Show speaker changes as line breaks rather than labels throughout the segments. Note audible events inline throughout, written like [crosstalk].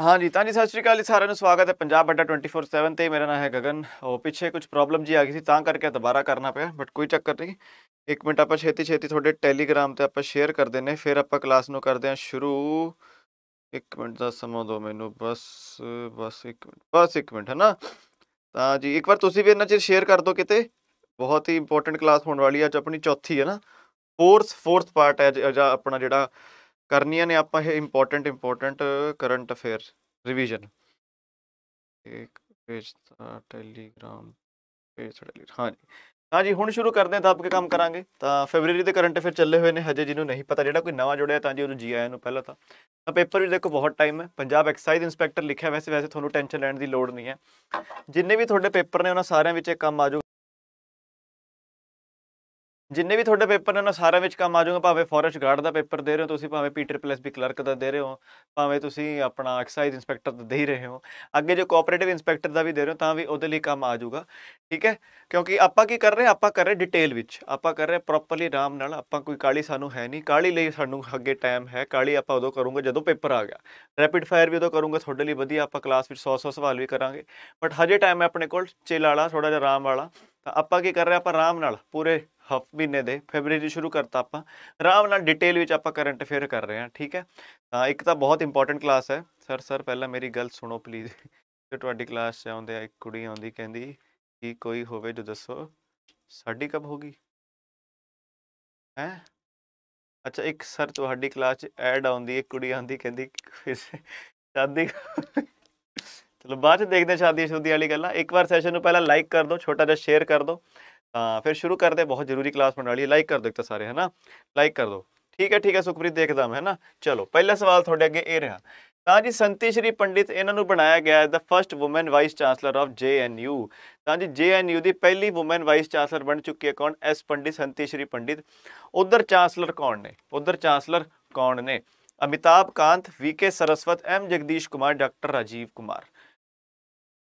ਹਾਂਜੀ ਤਾਂ ਜੀ ਸਤਿ ਸ਼੍ਰੀ ਅਕਾਲ ਸਾਰਿਆਂ ਨੂੰ ਸਵਾਗਤ ਹੈ ਪੰਜਾਬ ਅੱਡਾ 24/7 ਤੇ ਮੇਰਾ ਨਾਮ ਹੈ ਗगन ਉਹ ਪਿੱਛੇ ਕੁਝ ਪ੍ਰੋਬਲਮ ਜੀ ਆ ਗਈ ਸੀ ਤਾਂ ਕਰਕੇ ਦੁਬਾਰਾ ਕਰਨਾ ਪਿਆ ਬਟ ਕੋਈ ਚੱਕਰ ਨਹੀਂ ਇੱਕ ਮਿੰਟ ਆਪਾਂ ਛੇਤੀ ਛੇਤੀ ਤੁਹਾਡੇ ਟੈਲੀਗ੍ਰਾਮ ਤੇ ਆਪਾਂ ਸ਼ੇਅਰ ਕਰ ਦਿੰਨੇ ਫਿਰ ਆਪਾਂ ਕਲਾਸ ਨੂੰ ਕਰਦੇ ਹਾਂ ਸ਼ੁਰੂ ਇੱਕ ਮਿੰਟ ਦਾ ਸਮਾਂ ਦਿਓ ਮੈਨੂੰ ਬਸ ਬਸ ਇੱਕ ਮਿੰਟ ਬਸ ਇੱਕ ਮਿੰਟ ਹੈ ਨਾ ਤਾਂ ਜੀ ਇੱਕ ਵਾਰ ਤੁਸੀਂ ਵੀ ਇਹਨਾਂ ਚ ਸ਼ੇਅਰ ਕਰ ਦਿਓ ਕਿਤੇ ਬਹੁਤ ਹੀ ਇੰਪੋਰਟੈਂਟ ਕਲਾਸ ਹੋਣ ਵਾਲੀ ਹੈ ਅੱਜ ਆਪਣੀ ਚੌਥੀ ਹੈ ਨਾ ਫੋਰਥ ਫੋਰਥ ਪਾਰਟ ਹੈ ਆਪਣਾ ਜਿਹੜਾ ਕਰਨੀਆਂ ਨੇ ਆਪਾਂ ਇਹ important important current affair revision ਇੱਕ ਪੇਜ ਦਾ ਟੈਲੀਗ੍ਰਾਮ ਪੇਜ ਟੈਲੀਗ੍ਰਾਮ ਹਾਂਜੀ ਹਾਂਜੀ ਹੁਣ ਸ਼ੁਰੂ ਕਰਦੇ ਹਾਂ ਦੱਬ ਕੇ ਕੰਮ ਕਰਾਂਗੇ ਤਾਂ ਫੈਬਰੂਰੀ ਦੇ ਕਰੰਟ ਅਫੇਅਰ ਚੱਲੇ ਹੋਏ ਨੇ ਹਜੇ ਜਿਹਨੂੰ ਨਹੀਂ ਪਤਾ ਜਿਹੜਾ ਕੋਈ ਨਵਾਂ ਜੁੜਿਆ ਤਾਂ ਜੀ ਉਹਨੂੰ ਜੀ ਆਇਆਂ ਨੂੰ ਪਹਿਲਾਂ ਤਾਂ ਤਾਂ ਪੇਪਰ ਵੀ ਦੇਖੋ ਬਹੁਤ ਟਾਈਮ ਹੈ ਪੰਜਾਬ ਐਕਸਾਈਜ਼ ਇਨਸਪੈਕਟਰ ਲਿਖਿਆ ਵੈਸੇ ਵੈਸੇ ਤੁਹਾਨੂੰ ਟੈਨਸ਼ਨ ਲੈਣ ਦੀ ਲੋੜ ਨਹੀਂ ਹੈ ਜਿੰਨੇ ਵੀ ਤੁਹਾਡੇ ਪੇਪਰ ਨੇ ਉਹਨਾਂ ਸਾਰਿਆਂ ਵਿੱਚ ਇਹ ਕੰਮ ਆਜੂ ਜਿੰਨੇ ਵੀ ਤੁਹਾਡੇ ਪੇਪਰ ਨੇ ਉਹਨਾਂ ਸਾਰਿਆਂ ਵਿੱਚ ਕੰਮ ਆ ਜਾਊਗਾ ਭਾਵੇਂ ਫੋਰੈਸਟ ਗਾਰਡ ਦਾ ਪੇਪਰ ਦੇ ਰਹੇ ਹੋ ਤੁਸੀਂ ਭਾਵੇਂ ਪੀਟਰ ਟ੍ਰਿਪਲ ਵੀ ਕਲਰਕ ਦਾ ਦੇ ਰਹੇ ਹੋ ਭਾਵੇਂ ਤੁਸੀਂ ਆਪਣਾ ਐਕਸਾਈਜ਼ ਇਨਸਪੈਕਟਰ ਦਾ ਦੇ ਹੀ ਰਹੇ ਹੋ ਅੱਗੇ ਜੋ ਕੋਆਪਰੇਟਿਵ ਇਨਸਪੈਕਟਰ ਦਾ ਵੀ ਦੇ ਰਹੇ ਹੋ ਤਾਂ ਵੀ ਉਹਦੇ ਲਈ ਕੰਮ ਆ ਜਾਊਗਾ ਠੀਕ ਹੈ ਕਿਉਂਕਿ ਆਪਾਂ ਕੀ ਕਰ ਰਹੇ ਆਪਾਂ ਕਰ ਰਹੇ ਡਿਟੇਲ ਵਿੱਚ ਆਪਾਂ ਕਰ ਰਹੇ ਪ੍ਰੋਪਰਲੀ ਰਾਮ ਨਾਲ ਆਪਾਂ ਕੋਈ ਕਾਲੀ ਸਾਨੂੰ ਹੈ ਨਹੀਂ ਕਾਲੀ ਲਈ ਸਾਨੂੰ ਅੱਗੇ ਟਾਈਮ ਹੈ ਕਾਲੀ ਆਪਾਂ ਉਦੋਂ ਕਰੂੰਗੇ ਜਦੋਂ ਪੇਪਰ ਆ ਗਿਆ ਰੈਪਿਡ ਫਾਇਰ ਵੀ ਉਦੋਂ ਕਰੂੰਗੇ ਤੁਹਾਡੇ ਲਈ ਵਧੀਆ ਆਪਾਂ ਕਲਾਸ ਵਿੱਚ 100-100 ਸਵਾਲ ਵੀ ਕਰਾਂਗੇ ਬਟ ਹਜੇ ਟਾਈਮ ਹੈ ਆਪਣੇ ਕੋਲ ਚਿਲ ਵਾਲਾ ਥੋੜਾ ਜਿਹਾ ਰਾਮ ਵਾਲਾ ਤਾਂ ਆਪਾਂ ਕੀ ਕਰ ਰਹੇ ਆਪਾਂ ਰਾਮ ਨਾਲ ਪੂਰੇ ਹਫ ਮਹੀਨੇ ਦੇ ਫੈਬਰੂਅਰੀ ਸ਼ੁਰੂ ਕਰਤਾ ਆਪਾਂ ਆਰਾਮ ਨਾਲ ਡਿਟੇਲ ਵਿੱਚ ਆਪਾਂ ਕਰੰਟ ਅਫੇਅਰ ਕਰ ਰਹੇ ਹਾਂ ਠੀਕ ਹੈ ਤਾਂ ਇੱਕ ਤਾਂ ਬਹੁਤ ਇੰਪੋਰਟੈਂਟ ਕਲਾਸ ਹੈ ਸਰ ਸਰ ਪਹਿਲਾਂ ਮੇਰੀ ਗੱਲ ਸੁਣੋ ਪਲੀਜ਼ ਤੁਹਾਡੀ ਕਲਾਸ 'ਚ ਆਉਂਦੇ ਆ ਇੱਕ ਕੁੜੀ ਆਉਂਦੀ ਕਹਿੰਦੀ ਕਿ ਕੋਈ ਹੋਵੇ ਜੋ ਦੱਸੋ ਸਾਡੀ ਕਬ ਹੋਗੀ ਹੈ ਅੱਛਾ ਇੱਕ ਸਰ ਤੁਹਾਡੀ ਕਲਾਸ 'ਚ ਐਡ ਆਉਂਦੀ ਇੱਕ ਕੁੜੀ ਆਉਂਦੀ ਕਹਿੰਦੀ ਸ਼ਾਦੀ ਚਲੋ ਬਾਅਦ 'ਚ ਦੇਖਦੇ ਸ਼ਾਦੀ ਸ਼ੁਦੀ ਵਾਲੀ ਗੱਲਾਂ ਇੱਕ ਵਾਰ ਸੈਸ਼ਨ ਨੂੰ ਪਹਿਲਾਂ ਲਾਈਕ ਕਰ ਦਿਓ ਛੋਟਾ ਜਿਹਾ ਸ਼ੇਅਰ ਕਰ ਦਿਓ ਤਾਂ ਫਿਰ ਸ਼ੁਰੂ ਕਰਦੇ ਬਹੁਤ ਜ਼ਰੂਰੀ ਕਲਾਸ ਬਣਾ ਵਾਲੀ ਲਾਈਕ ਕਰ ਦਿਓ ਤਾਂ ਸਾਰੇ ਹਨਾ ਲਾਈਕ ਕਰ ਦਿਓ ਠੀਕ ਹੈ ਠੀਕ ਹੈ ਸੁਖਪ੍ਰੀਤ ਦੇਖਦਾ ਮੈਂ ਹਨਾ ਚਲੋ ਪਹਿਲਾ ਸਵਾਲ ਤੁਹਾਡੇ ਅੱਗੇ ਇਹ ਰਿਹਾ ਤਾਂ ਜੀ ਸੰਤੀ ਸ਼੍ਰੀ ਪੰਡਿਤ ਇਹਨਾਂ ਨੂੰ ਬਣਾਇਆ ਗਿਆ ਦਾ first woman vice chancellor of JNU ਤਾਂ ਜੀ ਜੇਐਨਯੂ ਦੀ ਪਹਿਲੀ ਔਮਨ ਵਾਈਸ ਚਾਂਸਲਰ ਬਣ ਚੁੱਕੀ ਹੈ ਕੌਣ ਐਸ ਪੰਡਿਤ ਸੰਤੀ ਸ਼੍ਰੀ ਪੰਡਿਤ ਉਧਰ ਚਾਂਸਲਰ ਕੌਣ ਨੇ ਉਧਰ ਚਾਂਸਲਰ ਕੌਣ ਨੇ Amitabh Kant VK Saraswat M Jagadesh Kumar doctor Rajiv Kumar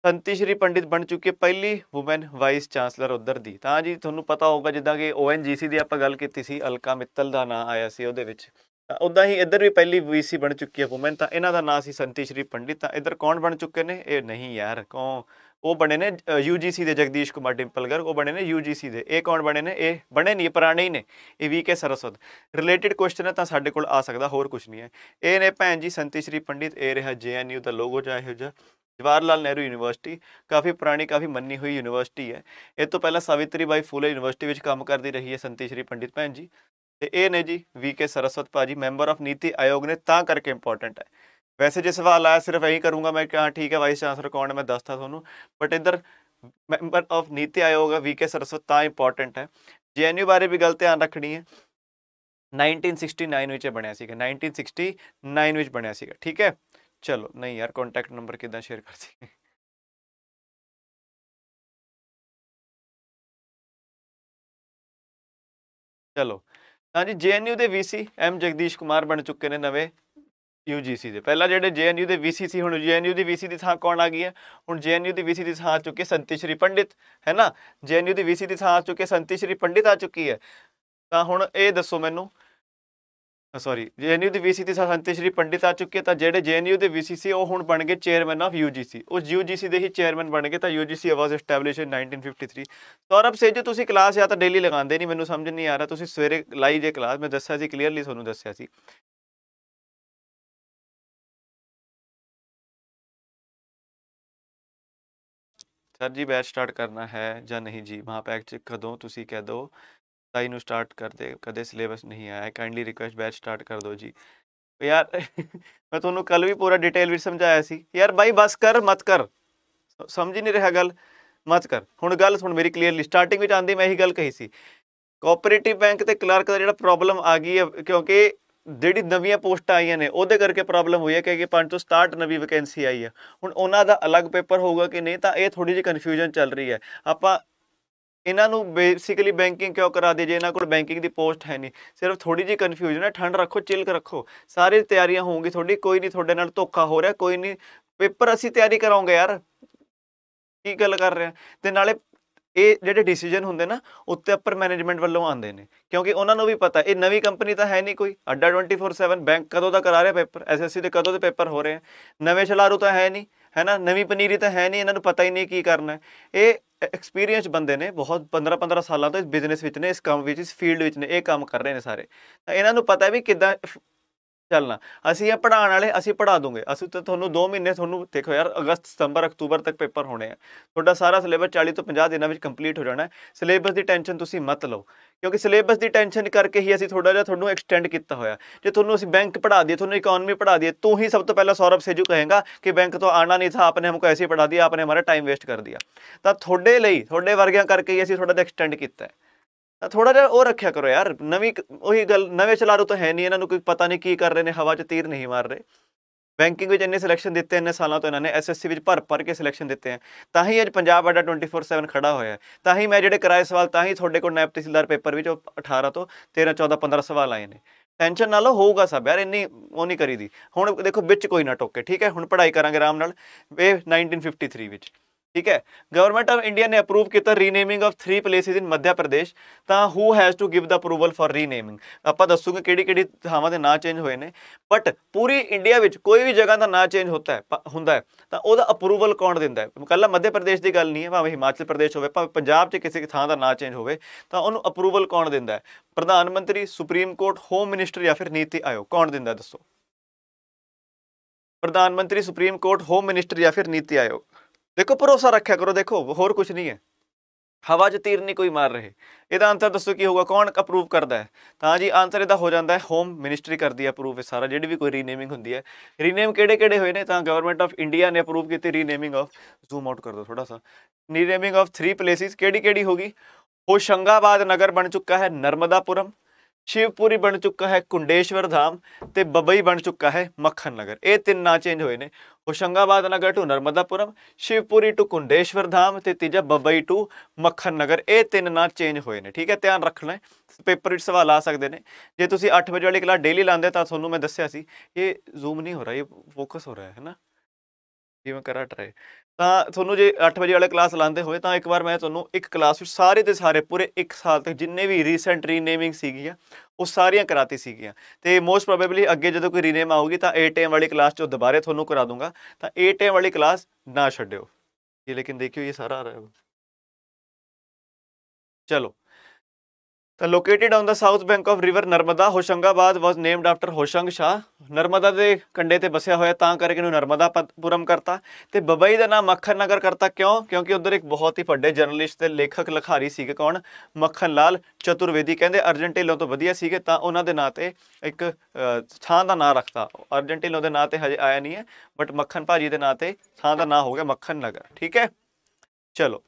Santi Shri Pandit ਬਣ ਚੁੱਕੀ ਹੈ ਪਹਿਲੀ ਔਮਨ ਵਾਈਸ ਚਾਂਸਲਰ ਉਧਰ ਦੀ ਤਾਂ ਜੀ ਤੁਹਾਨੂੰ ਪਤਾ ਹੋਊਗਾ ਜਿੱਦਾਂ ਕਿ ਓਐਨਜੀਸੀ ਦੀ ਆਪਾਂ ਗੱਲ ਕੀਤੀ ਸੀ ਅਲਕਾ ਮਿੱਤਲ ਦਾ ਨਾਮ ਆਇਆ ਸੀ ਉਹਦੇ ਵਿੱਚ ਉਦਾਂ ਹੀ ਇੱਧਰ ਵੀ ਪਹਿਲੀ ਵੀਸੀ ਬਣ ਚੁੱਕੀ ਹੈ ਔਮਨ ਤਾਂ ਇਹਨਾਂ ਦਾ ਨਾਮ ਸੀ ਸੰਤੀ ਸ਼੍ਰੀ ਪੰਡਿਤ ਤਾਂ ਇੱਧਰ ਕੌਣ ਬਣ ਚੁੱਕੇ ਨੇ ਇਹ ਨਹੀਂ ਯਾਰ ਕੌਣ ਉਹ ਬਣੇ ਨੇ ਯੂਜੀਸੀ ਦੇ ਜਗਦੀਸ਼ ਕੁਮਾਰ ਡਿੰਪਲਗਰ ਉਹ ਬਣੇ ਨੇ ਯੂਜੀਸੀ ਦੇ ਇਹ ਕੌਣ ਬਣੇ ਨੇ ਇਹ ਬਣੇ ਨਹੀਂ ਪੁਰਾਣੇ ਹੀ ਨੇ ਇਹ ਵੀ ਕੇ ਸਰਸਵਤ ਰਿਲੇਟਡ ਕੁਐਸਚਨ ਤਾਂ ਸਾਡੇ ਕੋਲ ਆ ਸਕਦਾ ਹੋਰ ਕੁਝ ਨਹੀਂ ਹੈ ਇਹ ਨੇ ਭੈਣ ਜੀ ਸੰਤੀ ਸ਼੍ਰੀ ਪੰਡਿਤ ਇਹ ਰਿਹਾ ਜੇਐਨਯੂ ਦਾ ਲੋਗੋ ਚਾਹੇ ਹੋ ਜਾ ਜਵਾਹਰ ਲਾਲ ਨਹਿਰੂ ਯੂਨੀਵਰਸਿਟੀ ਕਾਫੀ ਪੁਰਾਣੀ ਕਾਫੀ ਮੰਨੀ ਹੋਈ ਯੂਨੀਵਰਸਿਟੀ ਹੈ ਇਹ ਤੋਂ ਪਹਿਲਾਂ ਸਵਿਤਰੀ ਬਾਈ ਫੂਲੇ ਯੂਨੀਵਰਸਿਟੀ ਵਿੱਚ ਕੰਮ ਕਰਦੀ ਰਹੀ ਹੈ ਸੰਤੀ ਸ਼੍ਰੀ ਪੰਡਿਤ ਭੈਣ ਜੀ ਤੇ ਇਹ ਨੇ ਜੀ ਵੀ ਕੇ ਸਰਸਵਤ ਭਾਜੀ ਮੈਂਬਰ ਆਫ ਨੀਤੀ ਆਯੋਗ ਨੇ ਤਾਂ ਕਰਕੇ ਇੰਪੋਰਟੈਂਟ ਹੈ वैसे जो सवाल आया सिर्फ यही करूंगा मैं क्या ठीक है वाइस चांसलर कौन है मैं दस था सोनू बट इधर member of NITI Aayog we के सरस्वत ਤਾਂ ਇੰਪੋਰਟੈਂਟ ਹੈ ਜੀਐਨਯੂ ਬਾਰੇ ਵੀ ਗੱਲ ਧਿਆਨ ਰੱਖਣੀ ਹੈ 1969 ਵਿੱਚ ਬਣਿਆ ਸੀਗਾ 1969 ਵਿੱਚ ਬਣਿਆ ਸੀਗਾ ਠੀਕ ਹੈ ਚਲੋ ਨਹੀਂ
ਯਾਰ ਕੰਟੈਕਟ ਨੰਬਰ ਕਿਦਾਂ ਸ਼ੇਅਰ ਕਰ ਸੀ ਚਲੋ ਹਾਂਜੀ ਜੀਐਨਯੂ
ਦੇ ਵੀਸੀ ਐਮ ਜਗਦੀਸ਼ ਕੁਮਾਰ ਬਣ ਚੁੱਕੇ ਨੇ ਨਵੇਂ UGC ਦੇ ਪਹਿਲਾਂ ਜਿਹੜੇ JNU ਦੇ VC ਸੀ ਹੁਣ JNU ਦੀ VC ਦੀ ਥਾਂ ਕੌਣ ਆ ਗਈ ਹੈ ਹੁਣ JNU ਦੀ VC ਦੀ ਥਾਂ ਆ ਚੁੱਕੀ ਸੰਤੀ ਸ਼੍ਰੀ ਪੰਡਿਤ ਹੈ ਨਾ JNU ਦੀ VC ਦੀ ਥਾਂ ਆ ਚੁੱਕੀ ਸੰਤੀ ਸ਼੍ਰੀ ਪੰਡਿਤ ਆ ਚੁੱਕੀ ਹੈ ਤਾਂ ਹੁਣ ਇਹ ਦੱਸੋ ਮੈਨੂੰ ਸੌਰੀ JNU ਦੀ VC ਦੀ ਥਾਂ ਸੰਤੀ ਸ਼੍ਰੀ ਪੰਡਿਤ ਆ ਚੁੱਕੀ ਹੈ ਤਾਂ ਜਿਹੜੇ JNU ਦੇ VC ਸੀ ਉਹ ਹੁਣ ਬਣ ਗਏ ਚੇਅਰਮੈਨ ਆਫ UGC ਉਸ UGC ਦੇ ਹੀ ਚੇਅਰਮੈਨ ਬਣ ਗਏ ਤਾਂ UGC ਵਾਸ ਐਸਟੈਬਲਿਸ਼ਡ 1953 1953 ਸੇ ਸੇਜੋ ਤੁਸੀਂ ਕਲਾਸ ਜਾਂ ਤਾਂ ਡੇਲੀ ਲਗਾਉਂਦੇ ਨਹੀਂ ਮੈਨੂੰ ਸਮਝ ਨਹੀਂ ਆ ਰਿਹਾ ਤੁਸੀਂ ਸਵੇਰੇ ਲਾਈ ਜੇ ਕਲਾਸ ਮੈਂ ਦੱਸਿਆ
ਸੀ ਕਲੀਅਰਲੀ ਤੁਹਾਨੂੰ ਦੱਸਿਆ ਸੀ ਸਰ ਜੀ ਬੈਚ ਸਟਾਰਟ ਕਰਨਾ ਹੈ ਜਾਂ
ਨਹੀਂ ਜੀ ਮਹਾਪੈਕ ਚ ਕਦੋਂ ਤੁਸੀਂ ਕਹਿ ਦੋ ਤਾਈ ਨੂੰ ਸਟਾਰਟ ਕਰਦੇ ਕਦੇ ਸਿਲੇਬਸ ਨਹੀਂ ਆਇਆ ਕਾਈਂਡਲੀ ਰਿਕੁਐਸਟ ਬੈਚ ਸਟਾਰਟ ਕਰ ਦੋ ਜੀ ਯਾਰ ਮੈਂ ਤੁਹਾਨੂੰ ਕੱਲ ਵੀ ਪੂਰਾ ਡਿਟੇਲ ਵਿੱਚ ਸਮਝਾਇਆ ਸੀ ਯਾਰ ਬਾਈ ਬਸ ਕਰ ਮਤ ਕਰ ਸਮਝ ਨਹੀਂ ਰਿਹਾ ਗੱਲ ਮਤ ਕਰ ਹੁਣ ਗੱਲ ਹੁਣ ਮੇਰੀ ਕਲੀਅਰਲੀ ਸਟਾਰਟਿੰਗ ਵਿੱਚ ਆਂਦੀ ਮੈਂ ਇਹੀ ਗੱਲ ਕਹੀ ਸੀ ਕੋਆਪਰੇਟਿਵ ਬੈਂਕ ਤੇ ਕਲਰਕ ਦਾ ਜਿਹੜਾ ਪ੍ਰੋਬਲਮ ਆ ਗਈ ਹੈ ਕਿਉਂਕਿ ਜਿਹੜੀ ਨਵੀਆਂ ਪੋਸਟਾਂ ਆਈਆਂ ਨੇ ਉਹਦੇ ਕਰਕੇ ਪ੍ਰੋਬਲਮ ਹੋਈ ਹੈ ਕਿ ਪੰਜ ਤੋਂ 67 ਨਵੀਂ ਵੈਕੈਂਸੀ ਆਈ ਹੈ ਹੁਣ ਉਹਨਾਂ ਦਾ ਅਲੱਗ ਪੇਪਰ ਹੋਊਗਾ ਕਿ ਨਹੀਂ ਤਾਂ ਇਹ ਥੋੜੀ ਜਿਹੀ ਕਨਫਿਊਜ਼ਨ ਚੱਲ ਰਹੀ ਹੈ ਆਪਾਂ ਇਹਨਾਂ ਨੂੰ ਬੇਸਿਕਲੀ ਬੈਂਕਿੰਗ ਕਿਉਂ ਕਰਾ ਦੇ ਜੇ ਇਹਨਾਂ ਕੋਲ ਬੈਂਕਿੰਗ ਦੀ ਪੋਸਟ ਹੈ ਨਹੀਂ ਸਿਰਫ ਥੋੜੀ ਜਿਹੀ ਕਨਫਿਊਜ਼ਨ ਹੈ ਠੰਡ ਰੱਖੋ ਚਿਲ ਰੱਖੋ ਸਾਰੇ ਤਿਆਰੀਆਂ ਹੋਣਗੀ ਤੁਹਾਡੀ ਕੋਈ ਨਹੀਂ ਤੁਹਾਡੇ ਨਾਲ ਧੋਖਾ ਹੋ ਰਿਹਾ ਕੋਈ ਨਹੀਂ ਪੇਪਰ ਅਸੀਂ ਤਿਆਰੀ ਕਰਾਉਂਗੇ ਯਾਰ ਕੀ ਗੱਲ ਕਰ ਰਿਹਾ ਤੇ ਨਾਲੇ ਇਹ ਜਿਹੜੇ ਡਿਸੀਜਨ ਹੁੰਦੇ ਨਾ ਉੱਤੇ ਅਪਰ ਮੈਨੇਜਮੈਂਟ ਵੱਲੋਂ ਆਉਂਦੇ ਨੇ ਕਿਉਂਕਿ ਉਹਨਾਂ ਨੂੰ ਵੀ ਪਤਾ ਇਹ ਨਵੀਂ ਕੰਪਨੀ ਤਾਂ ਹੈ ਨਹੀਂ ਕੋਈ ਅੱਡਾ 24/7 ਬੈਂਕ ਕਦੋਂ ਦਾ ਕਰਾ ਰਿਹਾ ਪੇਪਰ ਐਸਐਸਸੀ ਦੇ ਕਦੋਂ ਦੇ ਪੇਪਰ ਹੋ ਰਹੇ ਆ ਨਵੇਂ ਛਲਾਰੂ ਤਾਂ ਹੈ ਨਹੀਂ ਹੈ ਨਾ ਨਵੀਂ ਪਨੀਰੀ ਤਾਂ ਹੈ ਨਹੀਂ ਇਹਨਾਂ ਨੂੰ ਪਤਾ ਹੀ ਨਹੀਂ ਕੀ ਕਰਨਾ ਹੈ ਇਹ ਐਕਸਪੀਰੀਅੰਸ ਬੰਦੇ ਨੇ ਬਹੁਤ 15 15 ਸਾਲਾਂ ਤੋਂ ਇਸ ਬਿਜ਼ਨਸ ਵਿੱਚ ਨੇ ਇਸ ਕੰਮ ਵਿੱਚ ਇਸ ਫੀਲਡ ਵਿੱਚ ਨੇ ਇਹ ਕੰਮ ਕਰ ਰਹੇ ਨੇ ਸਾਰੇ ਤਾਂ ਇਹਨਾਂ ਨੂੰ ਪਤਾ ਵੀ ਕਿੱਦਾਂ ਚੱਲਣਾ ਅਸੀਂ ਇਹ ਪੜਾਉਣ ਵਾਲੇ ਅਸੀਂ ਪੜਾ ਦੋਗੇ ਅਸੀਂ ਤਾਂ ਤੁਹਾਨੂੰ 2 ਮਹੀਨੇ ਤੁਹਾਨੂੰ ਦੇਖੋ ਯਾਰ ਅਗਸਤ ਸਤੰਬਰ ਅਕਤੂਬਰ ਤੱਕ ਪੇਪਰ ਹੋਣੇ ਆ ਤੁਹਾਡਾ ਸਾਰਾ ਸਿਲੇਬਸ 40 ਤੋਂ 50 ਦਿਨਾਂ ਵਿੱਚ ਕੰਪਲੀਟ ਹੋ ਜਾਣਾ ਸਿਲੇਬਸ ਦੀ ਟੈਨਸ਼ਨ ਤੁਸੀਂ ਮਤ ਲਓ ਕਿਉਂਕਿ ਸਿਲੇਬਸ ਦੀ ਟੈਨਸ਼ਨ ਕਰਕੇ ਹੀ ਅਸੀਂ ਥੋੜਾ ਜਿਹਾ ਤੁਹਾਨੂੰ ਐਕਸਟੈਂਡ ਕੀਤਾ ਹੋਇਆ ਜੇ ਤੁਹਾਨੂੰ ਅਸੀਂ ਬੈਂਕ ਪੜਾ ਦਈਏ ਤੁਹਾਨੂੰ ਇਕਨੋਮੀ ਪੜਾ ਦਈਏ ਤੂੰ ਹੀ ਸਭ ਤੋਂ ਪਹਿਲਾਂ ਸੌਰਵ ਸੇਜੂ ਕਹੇਗਾ ਕਿ ਬੈਂਕ ਤੋਂ ਆਣਾ ਨਹੀਂ ਥਾ ਆਪਨੇ ਹਮਕੋ ਐਸੇ ਪੜਾ ਦਿਆ ਆਪਨੇ ਹਮਾਰਾ ਟਾਈਮ ਵੇਸਟ ਕਰ ਦਿਆ ਤਾਂ ਤੁਹਾਡੇ ਲਈ ਤੁਹਾਡੇ ਵਰਗਿਆਂ ਕਰਕੇ ਹੀ ਅਸੀਂ ਥੋੜਾ ਜਿਹਾ ਐਕਸਟੈਂਡ ਕੀਤਾ ਹੈ ਥੋੜਾ ਜਿਹਾ ਉਹ ਰੱਖਿਆ ਕਰੋ ਯਾਰ ਨਵੀਂ ਉਹੀ ਗੱਲ ਨਵੇਂ ਚਲਾਰੂ ਤਾਂ ਹੈ ਨਹੀਂ ਇਹਨਾਂ ਨੂੰ ਕੋਈ ਪਤਾ ਨਹੀਂ ਕੀ ਕਰ ਰਹੇ ਨੇ ਹਵਾ 'ਚ ਤੀਰ ਨਹੀਂ ਮਾਰ ਰਹੇ ਬੈਂਕਿੰਗ ਵਿੱਚ ਇੰਨੇ ਸਿਲੈਕਸ਼ਨ ਦਿੱਤੇ ਇੰਨੇ ਸਾਲਾਂ ਤੋਂ ਇਹਨਾਂ ਨੇ ਐਸਐਸਸੀ ਵਿੱਚ ਭਰ ਭਰ ਕੇ ਸਿਲੈਕਸ਼ਨ ਦਿੱਤੇ ਆ ਤਾਂ ਹੀ ਅੱਜ ਪੰਜਾਬ ਅੱਡਾ 24/7 ਖੜਾ ਹੋਇਆ ਹੈ ਤਾਂ ਹੀ ਮੈਂ ਜਿਹੜੇ ਕਰਾਏ ਸਵਾਲ ਤਾਂ ਹੀ ਤੁਹਾਡੇ ਕੋਲ ਨੈਪ ਤਹਿਸੀਲਦਾਰ ਪੇਪਰ ਵਿੱਚ 18 ਤੋਂ 13 14 15 ਸਵਾਲ ਆਏ ਨੇ ਟੈਨਸ਼ਨ ਨਾ ਲਓ ਹੋਊਗਾ ਸਭ ਯਾਰ ਇੰਨੀ ਉਹ ਨਹੀਂ ਕਰੀਦੀ ਹੁਣ ਦੇਖੋ ਵਿੱਚ ਕੋਈ ਨਾ ਟੋਕੇ ਠੀਕ ਹੈ ਹੁਣ ਪੜ੍ਹਾਈ ਕਰਾਂਗੇ ਆਰਾਮ ਨਾਲ ਇਹ 1953 ਵਿੱਚ ਠੀਕ ਹੈ ਗਵਰਨਮੈਂਟ ਆਫ ਇੰਡੀਆ ਨੇ ਅਪਰੂਵ ਕੀਤਾ renaming of 3 places in Madhya Pradesh ਤਾਂ who has to give the approval for renaming ਆਪਾਂ ਦੱਸੂਗੇ ਕਿਹੜੀ ਕਿਹੜੀ ਥਾਵਾਂ ਦੇ ਨਾਂ ਚੇਂਜ ਹੋਏ ਨੇ ਬਟ ਪੂਰੀ ਇੰਡੀਆ ਵਿੱਚ ਕੋਈ ਵੀ ਜਗ੍ਹਾ ਦਾ ਨਾਂ ਚੇਂਜ ਹੁੰਦਾ ਹੈ ਹੁੰਦਾ ਹੈ ਤਾਂ ਉਹਦਾ ਅਪਰੂਵਲ ਕੌਣ ਦਿੰਦਾ ਹੈ ਕੱਲਾ ਮੱਧ ਪ੍ਰਦੇਸ਼ ਦੀ ਗੱਲ ਨਹੀਂ ਹੈ ਭਾਵੇਂ ਹਿਮਾਚਲ ਪ੍ਰਦੇਸ਼ ਹੋਵੇ ਭਾਵੇਂ ਪੰਜਾਬ 'ਚ ਕਿਸੇ ਥਾਂ ਦਾ ਨਾਂ ਚੇਂਜ ਹੋਵੇ ਤਾਂ ਉਹਨੂੰ ਅਪਰੂਵਲ ਕੌਣ ਦਿੰਦਾ ਹੈ ਪ੍ਰਧਾਨ ਮੰਤਰੀ ਸੁਪਰੀਮ ਕੋਰਟ ਹੋਮ ਮਿਨਿਸਟਰ ਜਾਂ ਫਿਰ ਨੀਤੀ ਆਯੋਗ ਕੌਣ ਦਿੰਦਾ ਦੱਸੋ ਪ੍ਰਧਾਨ ਮੰਤਰੀ ਸੁਪਰੀਮ ਕੋਰਟ ਹੋਮ ਮਿਨਿਸਟਰ ਜਾਂ ਫਿਰ ਨੀਤੀ ਆਯੋਗ ਦੇਖੋ ਭਰੋਸਾ ਰੱਖਿਆ ਕਰੋ ਦੇਖੋ ਹੋਰ ਕੁਝ ਨਹੀਂ ਹੈ ਹਵਾ 'ਚ ਤੀਰ ਨਹੀਂ ਕੋਈ ਮਾਰ ਰਹੇ ਇਹਦਾ ਆਨਸਰ ਦੱਸੋ ਕੀ ਹੋਊਗਾ ਕੌਣ ਅਪਰੂਵ ਕਰਦਾ ਹੈ ਤਾਂ ਜੀ ਆਨਸਰ ਇਹਦਾ ਹੋ ਜਾਂਦਾ ਹੈ ਹੋਮ ਮਿਨਿਸਟਰੀ ਕਰਦੀ ਹੈ ਅਪਰੂਵ ਇਹ ਸਾਰਾ ਜਿਹੜੀ ਵੀ ਕੋਈ ਰੀਨੇਮਿੰਗ ਹੁੰਦੀ ਹੈ ਰੀਨੇਮ ਕਿਹੜੇ ਕਿਹੜੇ ਹੋਏ ਨੇ ਤਾਂ ਗਵਰਨਮੈਂਟ ਆਫ ਇੰਡੀਆ ਨੇ ਅਪਰੂਵ ਕੀਤੀ ਰੀਨੇਮਿੰਗ ਆਫ ਜ਼ੂਮ ਆਊਟ ਕਰ ਦਿਓ ਥੋੜਾ ਸਾ ਰੀਨੇਮਿੰਗ ਆਫ 3 ਪਲੇਸਿਸ ਕਿਹੜੀ ਕਿਹੜੀ ਹੋਗੀ ਹੋਸ਼ੰਗਾਬਾਦ ਨਗਰ ਬਣ ਚੁੱਕਾ ਹੈ ਨਰਮਦਾਪੁਰਮ ਸ਼ਿਵਪੁਰੀ ਬਣ ਚੁੱਕਾ ਹੈ ਕੁੰਡੇਸ਼ਵਰ ਧਾਮ ਤੇ ਬਬਈ ਬਣ ਚੁੱਕਾ ਹੈ ਮੱਖਣ ਨਗਰ ਇਹ ਤਿੰਨ ਨਾਂ ਚੇਂਜ ਹੋਏ ਨੇ ਹੁਸ਼ੰਗਾਬਾਦ ਨਗਰ ਟੂ ਨਰਮਦਾਪੁਰਮ ਸ਼ਿਵਪੁਰੀ ਟੂ ਕੁੰਡੇਸ਼ਵਰ ਧਾਮ ਤੇ ਤੀਜਾ ਬੱਬਈ ਟੂ ਮੱਖਣ ਨਗਰ ਇਹ ਤਿੰਨ ਨਾਂ ਚੇਂਜ ਹੋਏ ਨੇ ਠੀਕ ਹੈ ਧਿਆਨ ਰੱਖਣਾ ਪੇਪਰ ਵਿੱਚ ਸਵਾਲ ਆ ਸਕਦੇ ਨੇ ਜੇ ਤੁਸੀਂ 8 ਵਜੇ ਵਾਲੀ ਕਲਾਸ ਡੇਲੀ ਲਾਉਂਦੇ ਤਾਂ ਤੁਹਾਨੂੰ ਮੈਂ ਦੱਸਿਆ ਸੀ ਇਹ ਜ਼ੂਮ ਨਹੀਂ ਹੋ ਰਿਹਾ ਇਹ ਫੋਕਸ ਹੋ ਰਿਹਾ ਹੈ ਨਾ ਜਿਵੇਂ ਕਰਾ ਟਰਾਈ ਤਾਂ ਤੁਹਾਨੂੰ ਜੇ 8 ਵਜੇ ਵਾਲੇ ਕਲਾਸ ਲਾਉਂਦੇ ਹੋਏ ਤਾਂ ਇੱਕ ਵਾਰ ਮੈਂ ਤੁਹਾਨੂੰ ਇੱਕ ਕਲਾਸ ਵਿੱਚ ਸਾਰੇ ਦੇ ਸਾਰੇ ਪੂਰੇ 1 ਸਾਲ ਤੱਕ ਜਿੰਨੇ ਵੀ ਰੀਸੈਂਟ ਰੀਨੇਮਿੰਗ ਸੀਗੀਆਂ ਉਹ ਸਾਰੀਆਂ ਕਰਾਤੀ ਸੀਗੀਆਂ ਤੇ ਮੋਸਟ ਪ੍ਰੋਬੇਬਲੀ ਅੱਗੇ ਜਦੋਂ ਕੋਈ ਰੀਨੇਮ ਆਊਗੀ ਤਾਂ 8 ਟਾਈਮ ਵਾਲੀ ਕਲਾਸ 'ਚ ਦੁਬਾਰੇ ਤੁਹਾਨੂੰ ਕਰਾ ਦੂੰਗਾ ਤਾਂ 8 ਟਾਈਮ ਵਾਲੀ ਕਲਾਸ ਨਾ ਛੱਡਿਓ ਇਹ ਲੇਕਿਨ ਦੇਖਿਓ ਇਹ ਸਾਰਾ ਆ ਰਿਹਾ ਹੈ ਚਲੋ ਤਾਂ located on the south bank of river Narmada Hoshangabad was named after Hoshang Shah Narmada ਦੇ ਕੰਡੇ ਤੇ ਬਸਿਆ ਹੋਇਆ ਤਾਂ ਕਰਕੇ ਇਹਨੂੰ ਨਰਮਦਾ ਪੁਰਮ ਕਰਤਾ ਤੇ ਬਬਈ ਦਾ ਨਾਮ ਮੱਖਣ ਨਗਰ ਕਰਤਾ ਕਿਉਂ ਕਿਉਂਕਿ ਉਧਰ ਇੱਕ ਬਹੁਤ ਹੀ ਵੱਡੇ ਜਰਨਲਿਸਟ ਤੇ ਲੇਖਕ ਲਖਾਰੀ ਸੀਗੇ ਕੌਣ ਮੱਖਣ ਲਾਲ ਚਤੁਰਵੇਦੀ ਕਹਿੰਦੇ ਅਰਜਨ ਤੋਂ ਵਧੀਆ ਸੀਗੇ ਤਾਂ ਉਹਨਾਂ ਦੇ ਨਾਂ ਤੇ ਇੱਕ ਥਾਂ ਦਾ ਨਾਂ ਰੱਖਤਾ ਅਰਜਨ ਦੇ ਨਾਂ ਤੇ ਹਜੇ ਆਇਆ ਨਹੀਂ ਹੈ ਬਟ ਮੱਖਣ ਭਾਜੀ ਦੇ ਨਾਂ ਤੇ ਥਾਂ ਦਾ ਨਾਂ ਹੋ ਗਿਆ ਮੱਖਣ ਨਗਰ ਠੀਕ ਹੈ ਚਲੋ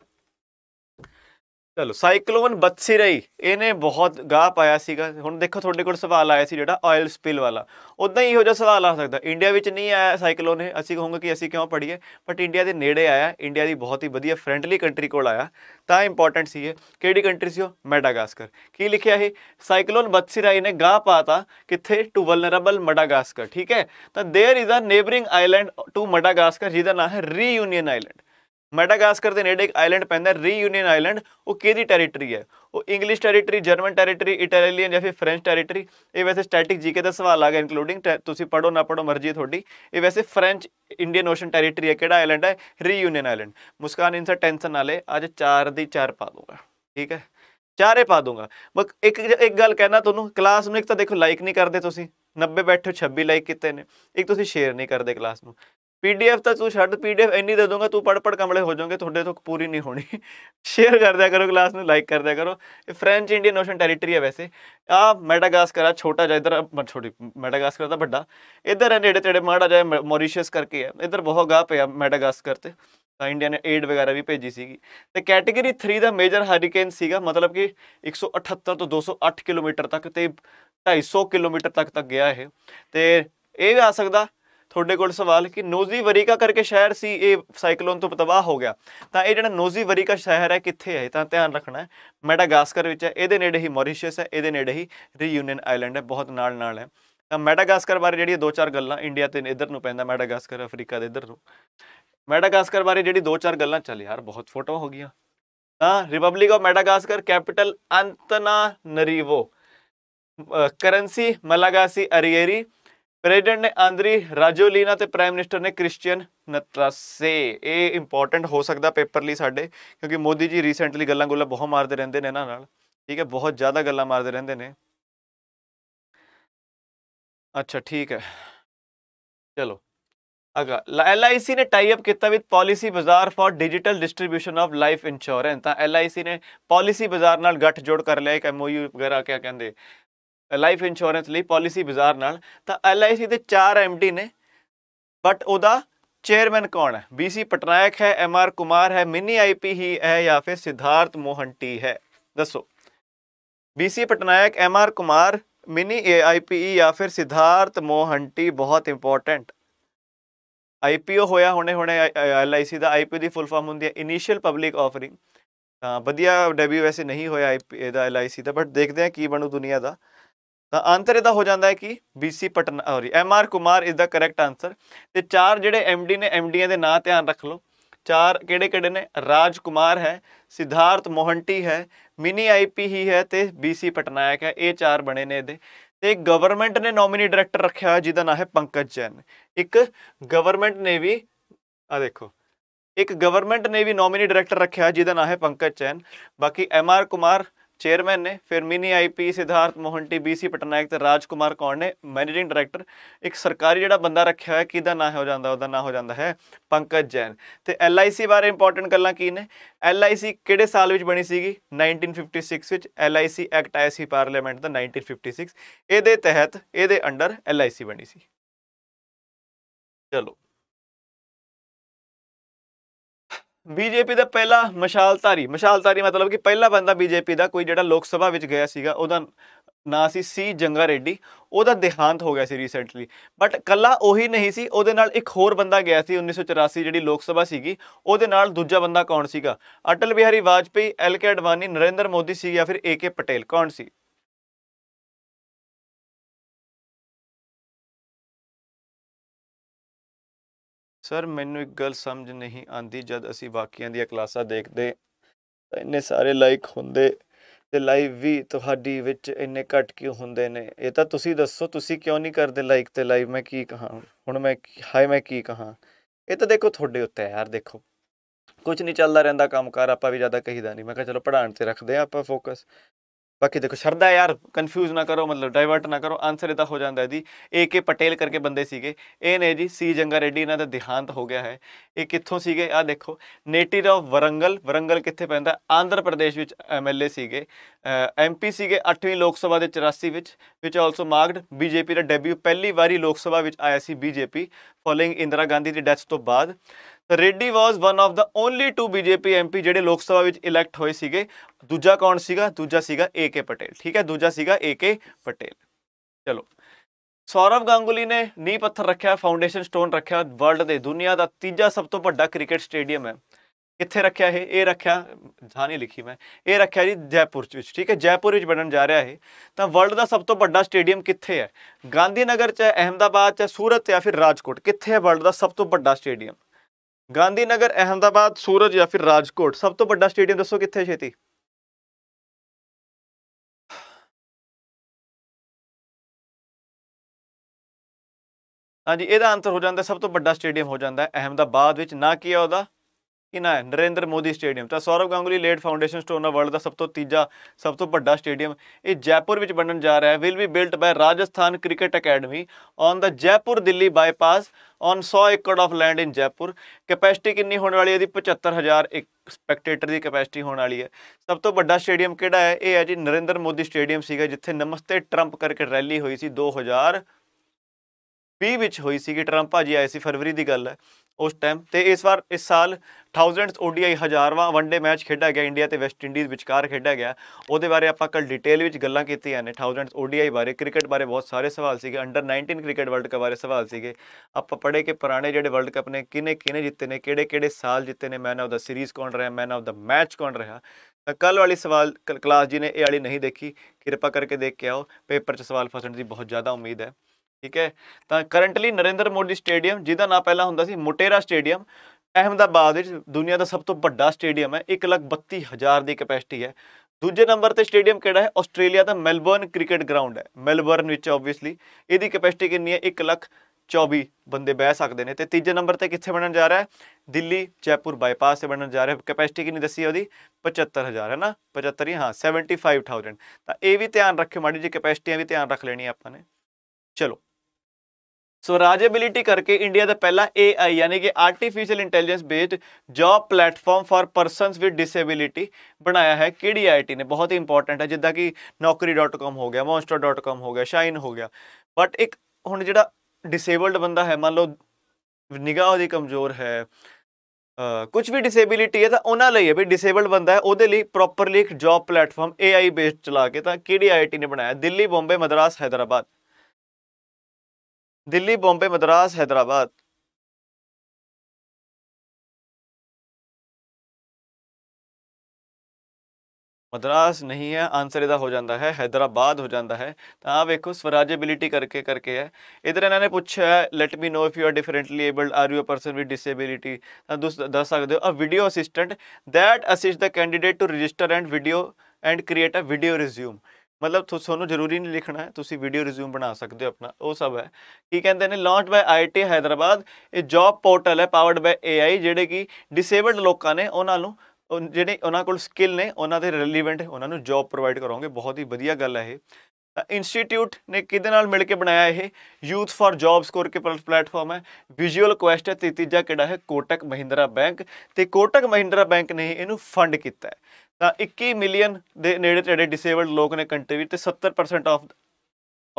ਚਲੋ ਸਾਈਕਲੋਨ ਰਹੀ ਇਹਨੇ ਬਹੁਤ ਗਾਹ ਪਾਇਆ ਸੀਗਾ ਹੁਣ ਦੇਖੋ ਤੁਹਾਡੇ ਕੋਲ ਸਵਾਲ ਆਇਆ ਸੀ ਜਿਹੜਾ ਆਇਲ ਸਪਿਲ ਵਾਲਾ ਉਦਾਂ ਹੀ ਇਹੋ ਜਿਹਾ ਸਵਾਲ ਆ ਸਕਦਾ ਇੰਡੀਆ ਵਿੱਚ ਨਹੀਂ ਆਇਆ ਸਾਈਕਲੋਨ ਇਹ ਅਸੀਂ ਕਹੋਗੇ ਕਿ ਅਸੀਂ ਕਿਉਂ ਪੜੀਏ ਬਟ ਇੰਡੀਆ ਦੇ ਨੇੜੇ ਆਇਆ ਇੰਡੀਆ ਦੀ ਬਹੁਤ ਹੀ ਵਧੀਆ ਫ੍ਰੈਂਡਲੀ ਕੰਟਰੀ ਕੋਲ ਆਇਆ ਤਾਂ ਇੰਪੋਰਟੈਂਟ ਸੀ ਇਹ ਕਿਹੜੀ ਕੰਟਰੀ ਸੀ ਉਹ ਮੈਡਾਗਾਸਕਰ ਕੀ ਲਿਖਿਆ ਇਹ ਸਾਈਕਲੋਨ ਰਹੀ ਨੇ ਗਾਹ ਪਾਤਾ ਕਿੱਥੇ ਟੂ ਵਲਨਰੇਬਲ ਮੈਡਾਗਾਸਕਰ ਠੀਕ ਹੈ ਤਾਂ there is a neighbouring island to Madagascar ਜਿਹਦਾ ਨਾਮ ਹੈ ਰੀਯੂਨੀਅਨ ਆਈਲੈਂਡ ਮੈਡਾਗਾਸਕਰ ਦੇ ਨੇੜੇ ਇੱਕ ਆਈਲੈਂਡ ਪੈਂਦਾ ਰੀਯੂਨੀਅਨ ਆਈਲੈਂਡ ਉਹ ਕਿਹਦੀ ਟੈਰੀਟਰੀ ਹੈ ਉਹ English territory German territory Italian ਜਾਂ ਫਿਰ ਫ੍ਰੈਂਚ ਟੈਰੀਟਰੀ ਇਹ ਵੈਸੇ ਸਟੈਟਿਕ ਜੀਕੇ ਦਾ ਸਵਾਲ ਆ ਗਿਆ ਇਨਕਲੂਡਿੰਗ ਤੁਸੀਂ ਪੜੋ ਨਾ ਪੜੋ ਮਰਜ਼ੀ ਤੁਹਾਡੀ ਇਹ ਵੈਸੇ ਫ੍ਰੈਂਚ ਇੰਡੀਅਨ ਓਸ਼ਨ ਟੈਰੀਟਰੀ ਹੈ ਕਿਹੜਾ ਆਈਲੈਂਡ ਹੈ ਰੀਯੂਨੀਅਨ ਆਈਲੈਂਡ ਮੁਸਕਾਨ ਇਨਸਰ ਟੈਨਸ਼ਨ ਨਾ ਅੱਜ 4 ਦੀ 4 ਪਾ ਦੂੰਗਾ ਠੀਕ ਹੈ ਚਾਰੇ ਪਾ ਦੂੰਗਾ ਬਸ ਇੱਕ ਇੱਕ ਗੱਲ ਕਹਿਣਾ ਤੁਹਾਨੂੰ ਕਲਾਸ ਨੂੰ ਇੱਕ ਤਾਂ ਦੇਖੋ ਲਾਈਕ ਨਹੀਂ ਕਰਦੇ ਤੁਸੀਂ 90 ਬੈਠੇ 26 ਲਾਈਕ ਕੀਤੇ ਨੇ ਇੱਕ ਤੁਸੀਂ ਸ਼ੇਅਰ ਨਹੀਂ ਕਰਦੇ ਕਲਾਸ ਨੂੰ ਪੀਡੀਐਫ ਤਾਂ ਤੂੰ ਛੱਡ ਪੀਡੀਐਫ ਇੰਨੀ ਦੇ ਦੂੰਗਾ ਤੂੰ ਪੜ ਪੜ ਕਮਲੇ ਹੋ ਜਾਓਗੇ ਤੁਹਾਡੇ ਤੋਂ ਪੂਰੀ ਨਹੀਂ ਹੋਣੀ ਸ਼ੇਅਰ ਕਰ ਦਿਆ ਕਰੋ ਕਲਾਸ ਨੂੰ ਲਾਈਕ ਕਰ ਦਿਆ ਕਰੋ ਇਹ ਫ੍ਰੈਂਚ ਇੰਡੀਅਨ ਓਸ਼ਨ ਟੈਰੀਟਰੀ ਹੈ ਵੈਸੇ ਆ ਮੈਡਾਗਾਸਕਰ ਆ ਛੋਟਾ ਜਿਹਾ ਇਧਰ ਛੋਟੀ ਮੈਡਾਗਾਸਕਰ ਦਾ ਵੱਡਾ ਇਧਰ ਹੈ ਨੇੜੇ ਤੇੜੇ ਮਾੜਾ ਜਿਹਾ ਮੌਰੀਸ਼ੀਅਸ ਕਰਕੇ ਹੈ ਇਧਰ ਬਹੁਤ ਗਾਹ ਪਿਆ ਮੈਡਾਗਾਸਕਰ ਤੇ ਤਾਂ ਇੰਡੀਆ ਨੇ ਏਡ ਵਗੈਰਾ ਵੀ ਭੇਜੀ ਸੀਗੀ ਤੇ ਕੈਟਾਗਰੀ 3 ਦਾ ਮੇਜਰ ਹਰੀਕੇਨ ਸੀਗਾ ਮਤਲਬ ਕਿ 178 ਤੋਂ 208 ਕਿਲੋਮੀਟਰ ਤੱਕ ਤੇ 250 ਕਿਲੋਮੀਟਰ ਤੱਕ ਤੱਕ ਗਿਆ ਇਹ ਤੇ ਇਹ ਆ ਸਕਦਾ ਤੁਹਾਡੇ ਕੋਲ ਸਵਾਲ ਕਿ ਨੋਜ਼ੀ ਵਰੀਕਾ ਕਰਕੇ ਸ਼ਹਿਰ ਸੀ ਇਹ ਸਾਈਕਲੋਨ ਤੋਂ ਤਬਾਹ ਹੋ ਗਿਆ ਤਾਂ ਇਹ ਜਿਹੜਾ ਨੋਜ਼ੀ ਵਰੀਕਾ ਸ਼ਹਿਰ ਹੈ ਕਿੱਥੇ ਹੈ ਤਾਂ ਧਿਆਨ ਰੱਖਣਾ ਹੈ ਮੈਡਾਗਾਸਕਰ ਵਿੱਚ ਹੈ ਇਹਦੇ ਨੇੜੇ ਹੀ ਮੌਰੀਸ਼ੀਅਸ ਹੈ ਇਹਦੇ ਨੇੜੇ ਹੀ ਰੀਯੂਨੀਅਨ ਆਈਲੈਂਡ ਹੈ ਬਹੁਤ ਨਾਲ ਨਾਲ ਹੈ ਤਾਂ ਮੈਡਾਗਾਸਕਰ ਬਾਰੇ ਜਿਹੜੀਆਂ ਦੋ ਚਾਰ ਗੱਲਾਂ ਇੰਡੀਆ ਤੇ ਇਧਰ ਨੂੰ ਪੈਂਦਾ ਮੈਡਾਗਾਸਕਰ ਅਫਰੀਕਾ ਦੇ ਇਧਰ ਨੂੰ ਮੈਡਾਗਾਸਕਰ ਬਾਰੇ ਜਿਹੜੀ ਦੋ ਚਾਰ ਗੱਲਾਂ ਚੱਲ ਯਾਰ ਬਹੁਤ ਫੋਟੋ ਹੋ ਗਈਆਂ ਤਾਂ republic of Madagascar capital Antananarivo currency Malagasy ariary president ਨੇ ਆਂਦਰੀ ਰਾਜੋਲੀਨਾ ਤੇ ਪ੍ਰਾਈਮ ਮਿਨਿਸਟਰ ਨੇ ਕ੍ਰਿਸਚੀਅਨ ਨਤਰਾਸੇ ਇਹ ਇੰਪੋਰਟੈਂਟ ਹੋ ਸਕਦਾ ਪੇਪਰ ਲਈ ਸਾਡੇ ਕਿਉਂਕਿ ਮੋਦੀ ਜੀ ਰੀਸੈਂਟਲੀ ਗੱਲਾਂ ਗੁੱਲਾਂ ਬਹੁਤ ਮਾਰਦੇ ਰਹਿੰਦੇ ਨੇ ਇਹਨਾਂ ਨਾਲ ਠੀਕ ਹੈ ਬਹੁਤ ਜ਼ਿਆਦਾ ਗੱਲਾਂ ਮਾਰਦੇ ਰਹਿੰਦੇ ਨੇ ਅੱਛਾ ਠੀਕ ਹੈ ਚਲੋ ਅਗਾ LIC ਨੇ ਟਾਈ ਅਪ ਕੀਤਾ with PolicyBazaar for digital distribution of life insurance ਤਾਂ LIC ਨੇ ਪਾਲਿਸੀ ਬਾਜ਼ਾਰ ਨਾਲ ਗੱਠ ਜੋੜ ਕਰ ਲਿਆ ਇੱਕ MOU ਵਗੈਰਾ ਕਿਆ ਕਹਿੰਦੇ ਲਾਈਫ ਇੰਸ਼ੋਰੈਂਸ ਲਈ ਪਾਲਿਸੀ ਬਾਜ਼ਾਰ ਨਾਲ ਤਾਂ ਐਲਆਈਸੀ ਦੇ 4 ਐਮਡੀ ਨੇ ਬਟ ਉਹਦਾ ਚੇਅਰਮੈਨ ਕੌਣ ਹੈ ਬੀਸੀ ਪਟਨਾਇਕ ਹੈ ਐਮਆਰ ਕੁਮਾਰ ਹੈ ਮਿੰਨੀ ਆਈਪੀ ਹੀ ਹੈ ਜਾਂ ਫਿਰ ਸਿਧਾਰਥ ਮੋਹੰਟੀ ਹੈ ਦੱਸੋ BC Patnaik MR Kumar mini IP ਜਾਂ ਫਿਰ ਸਿਧਾਰਥ ਮੋਹੰਟੀ ਬਹੁਤ ਇੰਪੋਰਟੈਂਟ ਆਈਪੀਓ ਹੋਇਆ ਹੁਣੇ ਹੁਣੇ ਐਲਆਈਸੀ ਦਾ ਆਈਪੀਓ ਦੀ ਫੁੱਲ ਫਾਰਮ ਹੁੰਦੀ ਹੈ ਇਨੀਸ਼ੀਅਲ ਪਬਲਿਕ ਆਫਰਿੰਗ ਤਾਂ ਵਧੀਆ ਡੈਬਿਊ ਵੈਸੇ e ਨਹੀਂ ਹੋਇਆ ਆਈਪੀ ਦਾ ਐਲਆਈਸੀ ਦਾ ਬਟ ਦੇਖਦੇ ਆ ਕੀ ਬਣੂ ਦੁਨੀਆ ਦਾ ਤਾਂ ਆਨਸਰ ਇਹਦਾ ਹੋ ਜਾਂਦਾ ਹੈ ਕਿ BC Patna sorry M R Kumar ਇਸ ਦਾ ਕਰੈਕਟ ਆਨਸਰ ਤੇ ਚਾਰ ਜਿਹੜੇ ਐਮਡੀ ਨੇ ਐਮਡੀਆਂ ਦੇ ਨਾਂ ਧਿਆਨ ਰੱਖ ਲਓ ਚਾਰ ਕਿਹੜੇ ਕਿਹੜੇ ਨੇ ਰਾਜ ਕੁਮਾਰ ਹੈ ਸਿਧਾਰਥ ਮੋਹੰਟੀ ਹੈ ਮਿਨੀ ਆਈਪੀ ਹੀ ਹੈ ਤੇ ਬੀਸੀ ਪਟਨਾਇਕ ਹੈ ਇਹ ਚਾਰ ਬਣੇ ਨੇ ਇਹਦੇ ਤੇ ਗਵਰਨਮੈਂਟ ਨੇ ਨੋਮਿਨੀ ਡਾਇਰੈਕਟਰ ਰੱਖਿਆ ਹੋਇਆ ਜਿਹਦਾ ਨਾਮ ਹੈ ਪੰਕਜ ਜੈਨ ਇੱਕ ਗਵਰਨਮੈਂਟ ਨੇ ਵੀ ਆ ਦੇਖੋ ਇੱਕ ਗਵਰਨਮੈਂਟ ਨੇ ਵੀ ਨੋਮਿਨੀ ਡਾਇਰੈਕਟਰ ਰੱਖਿਆ ਜਿਹਦਾ ਨਾਮ ਹੈ ਪੰਕਜ ਚੈਨ ਬਾਕੀ ਐਮ ਆਰ ਕੁਮਾਰ ਚੇਅਰਮੈਨ ਨੇ ਫਿਰ mini IP Siddharth Mohanty BC Patnaik ਤੇ ਰਾਜਕੁਮਾਰ ਕੌਰ ਨੇ ਮੈਨੇਜਿੰਗ ਡਾਇਰੈਕਟਰ ਇੱਕ ਸਰਕਾਰੀ ਜਿਹੜਾ ਬੰਦਾ ਰੱਖਿਆ ਹੋਇਆ ਕਿਹਦਾ ਨਾਂ ਹੋ ਜਾਂਦਾ ਉਹਦਾ ਨਾਂ ਹੋ ਜਾਂਦਾ ਹੈ ਪੰਕਜ ਜੈਨ ਤੇ LIC ਬਾਰੇ ਇੰਪੋਰਟੈਂਟ ਗੱਲਾਂ ਕੀ ਨੇ LIC ਕਿਹੜੇ ਸਾਲ ਵਿੱਚ ਬਣੀ ਸੀਗੀ 1956 ਵਿੱਚ LIC ਐਕਟ ਆਇਆ ਸੀ ਪਾਰਲੀਮੈਂਟ ਦਾ 1956 ਇਹਦੇ
ਤਹਿਤ ਇਹਦੇ ਅੰਡਰ LIC ਬਣੀ ਸੀ ਚਲੋ ਬੀਜੇਪੀ ਦਾ ਪਹਿਲਾ ਮਸ਼ਾਲਧਾਰੀ ਮਸ਼ਾਲਧਾਰੀ ਮਤਲਬ
ਕਿ ਪਹਿਲਾ ਬੰਦਾ ਬੀਜੇਪੀ ਦਾ ਕੋਈ ਜਿਹੜਾ ਲੋਕ ਸਭਾ ਵਿੱਚ ਗਿਆ ਸੀਗਾ ਉਹਦਾ ਨਾਂ ਸੀ ਸੀ ਜੰਗਾ ਰੈਡੀ ਉਹਦਾ ਦੇਹਾਂਤ ਹੋ ਗਿਆ ਸੀ ਰੀਸੈਂਟਲੀ ਬਟ ਕੱਲਾ ਉਹੀ ਨਹੀਂ ਸੀ ਉਹਦੇ ਨਾਲ ਇੱਕ ਹੋਰ ਬੰਦਾ ਗਿਆ ਸੀ 1984 ਜਿਹੜੀ ਲੋਕ ਸਭਾ ਸੀਗੀ ਉਹਦੇ ਨਾਲ ਦੂਜਾ ਬੰਦਾ ਕੌਣ ਸੀਗਾ ਅਟਲ ਬਿਹਾਰੀ ਵਾਜਪੇਈ ਐਲ ਕੇ
ਅਡਵਾਨੀ ਨਰਿੰਦਰ ਮੋਦੀ ਸੀ ਜਾਂ ਫਿਰ ਏ ਕੇ ਪਟੇਲ ਕੌਣ ਸੀ ਸਰ ਮੈਨੂੰ ਇੱਕ ਗੱਲ ਸਮਝ ਨਹੀਂ ਆਂਦੀ ਜਦ ਅਸੀਂ ਬਾਕੀਆਂ ਦੀਆਂ ਕਲਾਸਾਂ ਦੇਖਦੇ ਤਾਂ ਇੰਨੇ ਸਾਰੇ
ਲਾਈਕ ਹੁੰਦੇ ਤੇ ਲਾਈਵ ਵੀ ਤੁਹਾਡੀ ਵਿੱਚ ਇੰਨੇ ਘਟ ਕਿਉਂ ਹੁੰਦੇ ਨੇ ਇਹ ਤਾਂ ਤੁਸੀਂ ਦੱਸੋ ਤੁਸੀਂ ਕਿਉਂ ਨਹੀਂ ਕਰਦੇ ਲਾਈਕ ਤੇ ਲਾਈਵ ਮੈਂ ਕੀ ਕਹਾ ਹੁਣ ਮੈਂ ਹਾਏ ਮੈਂ ਕੀ ਕਹਾ ਇਹ ਤਾਂ ਦੇਖੋ ਤੁਹਾਡੇ ਉੱਤੇ ਹੈ ਯਾਰ ਦੇਖੋ ਕੁਝ ਨਹੀਂ ਚੱਲਦਾ ਰਹਿੰਦਾ ਕੰਮਕਾਰ ਆਪਾਂ ਵੀ ਜ਼ਿਆਦਾ ਕਹੀਦਾ ਨਹੀਂ ਮੈਂ ਕਿਹਾ ਚਲੋ ਪੜਾਉਣ ਤੇ ਰੱਖਦੇ ਆ ਆਪਾਂ ਫੋਕਸ ਬਾਕੀ ਦੇਖੋ ਸ਼ਰਦਾ ਯਾਰ ਕਨਫਿਊਜ਼ ਨਾ ਕਰੋ ਮਤਲਬ ਡਾਈਵਰਟ ਨਾ ਕਰੋ ਆਨਸਰ ਇਹਦਾ ਹੋ ਜਾਂਦਾ ਜੀ ਏ ਕੇ ਪਟੇਲ ਕਰਕੇ ਬੰਦੇ ਸੀਗੇ ਇਹ ਨੇ ਜੀ ਸੀ ਜੰਗਾ ਰੈਡੀ ਇਹਨਾਂ ਦਾ ਦਿਹਾਂਤ ਹੋ ਗਿਆ ਹੈ ਇਹ ਕਿੱਥੋਂ ਸੀਗੇ ਆ ਦੇਖੋ ਨੇਟਿਵ ਆਫ ਵਰੰਗਲ ਵਰੰਗਲ ਕਿੱਥੇ ਪੈਂਦਾ ਆਂਧਰਾ ਪ੍ਰਦੇਸ਼ ਵਿੱਚ ਐਮਐਲਏ ਸੀਗੇ ਐਮਪੀ ਸੀਗੇ 8ਵੀਂ ਲੋਕ ਸਭਾ ਦੇ 84 ਵਿੱਚ ਵਿਚ ਆਲਸੋ ਮਾਰਕਡ ਬੀਜੇਪੀ ਦਾ ਡੈਬਿਊ ਪਹਿਲੀ ਵਾਰੀ ਲੋਕ ਸਭਾ ਵਿੱਚ ਆਇਆ ਸੀ ਬੀਜੇਪੀ ਫੋਲੋਇੰਗ ਇੰਦਰਾ ਗਾਂਧੀ ਦੀ ਡੈਥ ਤੋਂ ਬਾਅਦ Reddy was one of the only two BJP MP ਜਿਹੜੇ ਲੋਕ ਸਭਾ ਵਿੱਚ ਇਲੈਕਟ ਹੋਏ ਸੀਗੇ ਦੂਜਾ ਕੌਣ ਸੀਗਾ ਦੂਜਾ ਸੀਗਾ ਏਕੇ ਪਟੇਲ ਠੀਕ ਹੈ ਦੂਜਾ ਸੀਗਾ ਏਕੇ ਪਟੇਲ ਚਲੋ ਸੌਰਵ ਗਾਂਗੁਲੀ ਨੇ ਨੀ ਪੱਥਰ ਰੱਖਿਆ ਫਾਊਂਡੇਸ਼ਨ ਸਟੋਨ ਰੱਖਿਆ ਵਰਲਡ ਦੇ ਦੁਨੀਆ ਦਾ ਤੀਜਾ ਸਭ ਤੋਂ ਵੱਡਾ ਕ੍ਰਿਕਟ ਸਟੇਡੀਅਮ ਹੈ ਕਿੱਥੇ ਰੱਖਿਆ ਇਹ ਇਹ ਰੱਖਿਆ ਜਾਣੀ ਲਿਖੀ ਮੈਂ ਇਹ ਰੱਖਿਆ ਜੀ ਜੈਪੁਰ ਵਿੱਚ ਠੀਕ ਹੈ ਜੈਪੁਰ ਵਿੱਚ ਬਣਨ ਜਾ ਰਿਹਾ ਇਹ ਤਾਂ ਵਰਲਡ ਦਾ ਸਭ ਤੋਂ ਵੱਡਾ ਸਟੇਡੀਅਮ ਕਿੱਥੇ ਹੈ ਗਾਂਧੀ ਨਗਰ ਚ ਹੈ ਅਹਮਦਾਬਾਦ ਚ ਸੂਰਤ ਜਾਂ ਫਿਰ ਰਾਜਕੋਟ ਕਿੱਥੇ ਹੈ ਵਰਲਡ ਦਾ ਸਭ ਤੋਂ ਵੱਡਾ ਸਟੇਡੀਅਮ
ਗਾਂਧੀਨਗਰ ਅਹਮਦਾਬਾਦ ਸੂਰਜ ਜਾਂ ਫਿਰ ਰਾਜਕੋਟ ਸਭ ਤੋਂ ਵੱਡਾ ਸਟੇਡੀਅਮ ਦੱਸੋ ਕਿੱਥੇ ਛੇਤੀ ਹਾਂਜੀ ਇਹਦਾ ਆਨਸਰ ਹੋ ਜਾਂਦਾ ਸਭ ਤੋਂ ਵੱਡਾ ਸਟੇਡੀਅਮ ਹੋ ਜਾਂਦਾ
ਅਹਮਦਾਬਾਦ ਵਿੱਚ ਨਾ ਕੀ ਹੈ ਉਹਦਾ ਕਿਨਾ ਹੈ ਨਰਿੰਦਰ ਮੋਦੀ ਸਟੇਡੀਅਮ ਤਾਂ Sourav Ganguly laid foundation stone ਦਾ ਵਰਲਡ ਦਾ ਸਭ ਤੋਂ ਤੀਜਾ ਸਭ ਤੋਂ ਵੱਡਾ ਸਟੇਡੀਅਮ ਇਹ ਜੈਪੁਰ ਵਿੱਚ ਬਣਨ ਜਾ ਰਿਹਾ ਹੈ will be built by Rajasthan cricket academy on the Jaipur Delhi bypass on 100 acre of land in Jaipur capacity ਕਿੰਨੀ ਹੋਣ ਵਾਲੀ ਹੈ ਦੀ 75000 ਐਕਸਪੈਕਟੇਟਰ ਸਪੈਕਟੇਟਰ ਦੀ ਕੈਪੈਸਿਟੀ ਹੋਣ ਵਾਲੀ ਹੈ ਸਭ ਤੋਂ ਵੱਡਾ ਸਟੇਡੀਅਮ ਕਿਹੜਾ ਹੈ ਇਹ ਹੈ ਜੀ ਨਰਿੰਦਰ ਮੋਦੀ ਸਟੇਡੀਅਮ ਸੀਗਾ ਜਿੱਥੇ ਨਮਸਤੇ ਟਰੰਪ ਕਰਕੇ ਰੈਲੀ ਹੋਈ ਸੀ 2000 20 ਵਿੱਚ ਹੋਈ ਕਿ ਟਰੰਪ ਜੀ ਆਏ ਸੀ ਫਰਵਰੀ ਦੀ ਗੱਲ ਹੈ ਉਸ ਟਾਈਮ ਤੇ ਇਸ ਵਾਰ ਇਸ ਸਾਲ 1000th ODI 1000ਵਾਂ ਵਨਡੇ ਮੈਚ ਖੇਡਿਆ ਗਿਆ ਇੰਡੀਆ ਤੇ ਵੈਸਟ ਇੰਡੀਜ਼ ਵਿਚਕਾਰ ਖੇਡਿਆ ਗਿਆ ਉਹਦੇ ਬਾਰੇ ਆਪਾਂ ਕੱਲ ਡਿਟੇਲ ਵਿੱਚ ਗੱਲਾਂ ਕੀਤੀਆਂ ਨੇ 1000th ODI ਬਾਰੇ ਕ੍ਰਿਕਟ ਬਾਰੇ ਬਹੁਤ ਸਾਰੇ ਸਵਾਲ ਸੀਗੇ ਅੰਡਰ 19 ਕ੍ਰਿਕਟ ਵਰਲਡ ਕੱਪ ਬਾਰੇ ਸਵਾਲ ਸੀਗੇ ਆਪਾਂ ਪੜ੍ਹੇ ਕਿ ਪੁਰਾਣੇ ਜਿਹੜੇ ਵਰਲਡ ਕੱਪ ਨੇ ਕਿਨੇ ਕਿਨੇ ਜਿੱਤੇ ਨੇ ਕਿਹੜੇ ਕਿਹੜੇ ਸਾਲ ਜਿੱਤੇ ਨੇ ਮੈਨ ਆਫ ਦਾ ਸੀਰੀਜ਼ ਕੌਣ ਰਿਹਾ ਮੈਨ ਆਫ ਦਾ ਮੈਚ ਕੌਣ ਰਿਹਾ ਕੱਲ ਵਾਲੀ ਸਵਾਲ ਕਲਾਸ ਜੀ ਨੇ ਇਹ ਵਾਲੀ ਨਹੀਂ ਦੇਖੀ ਕਿਰਪਾ ਕਰਕੇ ਦੇਖ ਕੇ ਆਓ ਪੇਪਰ 'ਚ ਸਵਾਲ ਫਸਣ ਦੀ ਬਹੁਤ ਜ਼ਿਆਦਾ ਉਮੀਦ ਹੈ ਠੀਕ ਹੈ ਤਾਂ ਕਰੰਟਲੀ ਨਰਿੰਦਰ ਮੋਦੀ ਸਟੇਡੀਅਮ ਜਿਹਦਾ ਨਾਮ ਪਹਿਲਾਂ ਹੁੰਦਾ ਸੀ ਮੋਟੇਰਾ ਸਟੇਡੀਅਮ ਅਹਮਦਾਬਾਦ ਵਿੱਚ ਦੁਨੀਆ ਦਾ ਸਭ ਤੋਂ ਵੱਡਾ ਸਟੇਡੀਅਮ ਹੈ 132000 ਦੀ ਕੈਪੈਸਿਟੀ ਹੈ ਦੂਜੇ ਨੰਬਰ ਤੇ ਸਟੇਡੀਅਮ ਕਿਹੜਾ ਹੈ ਆਸਟ੍ਰੇਲੀਆ ਦਾ ਮੈਲਬੌਰਨ ਕ੍ਰਿਕਟ ਗਰਾਊਂਡ ਹੈ ਮੈਲਬੌਰਨ ਵਿੱਚ ਆਬਵੀਅਸਲੀ ਇਹਦੀ ਕੈਪੈਸਿਟੀ ਕਿੰਨੀ ਹੈ 1 ਲੱਖ 24 ਬੰਦੇ ਬਹਿ ਸਕਦੇ ਨੇ ਤੇ ਤੀਜੇ ਨੰਬਰ ਤੇ ਕਿੱਥੇ ਬਣਨ ਜਾ ਰਿਹਾ ਹੈ ਦਿੱਲੀ ਜੈਪੁਰ ਬਾਈਪਾਸ ਤੇ ਬਣਨ ਜਾ ਰਿਹਾ ਹੈ ਕੈਪੈਸਿਟੀ ਕਿੰਨੀ ਦੱਸੀ ਉਹਦੀ 75000 ਹੈ ਨਾ 75 ਹਾਂ 75000 ਤਾਂ ਇਹ ਵੀ ਧਿਆਨ ਰੱਖਿਓ ਮਾੜੀ ਜੀ ਕੈਪੈਸਿਟੀਆਂ ਵੀ ਧਿਆਨ ਰੱਖ ਲੈਣੀ ਆਪਾਂ ਨੇ ਚਲੋ ਸਵਰਾਜੇਬਿਲਿਟੀ ਕਰਕੇ ਇੰਡੀਆ ਦਾ ਪਹਿਲਾ AI ਯਾਨੀ ਕਿ artificial intelligence based job platform for persons with disability ਬਣਾਇਆ ਹੈ ਕਿਹੜੀ IT ਨੇ ਬਹੁਤ ਹੀ ਇੰਪੋਰਟੈਂਟ ਹੈ ਜਿੱਦਾਂ ਕਿ naukri.com ਹੋ ਗਿਆ monster.com ਹੋ ਗਿਆ shine ਹੋ ਗਿਆ ਬਟ ਇੱਕ ਹੁਣ ਜਿਹੜਾ ਡਿਸੇਬਲਡ ਬੰਦਾ ਹੈ ਮੰਨ ਲਓ ਨਿਗਾਹ ਉਹਦੀ ਕਮਜ਼ੋਰ ਹੈ ਕੁਝ ਵੀ ਡਿਸੇਬਿਲਿਟੀ ਹੈ ਤਾਂ ਉਹਨਾਂ ਲਈ ਹੈ ਵੀ ਡਿਸੇਬਲਡ ਬੰਦਾ ਹੈ ਉਹਦੇ ਲਈ ਪ੍ਰੋਪਰਲੀ ਇੱਕ ਜੌਬ ਪਲੇਟਫਾਰਮ AI ਬੇਸਡ ਚਲਾ ਕੇ ਤਾਂ ਕਿਹੜੀ IT ਨੇ ਬਣਾਇਆ ਦਿੱਲੀ ਬੰਬੇ ਮਦਰਾਸ ਹైదరాబాద్
दिल्ली बॉम्बे मद्रास हैदराबाद मद्रास नहीं है आंसर यदा हो जाता है हैदराबाद हो जाता है तो आप वेखो स्वराजेबिलिटी
करके करके है इधर इन्होंने पूछा है let me know if you are differently abled are you a person with disability दस सकते हो a video assistant that assist the candidate to register and video and create a video resume ਮਤਲਬ ਤੁਹਾਨੂੰ ਜ਼ਰੂਰੀ ਨਹੀਂ ਲਿਖਣਾ ਹੈ ਤੁਸੀਂ ਵੀਡੀਓ ਰਿਜ਼ਿਊਮ ਬਣਾ ਸਕਦੇ ਹੋ ਆਪਣਾ ਉਹ ਸਭ ਹੈ ਕੀ ਕਹਿੰਦੇ ਨੇ ਲਾਂਚ ਬਾਈ ਆਈਟੀ ਹైదరాబాద్ ਇਹ ਜੌਬ ਪੋਰਟਲ ਹੈ ਪਾਵਰਡ ਬਾਈ ਏਆਈ ਜਿਹੜੇ ਕਿ ਡਿਸੇਬਲਡ ਲੋਕਾਂ ਨੇ ਉਹਨਾਂ ਨੂੰ ਜਿਹੜੇ ਉਹਨਾਂ ਕੋਲ ਸਕਿੱਲ ਨੇ ਉਹਨਾਂ ਦੇ ਰਿਲੇਵੈਂਟ ਉਹਨਾਂ ਨੂੰ ਜੌਬ ਪ੍ਰੋਵਾਈਡ ਕਰਾਉਂਗੇ ਬਹੁਤ ਹੀ ਵਧੀਆ ਗੱਲ ਹੈ ਇਹ ਇੰਸਟੀਟਿਊਟ ਨੇ ਕਿਹਦੇ ਨਾਲ ਮਿਲ ਕੇ ਬਣਾਇਆ ਇਹ ਯੂਥ ਫਾਰ ਜੌਬਸ ਕਰਕੇ ਪਲੇਟਫਾਰਮ ਹੈ ਵਿਜ਼ੂਅਲ ਕੁਐਸਟ ਹੈ ਤੇ ਤੀਜਾ ਕਿਹੜਾ ਹੈ ਕੋਟਕ ਮਹਿੰਦਰਾ ਬੈਂਕ ਤੇ ਕੋਟਕ ਮਹਿੰਦਰਾ ਬੈਂਕ ਨੇ ਇਹਨੂੰ ਫੰਡ ਕੀਤਾ ਹੈ ਤਾਂ 21 ਮਿਲੀਅਨ ਦੇ ਨੇੜੇ ਤੇੜੇ ਡਿਸੇਬਲਡ ਲੋਕ ਨੇ ਕੰਟਰੀ ਵਿੱਚ ਤੇ 70% of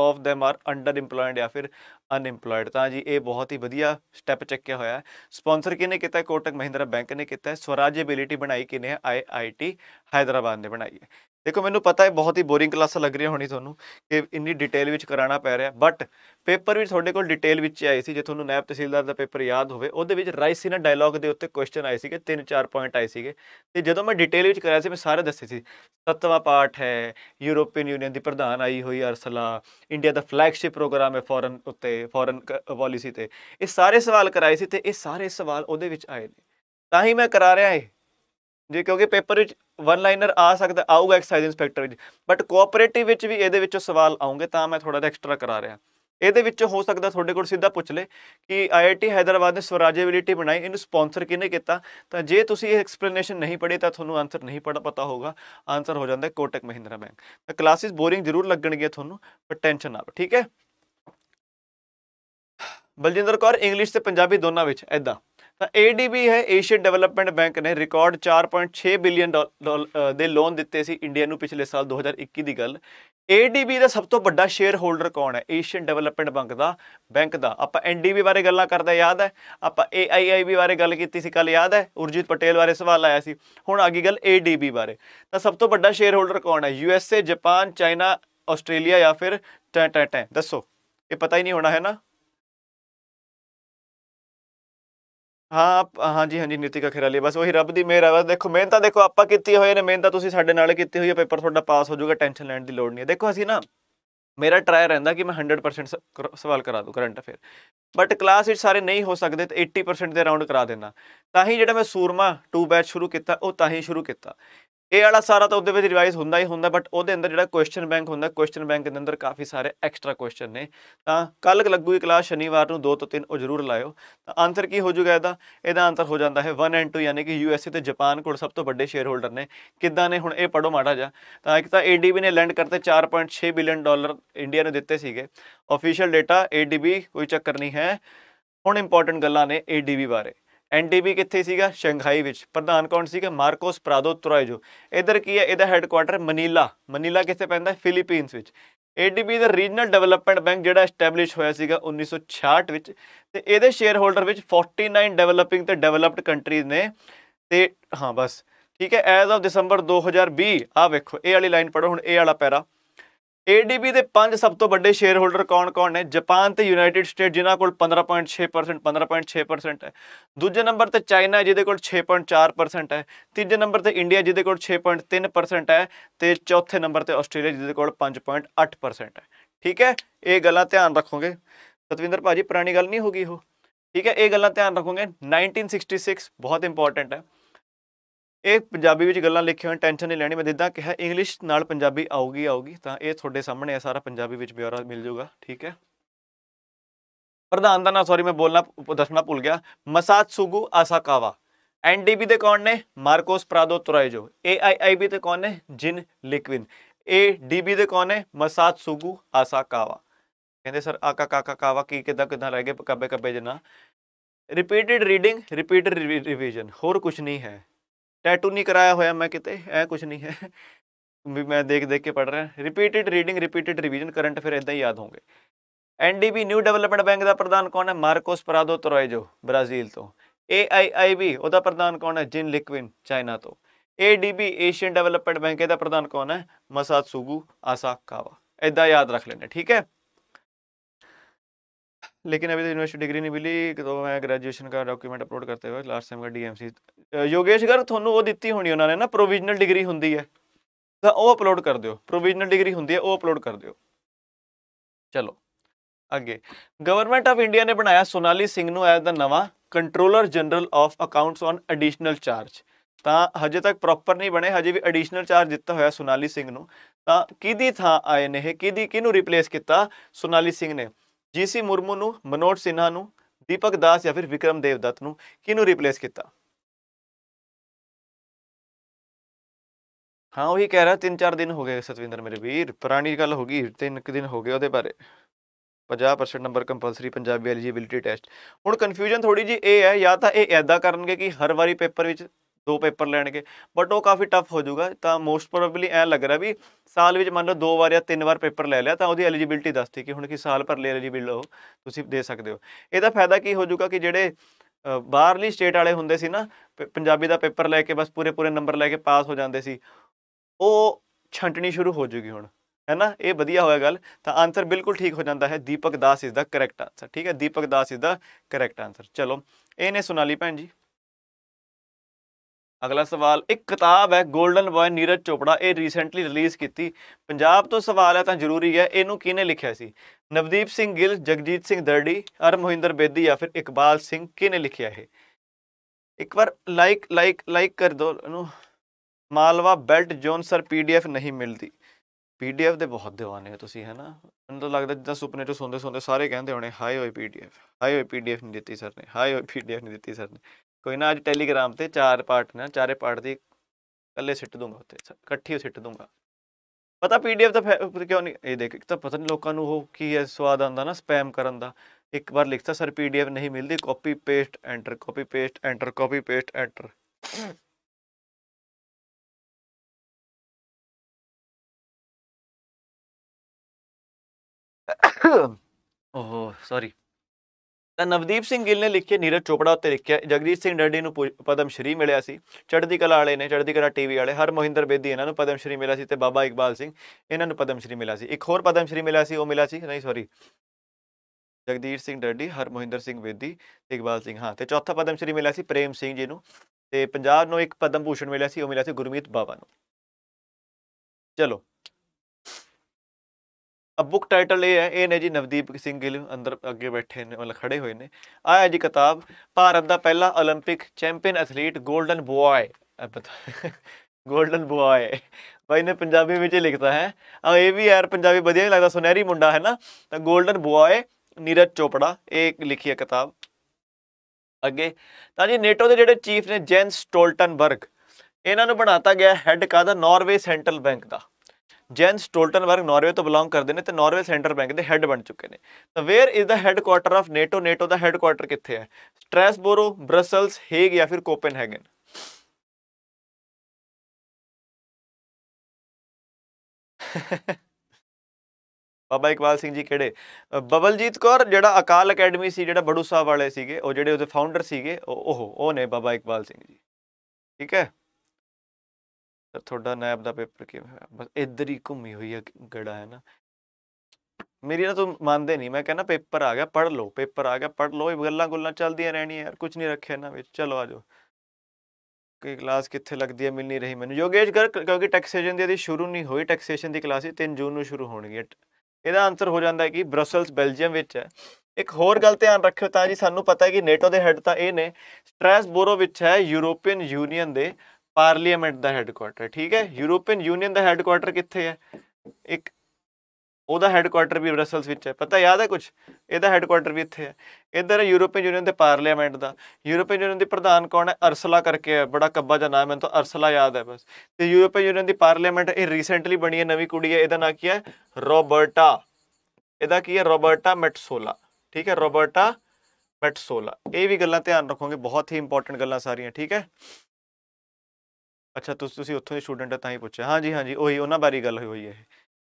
of them are under employed ਜਾਂ ਫਿਰ ਅਨਏਮਪਲੋਇਡ ਤਾਂ ਜੀ ਇਹ ਬਹੁਤ ਹੀ ਵਧੀਆ ਸਟੈਪ ਚੱਕਿਆ ਹੋਇਆ ਹੈ ਸਪਾਂਸਰ ਕਿਨੇ ਕੀਤਾ ਕੋਟਕ ਮਹਿੰਦਰਾ ਬੈਂਕ ਨੇ ਕੀਤਾ ਹੈ ਸਵਰਾਜੇਬਿਲਿਟੀ ਬਣਾਈ ਕਿਨੇ ਆਈਆਈਟੀ ਹਾਈਦਰਾਬਾਦ ਨੇ ਬਣਾਈ ਹੈ ਦੇਖੋ ਮੈਨੂੰ ਪਤਾ ਹੈ ਬਹੁਤ ਹੀ ਬੋਰਿੰਗ ਕਲਾਸ ਲੱਗ ਰਹੀ ਹੋਣੀ ਤੁਹਾਨੂੰ ਕਿ ਇੰਨੀ ਡਿਟੇਲ ਵਿੱਚ ਕਰਾਉਣਾ ਪੈ ਰਿਹਾ ਬਟ ਪੇਪਰ ਵੀ ਤੁਹਾਡੇ ਕੋਲ ਡਿਟੇਲ ਵਿੱਚ ਆਈ ਸੀ ਜੇ ਤੁਹਾਨੂੰ ਨੈਬ ਤਹਿਸੀਲਦਾਰ ਦਾ ਪੇਪਰ ਯਾਦ ਹੋਵੇ ਉਹਦੇ ਵਿੱਚ ਰਾਈਸੀਨਾ ਡਾਇਲੌਗ ਦੇ ਉੱਤੇ ਕੁਐਸਚਨ ਆਏ ਸੀਗੇ 3-4 ਪੁਆਇੰਟ ਆਏ ਸੀਗੇ ਤੇ ਜਦੋਂ ਮੈਂ ਡਿਟੇਲ ਵਿੱਚ ਕਰਾਇਆ ਸੀ ਮੈਂ ਸਾਰੇ ਦੱਸੇ ਸੀ ਸੱਤਵਾਂ ਪਾਠ ਹੈ ਯੂਰੋਪੀਅਨ ਯੂਨੀਅਨ ਦੀ ਪ੍ਰਧਾਨ ਆਈ ਹੋਈ ਅਰਸਲਾ ਇੰਡੀਆ ਦਾ ਫਲੈਗਸ਼ਿਪ ਪ੍ਰੋਗਰਾਮ ਹੈ ਫੋਰਨ ਉੱਤੇ ਫੋਰਨ ਪਾਲਿਸੀ ਤੇ ਇਹ ਸਾਰੇ ਸਵਾਲ ਕਰਾਏ ਸੀ ਤੇ ਇਹ ਸਾਰੇ ਸਵਾਲ ਉਹਦੇ ਵਿੱਚ ਆਏ ਨੇ ਤਾਂ ਹੀ ਮੈਂ ਕਰਾ ਰਿਹਾ ਹਾਂ ਜੇ ਕਿਉਂਕਿ ਪੇਪਰ ਵਿੱਚ ਵਨ ਲਾਈਨਰ ਆ ਸਕਦਾ ਆਊਗਾ ਐਕਸਾਈਜ਼ ਇਨਸਪੈਕਟਰ ਵਿੱਚ ਬਟ ਕੋਆਪਰੇਟਿਵ ਵਿੱਚ ਵੀ ਇਹਦੇ ਵਿੱਚੋਂ ਸਵਾਲ ਆਉਂਗੇ ਤਾਂ ਮੈਂ ਥੋੜਾ ਜਿਹਾ ਐਕਸਟਰਾ ਕਰਾ ਰਿਹਾ ਇਹਦੇ ਵਿੱਚ ਹੋ ਸਕਦਾ ਤੁਹਾਡੇ ਕੋਲ ਸਿੱਧਾ ਪੁੱਛ ਲੇ ਕਿ ਆਈਆਈਟੀ ਹైదరాబాద్ ਨੇ ਸਵਰਾਜੇਬਿਲਿਟੀ ਬਣਾਈ ਇਹਨੂੰ ਸਪਾਂਸਰ ਕਿਹਨੇ ਕੀਤਾ ਤਾਂ ਜੇ ਤੁਸੀਂ ਇਹ ਐਕਸਪਲੇਨੇਸ਼ਨ ਨਹੀਂ ਪੜੇ ਤਾਂ ਤੁਹਾਨੂੰ ਆਨਸਰ ਨਹੀਂ ਪੜਾ ਪਤਾ ਹੋਊਗਾ ਆਨਸਰ ਹੋ ਜਾਂਦਾ ਕੋਟਕ ਮਹਿੰਦਰਾ ਬੈਂਕ ਤਾਂ ਕਲਾਸਿਸ ਬੋਰਿੰਗ ਜ਼ਰੂਰ ਲੱਗਣਗੀਆਂ ਤੁਹਾਨੂੰ ਪਰ ਟੈਨਸ਼ਨ ਨਾ ਠੀਕ ਹੈ ਬਲਜਿੰਦਰ ਕੌਰ ਇੰਗਲਿਸ਼ ਤੇ ਪੰਜਾਬੀ ਦੋਨਾਂ ਵਿੱਚ ਐਦਾਂ ਤਾਂ ADB ਹੈ ਏਸ਼ੀਅਨ ਡਿਵੈਲਪਮੈਂਟ ਬੈਂਕ ਨੇ ਰਿਕਾਰਡ 4.6 ਬਿਲੀਅਨ ਡਾਲਰ ਦੇ ਲੋਨ ਦਿੱਤੇ ਸੀ ਇੰਡੀਆ ਨੂੰ ਪਿਛਲੇ ਸਾਲ 2021 ਦੀ ਗੱਲ ADB ਦਾ ਸਭ ਤੋਂ ਵੱਡਾ ਸ਼ੇਅਰ ਹੋਲਡਰ ਕੌਣ ਹੈ ਏਸ਼ੀਅਨ ਡਿਵੈਲਪਮੈਂਟ ਬੈਂਕ ਦਾ ਬੈਂਕ ਦਾ ਆਪਾਂ NDB ਬਾਰੇ ਗੱਲਾਂ ਕਰਦਾ ਯਾਦ ਹੈ ਆਪਾਂ AIIB ਬਾਰੇ ਗੱਲ ਕੀਤੀ ਸੀ ਕੱਲ ਯਾਦ ਹੈ ਉਰਜੀਤ ਪਟੇਲ ਬਾਰੇ ਸਵਾਲ ਆਇਆ ਸੀ ਹੁਣ ਆ ਗਈ ਗੱਲ ADB ਬਾਰੇ ਤਾਂ ਸਭ ਤੋਂ ਵੱਡਾ ਸ਼ੇਅਰ ਹੋਲਡਰ ਕੌਣ ਹੈ USA ਜਾਪਾਨ ਚਾਈਨਾ ਆਸਟ੍ਰੇਲੀਆ ਜਾਂ ਫਿਰ ਟੈਂ ਟੈਂ ਦੱਸੋ ਇਹ ਪਤਾ ਹੀ ਨਹੀਂ ਹੋਣਾ ਹੈ ਨਾ ਹਾਂ ਹਾਂਜੀ ਹਾਂਜੀ ਕਾ ਖਿਰਾਲੀ ਬਸ ਉਹੀ ਰੱਬ ਦੀ ਮਿਹਰ ਆ ਬਸ ਦੇਖੋ ਮਿਹਨਤਾਂ ਦੇਖੋ ਆਪਾਂ ਕੀਤੀ ਹੋਏ ਨੇ ਮਿਹਨਤਾਂ ਤੁਸੀਂ ਸਾਡੇ ਨਾਲ ਕੀਤੀ ਹੋਈ ਹੈ ਪੇਪਰ ਤੁਹਾਡਾ ਪਾਸ ਹੋ ਜਾਊਗਾ ਟੈਨਸ਼ਨ ਲੈਣ ਦੀ ਲੋੜ ਨਹੀਂ ਹੈ ਦੇਖੋ ਅਸੀਂ ਨਾ ਮੇਰਾ ਟਰਾਈ ਰਹਿੰਦਾ ਕਿ ਮੈਂ 100% ਸਵਾਲ ਕਰਾ ਦੂੰ ਕਰੰਟ ਅਫੇਅਰ ਬਟ ਕਲਾਸ ਵਿੱਚ ਸਾਰੇ ਨਹੀਂ ਹੋ ਸਕਦੇ ਤੇ 80% ਦੇ ਅਰਾਊਂਡ ਕਰਾ ਦੇਣਾ ਤਾਂ ਹੀ ਜਿਹੜਾ ਮੈਂ ਸੂਰਮਾ 2 ਬੈਚ ਸ਼ੁਰੂ ਕੀਤਾ ਉਹ ਤਾਂ ਹੀ ਸ਼ੁਰੂ ਕੀਤਾ ਇਹ ਵਾਲਾ ਸਾਰਾ ਤਾਂ ਉਹਦੇ ਵਿੱਚ ਰਿਵਾਈਜ਼ ਹੁੰਦਾ ਹੀ ਹੁੰਦਾ ਬਟ ਉਹਦੇ ਅੰਦਰ ਜਿਹੜਾ ਕੁਐਸਚਨ ਬੈਂਕ ਹੁੰਦਾ ਕੁਐਸਚਨ ਬੈਂਕ ਦੇ ਅੰਦਰ ਕਾਫੀ ਸਾਰੇ ਐਕਸਟਰਾ ਕੁਐਸਚਨ ਨੇ ਤਾਂ ਕੱਲ ਲੱਗੂਗੀ ਕਲਾਸ ਸ਼ਨੀਵਾਰ ਨੂੰ 2 ਤੋਂ 3 ਉਹ ਜ਼ਰੂਰ ਲਾਇਓ ਤਾਂ ਆਨਸਰ ਕੀ ਹੋ ਜਾਊਗਾ ਇਹਦਾ ਇਹਦਾ ਆਨਸਰ ਹੋ ਜਾਂਦਾ ਹੈ 1 ਐਂਡ 2 ਯਾਨੀ ਕਿ ਯੂਐਸਏ ਤੇ ਜਾਪਾਨ ਕੋਲ ਸਭ ਤੋਂ ਵੱਡੇ ਸ਼ੇਅਰ ਹੋਲਡਰ ਨੇ ਕਿੱਦਾਂ ਨੇ ਹੁਣ ਇਹ ਪੜੋ ਮਾੜਾ ਜਾ ਤਾਂ ਇੱਕ ਤਾਂ ਏਡੀਬੀ ਨੇ ਲੈਂਡ ਕਰਤੇ 4.6 ਬਿਲੀਅਨ ਡਾਲਰ ਇੰਡੀਆ ਨੂੰ ਦਿੱਤੇ ਸੀਗੇ ਅਫੀਸ਼ੀਅਲ ਡਾਟਾ ਏਡੀਬੀ ਕੋਈ ਚੱਕਰ ਨਹੀਂ ਹੈ ਹੁਣ ਇੰਪੋਰਟੈਂਟ ਗੱਲਾਂ ਨੇ ਏਡੀਬੀ ਬਾਰੇ ਐਨਡੀਬੀ ਕਿੱਥੇ ਸੀਗਾ ਸ਼ੰਘਾਈ ਵਿੱਚ ਪ੍ਰਧਾਨ ਕੌਣ ਸੀਗਾ ਮਾਰਕੋਸ ਪ੍ਰਾਦੋ ਤੁਰਾਇਜੋ ਇਧਰ ਕੀ ਹੈ ਇਹਦਾ ਹੈੱਡਕੁਆਰਟਰ ਮਨੀਲਾ ਮਨੀਲਾ ਕਿੱਥੇ ਪੈਂਦਾ ਫਿਲੀਪੀਨਸ ਵਿੱਚ ਏਡੀਬੀ ਦਾ ਰੀਜਨਲ ਡਿਵੈਲਪਮੈਂਟ ਬੈਂਕ ਜਿਹੜਾ ਐਸਟੈਬਲਿਸ਼ ਹੋਇਆ ਸੀਗਾ 1966 ਵਿੱਚ ਤੇ ਇਹਦੇ ਸ਼ੇਅਰ ਹੋਲਡਰ ਵਿੱਚ 49 ਡਿਵੈਲਪਿੰਗ ਤੇ ਡਿਵੈਲਪਡ ਕੰਟਰੀਜ਼ ਨੇ ਤੇ ਹਾਂ ਬਸ ਠੀਕ ਹੈ ਐਜ਼ ਆਫ ਦਸੰਬਰ 2020 ਆ ਵੇਖੋ ਇਹ ਵਾਲੀ ਲਾਈਨ ਪੜੋ ਹੁਣ ਇਹ ਵਾਲਾ ਪੈਰਾ ADB ਦੇ ਪੰਜ ਸਭ ਤੋਂ ਵੱਡੇ ਸ਼ੇਅਰ ਹੋਲਡਰ ਕੌਣ-ਕੌਣ ਨੇ ਜਾਪਾਨ ਤੇ ਯੂਨਾਈਟਿਡ ਸਟੇਟ ਜਿਨ੍ਹਾਂ ਕੋਲ 15.6% 15.6% ਹੈ ਦੂਜੇ ਨੰਬਰ ਤੇ ਚਾਈਨਾ ਜਿਹਦੇ ਕੋਲ 6.4% ਹੈ ਤੀਜੇ ਨੰਬਰ ਤੇ ਇੰਡੀਆ ਜਿਹਦੇ ਕੋਲ 6.3% ਹੈ ਤੇ ਚੌਥੇ ਨੰਬਰ ਤੇ ਆਸਟ੍ਰੇਲੀਆ ਜਿਹਦੇ ਕੋਲ 5.8% ਹੈ ਠੀਕ ਹੈ ਇਹ ਗੱਲਾਂ ਧਿਆਨ ਰੱਖੋਗੇ ਸਤਵਿੰਦਰ ਭਾਜੀ ਪੁਰਾਣੀ ਗੱਲ ਨਹੀਂ ਹੋਗੀ ਉਹ ਠੀਕ ਹੈ ਇਹ ਗੱਲਾਂ ਧਿਆਨ ਰੱਖੋਗੇ 1966 ਬਹੁਤ ਇੰਪੋਰਟੈਂਟ ਹੈ ਇਹ ਪੰਜਾਬੀ ਵਿੱਚ ਗੱਲਾਂ ਲਿਖੀਆਂ ਹੋਣ ਟੈਨਸ਼ਨ ਨਹੀਂ ਲੈਣੀ ਮੈਂ ਦਿੱਦਾਂ ਕਿਹਾ ਇੰਗਲਿਸ਼ ਨਾਲ ਪੰਜਾਬੀ ਆਊਗੀ ਆਊਗੀ ਤਾਂ ਇਹ ਤੁਹਾਡੇ ਸਾਹਮਣੇ ਹੈ ਸਾਰਾ ਪੰਜਾਬੀ ਵਿੱਚ ਬਿਓਰਾ ਮਿਲ ਜਾਊਗਾ ਠੀਕ ਹੈ ਪ੍ਰਧਾਨ ਦਾ ਨਾਮ ਸੌਰੀ ਮੈਂ ਬੋਲਣਾ ਦੱਸਣਾ ਭੁੱਲ ਗਿਆ ਮਸਾਤਸੁਗੂ ਆਸਾਕਾਵਾ एनडीबी ਦੇ ਕੌਣ ਨੇ ਮਾਰਕੋਸ ਪ੍ਰਾਦੋ ਤੁਰਾਇਜੋ AIIB ਦੇ ਕੌਣ ਨੇ ਜਿਨ ਲਿਕਵਿਨ ADB ਦੇ ਕੌਣ ਨੇ ਮਸਾਤਸੁਗੂ ਆਸਾਕਾਵਾ ਕਹਿੰਦੇ ਸਰ ਆਕਾ ਕਾਕਾ ਕਾਵਾ ਕੀ ਕਿਦਾਂ ਕਿਦਾਂ ਰਹਿ ਗਏ ਕੱਬੇ ਕੱਬੇ ਜਨਾ ਰਿਪੀਟਡ ਰੀਡਿੰਗ ਰਿਪੀਟਡ ਰਿਵੀਜ਼ਨ ਹੋਰ ਕੁਝ ਨਹੀਂ ਹੈ ਟੈਟੂ ਨਹੀਂ ਕਰਾਇਆ ਹੋਇਆ ਮੈਂ ਕਿਤੇ ਇਹ ਕੁਝ ਨਹੀਂ ਹੈ ਵੀ ਮੈਂ ਦੇਖ ਦੇਖ ਕੇ ਪੜ ਰਿਹਾ repeated reading repeated revision current affair ਇਦਾਂ ਹੀ ਯਾਦ ਹੋਣਗੇ ਐਨਡੀਬੀ ਨਿਊ ਡਿਵੈਲਪਮੈਂਟ ਬੈਂਕ ਦਾ ਪ੍ਰਧਾਨ ਕੌਣ ਹੈ ਮਾਰਕੋਸ ਪਰਾਦੋ ਟੋਰਾਇਜੋ ਬ੍ਰਾਜ਼ੀਲ ਤੋਂ ਏਆਈਆਈਬੀ ਉਹਦਾ ਪ੍ਰਧਾਨ ਕੌਣ ਹੈ ਜਿਨ ਲਿਕਵਿਨ ਚਾਈਨਾ ਤੋਂ ਏਡੀਬੀ ਏਸ਼ੀਅਨ ਡਿਵੈਲਪਮੈਂਟ ਬੈਂਕ ਇਹਦਾ ਪ੍ਰਧਾਨ ਕੌਣ ਹੈ ਮਸਾਤਸੂਗੂ ਆਸਾਕਾਵਾ ਇਦਾਂ ਯਾਦ ਰੱਖ ਲੈਣਾ ਠੀਕ ਹੈ लेकिन अभी तो यूनिवर्सिटी डिग्री नहीं मिली तो ਮੈਂ ਗ੍ਰੈਜੂਏਸ਼ਨ ਦਾ ਡਾਕੂਮੈਂਟ ਅਪਲੋਡ ਕਰਤੇ ਹੋਏ ਲਾਸਟ ਸੈਮ ਦਾ ਡੀਐਮਸੀ ਯੋਗੇਸ਼ ਗਰ ਤੁਹਾਨੂੰ ਉਹ ਦਿੱਤੀ ਹੋਣੀ ਉਹਨਾਂ ਨੇ ਨਾ ਪ੍ਰੋਵੀਜ਼ਨਲ ਡਿਗਰੀ ਹੁੰਦੀ ਹੈ ਤਾਂ ਉਹ ਅਪਲੋਡ ਕਰ ਦਿਓ ਪ੍ਰੋਵੀਜ਼ਨਲ ਡਿਗਰੀ ਹੁੰਦੀ ਹੈ ਉਹ ਅਪਲੋਡ ਕਰ ਦਿਓ ਚਲੋ ਅੱਗੇ ਗਵਰਨਮੈਂਟ ਆਫ ਇੰਡੀਆ ਨੇ ਬਣਾਇਆ ਸੋਨਾਲੀ ਸਿੰਘ ਨੂੰ ਐਜ਼ ਦਾ ਨਵਾਂ controller general of accounts on additional charge ਤਾਂ ਹਜੇ ਤੱਕ ਪ੍ਰੋਪਰ ਨਹੀਂ ਬਣੇ ਹਜੇ ਵੀ ਐਡੀਸ਼ਨਲ ਚਾਰਜ ਦਿੱਤਾ ਹੋਇਆ ਸੋਨਾਲੀ ਸਿੰਘ ਨੂੰ ਤਾਂ ਕਿਹਦੀ ਥਾਂ ਆਏ ਨੇ ਇਹ ਕਿਹਦੀ ਕਿਹਨੂੰ ਰਿਪਲੇਸ ਕੀਤਾ ਸੋਨਾਲੀ ਸਿੰਘ ਨੇ ਜੀਸੀ ਮੁਰਮੂ ਨੂੰ ਮਨੋਜ ਸਿਨਹਾ ਨੂੰ ਦੀਪਕ ਦਾਸ ਜਾਂ ਫਿਰ ਵਿਕਰਮ ਦੇਵਦਤ ਨੂੰ ਕਿਹਨੂੰ ਰਿਪਲੇਸ ਕੀਤਾ ਹਾਂ ਉਹੀ ਕਹਿ ਰਿਹਾ 3-4 ਦਿਨ ਹੋ ਗਏ ਸਤਵਿੰਦਰ ਮੇਰੇ ਵੀਰ ਪੁਰਾਣੀ ਗੱਲ ਹੋ ਗਈ 3 ਦਿਨ ਹੋ ਗਏ ਉਹਦੇ ਬਾਰੇ 50% number compulsory Punjabi eligibility test ਹੁਣ ਕਨਫਿਊਜ਼ਨ ਥੋੜੀ ਜੀ ਇਹ ਹੈ ਜਾਂ ਤਾਂ ਇਹ ਐਦਾ ਕਰਨਗੇ ਕਿ ਹਰ ਵਾਰੀ ਪੇਪਰ ਵਿੱਚ ਦੋ ਪੇਪਰ ਲੈਣਗੇ ਬਟ ਉਹ ਕਾਫੀ ਟਫ ਹੋ ਜਾਊਗਾ ਤਾਂ ਮੋਸਟ ਪ੍ਰੋਬਬਲੀ ਐ ਲੱਗ ਰਿਹਾ ਵੀ ਸਾਲ ਵਿੱਚ ਮੰਨ ਲਓ ਦੋ ਵਾਰ ਜਾਂ ਤਿੰਨ ਵਾਰ ਪੇਪਰ ਲੈ ਲਿਆ ਤਾਂ ਉਹਦੀ ਐਲੀਜੀਬਿਲਟੀ ਦੱਸਤੀ ਕਿ ਹੁਣ ਕਿ ਸਾਲ ਭਰ ਲਈ ਐਲੀਜੀਬਲ ਹੋ ਤੁਸੀਂ ਦੇ ਸਕਦੇ ਹੋ ਇਹਦਾ ਫਾਇਦਾ ਕੀ ਹੋ ਜਾਊਗਾ ਕਿ ਜਿਹੜੇ ਬਾਹਰਲੀ ਸਟੇਟ ਵਾਲੇ ਹੁੰਦੇ ਸੀ ਨਾ ਪੰਜਾਬੀ ਦਾ ਪੇਪਰ ਲੈ ਕੇ ਬਸ ਪੂਰੇ ਪੂਰੇ ਨੰਬਰ ਲੈ ਕੇ ਪਾਸ ਹੋ ਜਾਂਦੇ ਸੀ ਉਹ ਛੰਟਣੀ ਸ਼ੁਰੂ ਹੋ ਜੂਗੀ ਹੁਣ ਹੈ ਨਾ ਇਹ ਵਧੀਆ ਹੋਇਆ ਗੱਲ ਤਾਂ ਆਨਸਰ ਬਿਲਕੁਲ ਠੀਕ ਹੋ ਜਾਂਦਾ ਹੈ ਦੀਪਕ ਦਾਸ ਇਸ ਦਾ ਕਰੈਕਟ ਆਨਸਰ ਠੀਕ ਹੈ ਦੀਪਕ ਦਾਸ ਇਸ ਦਾ ਕਰੈਕਟ ਆਨਸਰ ਚਲੋ ਇਹਨੇ ਸੁਣਾ ਲਈ ਭੈਣ ਜੀ ਅਗਲਾ ਸਵਾਲ ਇੱਕ ਕਿਤਾਬ ਹੈ 골ਡਨ ਬॉय ਨੀਰਜ ਚੋਪੜਾ ਇਹ ਰੀਸੈਂਟਲੀ ਰਿਲੀਜ਼ ਕੀਤੀ ਪੰਜਾਬ ਤੋਂ ਸਵਾਲ ਹੈ ਤਾਂ ਜ਼ਰੂਰੀ ਹੈ ਇਹਨੂੰ ਕਿਹਨੇ ਲਿਖਿਆ ਸੀ ਨਵਦੀਪ ਸਿੰਘ ਗਿੱਲ ਜਗਜੀਤ ਸਿੰਘ ਦਰੜੀ ਅਰ ਮੋਹਿੰਦਰ ਬੇਦੀ ਜਾਂ ਫਿਰ ਇਕਬਾਲ ਸਿੰਘ ਕਿਹਨੇ ਲਿਖਿਆ ਇਹ ਇੱਕ ਵਾਰ ਲਾਈਕ ਲਾਈਕ ਲਾਈਕ ਕਰ ਦਿਓ ਇਹਨੂੰ Malwa belt zone sir PDF ਨਹੀਂ ਮਿਲਦੀ ਪੀਡੀਐਫ ਦੇ ਬਹੁਤ دیਵਾਨੇ ਹੋ ਤੁਸੀਂ ਹੈਨਾ ਮੈਨੂੰ ਤਾਂ ਲੱਗਦਾ ਜਿੱਦਾਂ ਸੁਪਨੇ ਤੋਂ ਸੌਂਦੇ ਸੌਂਦੇ ਸਾਰੇ ਕਹਿੰਦੇ ਹੋਣੇ ਹਾਏ ਹੋਏ ਪੀਡੀਐਫ ਹਾਏ ਹੋਏ ਪੀਡੀਐਫ ਨਹੀਂ ਦਿੱਤੀ ਸਰ ਨੇ ਹਾਏ ਹੋਏ ਪੀਡੀਐਫ ਨਹੀਂ ਦਿੱਤੀ ਸਰ ਨੇ ਕੋਈ ਨਾ ਅੱਜ ਟੈਲੀਗ੍ਰਾਮ ਤੇ ਚਾਰ ਪਾਰਟ ਨਾ ਚਾਰੇ ਪਾਰਟ ਦੀ ਕੱਲੇ ਸਿੱਟ ਦੂੰਗਾ ਉੱਤੇ ਇਕੱਠੀ ਸਿੱਟ ਦੂੰਗਾ ਪਤਾ ਪੀਡੀਐਫ ਤਾਂ ਕਿਉਂ ਨਹੀਂ ਇਹ ਦੇਖ ਤਾਂ ਪਤਾ ਨਹੀਂ ਲੋਕਾਂ ਨੂੰ ਉਹ ਕੀ ਹੈ ਸਵਾਦ ਆਂਦਾ ਨਾ ਸਪੈਮ ਕਰਨ ਦਾ ਇੱਕ ਵਾਰ ਲਿਖਤਾ ਸਰ ਪੀਡੀਐਫ ਨਹੀਂ ਮਿਲਦੀ copy paste enter copy paste
enter copy paste enter oh sorry ਤਾਂ ਨਵਦੀਪ ਸਿੰਘ ਗਿੱਲ ਨੇ ਲਿਖੇ ਨੀਰਜ ਚੋਪੜਾ ਉੱਤੇ ਲਿਖਿਆ ਜਗਦੀਪ
ਸਿੰਘ ਡੱਡੀ ਨੂੰ ਪਦਮ ਸ਼੍ਰੀ ਮਿਲਿਆ ਸੀ ਚੜ੍ਹਦੀ ਕਲਾ ਵਾਲੇ ਨੇ ਚੜ੍ਹਦੀ ਕਲਾ ਟੀਵੀ ਵਾਲੇ ਹਰ ਮੋਹਿੰਦਰ ਬੇਦੀ ਇਹਨਾਂ ਨੂੰ ਪਦਮ ਸ਼੍ਰੀ ਮਿਲਿਆ ਸੀ ਤੇ ਬਾਬਾ ਇਕਬਾਲ ਸਿੰਘ ਇਹਨਾਂ ਨੂੰ ਪਦਮ ਸ਼੍ਰੀ ਮਿਲਿਆ ਸੀ ਇੱਕ ਹੋਰ ਪਦਮ ਸ਼੍ਰੀ ਮਿਲਿਆ ਸੀ ਉਹ ਮਿਲਿਆ ਸੀ ਨਹੀਂ ਸੌਰੀ ਜਗਦੀਪ ਸਿੰਘ ਡੱਡੀ ਮੋਹਿੰਦਰ ਸਿੰਘ ਬੇਦੀ ਤੇ ਇਕਬਾਲ ਸਿੰਘ ਹਾਂ ਤੇ ਚੌਥਾ ਪਦਮ ਸ਼੍ਰੀ ਮਿਲਿਆ ਸੀ ਪ੍ਰੇਮ ਸਿੰਘ ਜੀ ਨੂੰ ਤੇ ਪੰਜਾਬ ਨੂੰ ਇੱਕ ਪਦਮ ਭੂਸ਼ਣ ਮਿਲਿਆ ਸੀ ਉਹ ਮਿਲਿਆ ਸੀ ਗੁਰਮੀਤ ਬਾਵਾ ਨੂੰ ਚਲੋ ਅ ਬੁੱਕ ਟਾਈਟਲ ਇਹ ਹੈ ਇਹ ਨੇ ਜੀ ਨਵਦੀਪ ਸਿੰਘ ਗਿੱਲ ਅੰਦਰ ਅੱਗੇ ਬੈਠੇ ਨੇ ਮਤਲਬ ਖੜੇ ਹੋਏ ਨੇ ਆ ਹੈ ਜੀ ਕਿਤਾਬ ਭਾਰਤ ਦਾ ਪਹਿਲਾ 올림픽 ਚੈਂਪੀਅਨ ਐਥਲੀਟ 골ਡਨ ਬੁਆਏ ਗੋਲਡਨ ਬੁਆਏ ਭਾਈ ਨੇ ਪੰਜਾਬੀ ਵਿੱਚ ਲਿਖਤਾ ਹੈ ਆ ਇਹ ਵੀ ਯਾਰ ਪੰਜਾਬੀ ਵਧੀਆ ਨਹੀਂ ਲੱਗਦਾ ਸੁਨਹਿਰੀ ਮੁੰਡਾ ਹੈ ਨਾ ਤਾਂ ਗੋਲਡਨ ਬੁਆਏ ਨੀਰਜ ਚੋਪੜਾ ਇਹ ਲਿਖੀ ਹੈ ਕਿਤਾਬ ਅੱਗੇ ਤਾਂ ਜੀ ਨੇਟੋ ਦੇ ਜਿਹੜੇ ਚੀਫ ਨੇ ਜੈਨ ਸਟੋਲਟਨਬਰਗ ਇਹਨਾਂ ਨੂੰ ਬਣਾਤਾ ਗਿਆ ਹੈੱਡ ਦਾ ਨਾਰਵੇ ਸੈਂਟਰਲ ਬੈਂਕ ਦਾ ਜੈਨਸ ਸਟੋਲਟਨਬਰਗ ਨਾਰਵੇ ਤੋਂ ਬਿਲੋਂਗ ਕਰਦੇ ਨੇ ਤੇ ਨਾਰਵੇ ਸੈਂਟਰ ਬੈਂਕ ਦੇ ਹੈੱਡ ਬਣ ਚੁੱਕੇ ਨੇ ਤਾਂ where is the headquarter of NATO NATO ਦਾ ਹੈੱਡ ਕੁਆਟਰ ਕਿੱਥੇ ਹੈ ਸਟ੍ਰੈਸਬੋਰੋ ਬ੍ਰਸਲਸ
ਹੇਗ ਜਾਂ ਫਿਰ ਕੋਪਨਹੈਗਨ ਬਾਬਾ ਇਕਬਾਲ ਸਿੰਘ ਜੀ ਕਿਹੜੇ
ਬਬਲਜੀਤ ਕੌਰ ਜਿਹੜਾ ਅਕਾਲ ਅਕੈਡਮੀ ਸੀ ਜਿਹੜਾ ਬੜੂ ਸਾਹਿਬ ਵਾਲੇ ਸੀਗੇ ਉਹ ਜਿਹੜੇ ਉਹਦੇ ਫਾਊਂਡਰ ਸੀਗੇ ਉਹ ਉਹ ਨੇ ਬਾਬਾ ਇਕਬਾਲ ਸਿੰਘ ਜੀ ਠੀਕ ਹੈ ਤੁਹਾਡਾ ਨੈਬ ਦਾ ਪੇਪਰ ਕਿਵੇਂ ਹੋਇਆ ਬਸ ਇੱਧਰ ਹੀ ਘੁੰਮੀ ਹੋਈ ਹੈ ਗੜਾ ਹੈ ਨਾ ਮੇਰੀ ਨਾ ਤੂੰ ਮੰਨਦੇ ਨਹੀਂ ਮੈਂ ਕਹਿੰਦਾ ਪੇਪਰ ਆ ਗਿਆ ਪੜ ਲਓ ਪੇਪਰ ਆ ਗਿਆ ਪੜ ਲਓ ਇਹ ਗੱਲਾਂ ਗੁੱਲਾਂ ਚੱਲਦੀਆਂ ਰਹਿਣੀਆਂ ਯਾਰ ਕੁਝ ਨਹੀਂ ਰੱਖਿਆ ਨਾ ਵਿੱਚ ਚਲੋ ਆ ਜਾਓ ਕਿ ਕਲਾਸ ਕਿੱਥੇ ਲੱਗਦੀ ਹੈ ਮਿਲ ਨਹੀਂ ਰਹੀ ਮੈਨੂੰ ਯੋਗੇਸ਼ ਗਰ ਕਿਉਂਕਿ ਟੈਕਸੇਸ਼ਨ ਦੀ ਸ਼ੁਰੂ ਨਹੀਂ ਹੋਈ ਟੈਕਸੇਸ਼ਨ ਦੀ ਕਲਾਸ ਹੀ 3 ਜੂਨ ਨੂੰ ਸ਼ੁਰੂ ਹੋਣਗੀ ਇਹਦਾ ਆਨਸਰ ਹੋ ਜਾਂਦਾ ਹੈ ਕਿ ਬ੍ਰਸਲਸ ਬੈਲਜੀਅਮ ਵਿੱਚ ਹੈ ਇੱਕ ਹੋਰ ਗੱਲ ਧਿਆਨ ਰੱਖਿਓ ਤਾਂ ਜੀ ਸਾਨੂੰ ਪਤਾ ਹੈ ਕਿ ਨੇਟੋ ਦੇ ਹੈੱਡ ਤਾਂ ਇਹ ਨੇ ਸਟ੍ਰੈਸਬੋਰੋ ਵਿੱਚ ਹੈ ਯੂਰੋਪੀਅਨ ਯੂਨੀਅਨ ਦੇ ਪਾਰਲੀਮੈਂਟ ਦਾ ਹੈੱਡਕੁਆਟਰ ਠੀਕ ਹੈ ਯੂਰੋਪੀਅਨ ਯੂਨੀਅਨ ਦਾ ਹੈੱਡਕੁਆਟਰ ਕਿੱਥੇ ਹੈ ਇੱਕ ਉਹਦਾ ਹੈੱਡਕੁਆਟਰ ਵੀ ਬ੍ਰਸਲਸ ਵਿੱਚ ਹੈ ਪਤਾ ਯਾਦ ਹੈ ਕੁਝ ਇਹਦਾ ਹੈੱਡਕੁਆਟਰ ਵੀ ਇੱਥੇ ਹੈ ਇਧਰ ਯੂਰੋਪੀਅਨ ਯੂਨੀਅਨ ਦੇ ਪਾਰਲੀਮੈਂਟ ਦਾ ਯੂਰੋਪੀਅਨ ਯੂਨੀਅਨ ਦੀ ਪ੍ਰਧਾਨ ਕੌਣ ਹੈ ਅਰਸਲਾ ਕਰਕੇ ਹੈ ਬੜਾ ਕੱਬਾ ਜਿਹਾ ਨਾਮ ਹੈ ਮੈਨੂੰ ਤਾਂ ਅਰਸਲਾ ਯਾਦ ਹੈ ਬਸ ਤੇ ਯੂਰੋਪੀਅਨ ਯੂਨੀਅਨ ਦੀ ਪਾਰਲੀਮੈਂਟ ਇਹ ਰੀਸੈਂਟਲੀ ਬਣੀ ਹੈ ਨਵੀਂ ਕੁੜੀ ਹੈ ਇਹਦਾ ਨਾਮ ਕੀ ਹੈ ਰੋਬਰਟਾ ਇਹਦਾ ਕੀ ਹੈ ਰੋਬਰਟਾ ਮੈਟਸੋਲਾ ਠੀਕ ਹੈ ਰੋਬਰਟਾ ਮੈਟਸੋਲਾ ਇਹ ਵੀ ਗੱਲਾਂ ਧਿਆਨ ਰੱਖੋਗੇ ਬਹੁਤ ਹੀ ਇੰਪੋਰਟੈਂਟ ਗੱਲਾਂ ਸਾਰੀਆਂ ਠੀਕ ਹੈ ਅੱਛਾ ਤੁਸੀਂ ਤੁਸੀਂ ਉੱਥੋਂ ਦੇ ਸਟੂਡੈਂਟ ਆ ਤਾਂ ਹੀ ਪੁੱਛਿਆ ਹਾਂਜੀ ਹਾਂਜੀ ਉਹੀ ਉਹਨਾਂ ਬਾਰੇ ਗੱਲ ਹੋਈ ਹੈ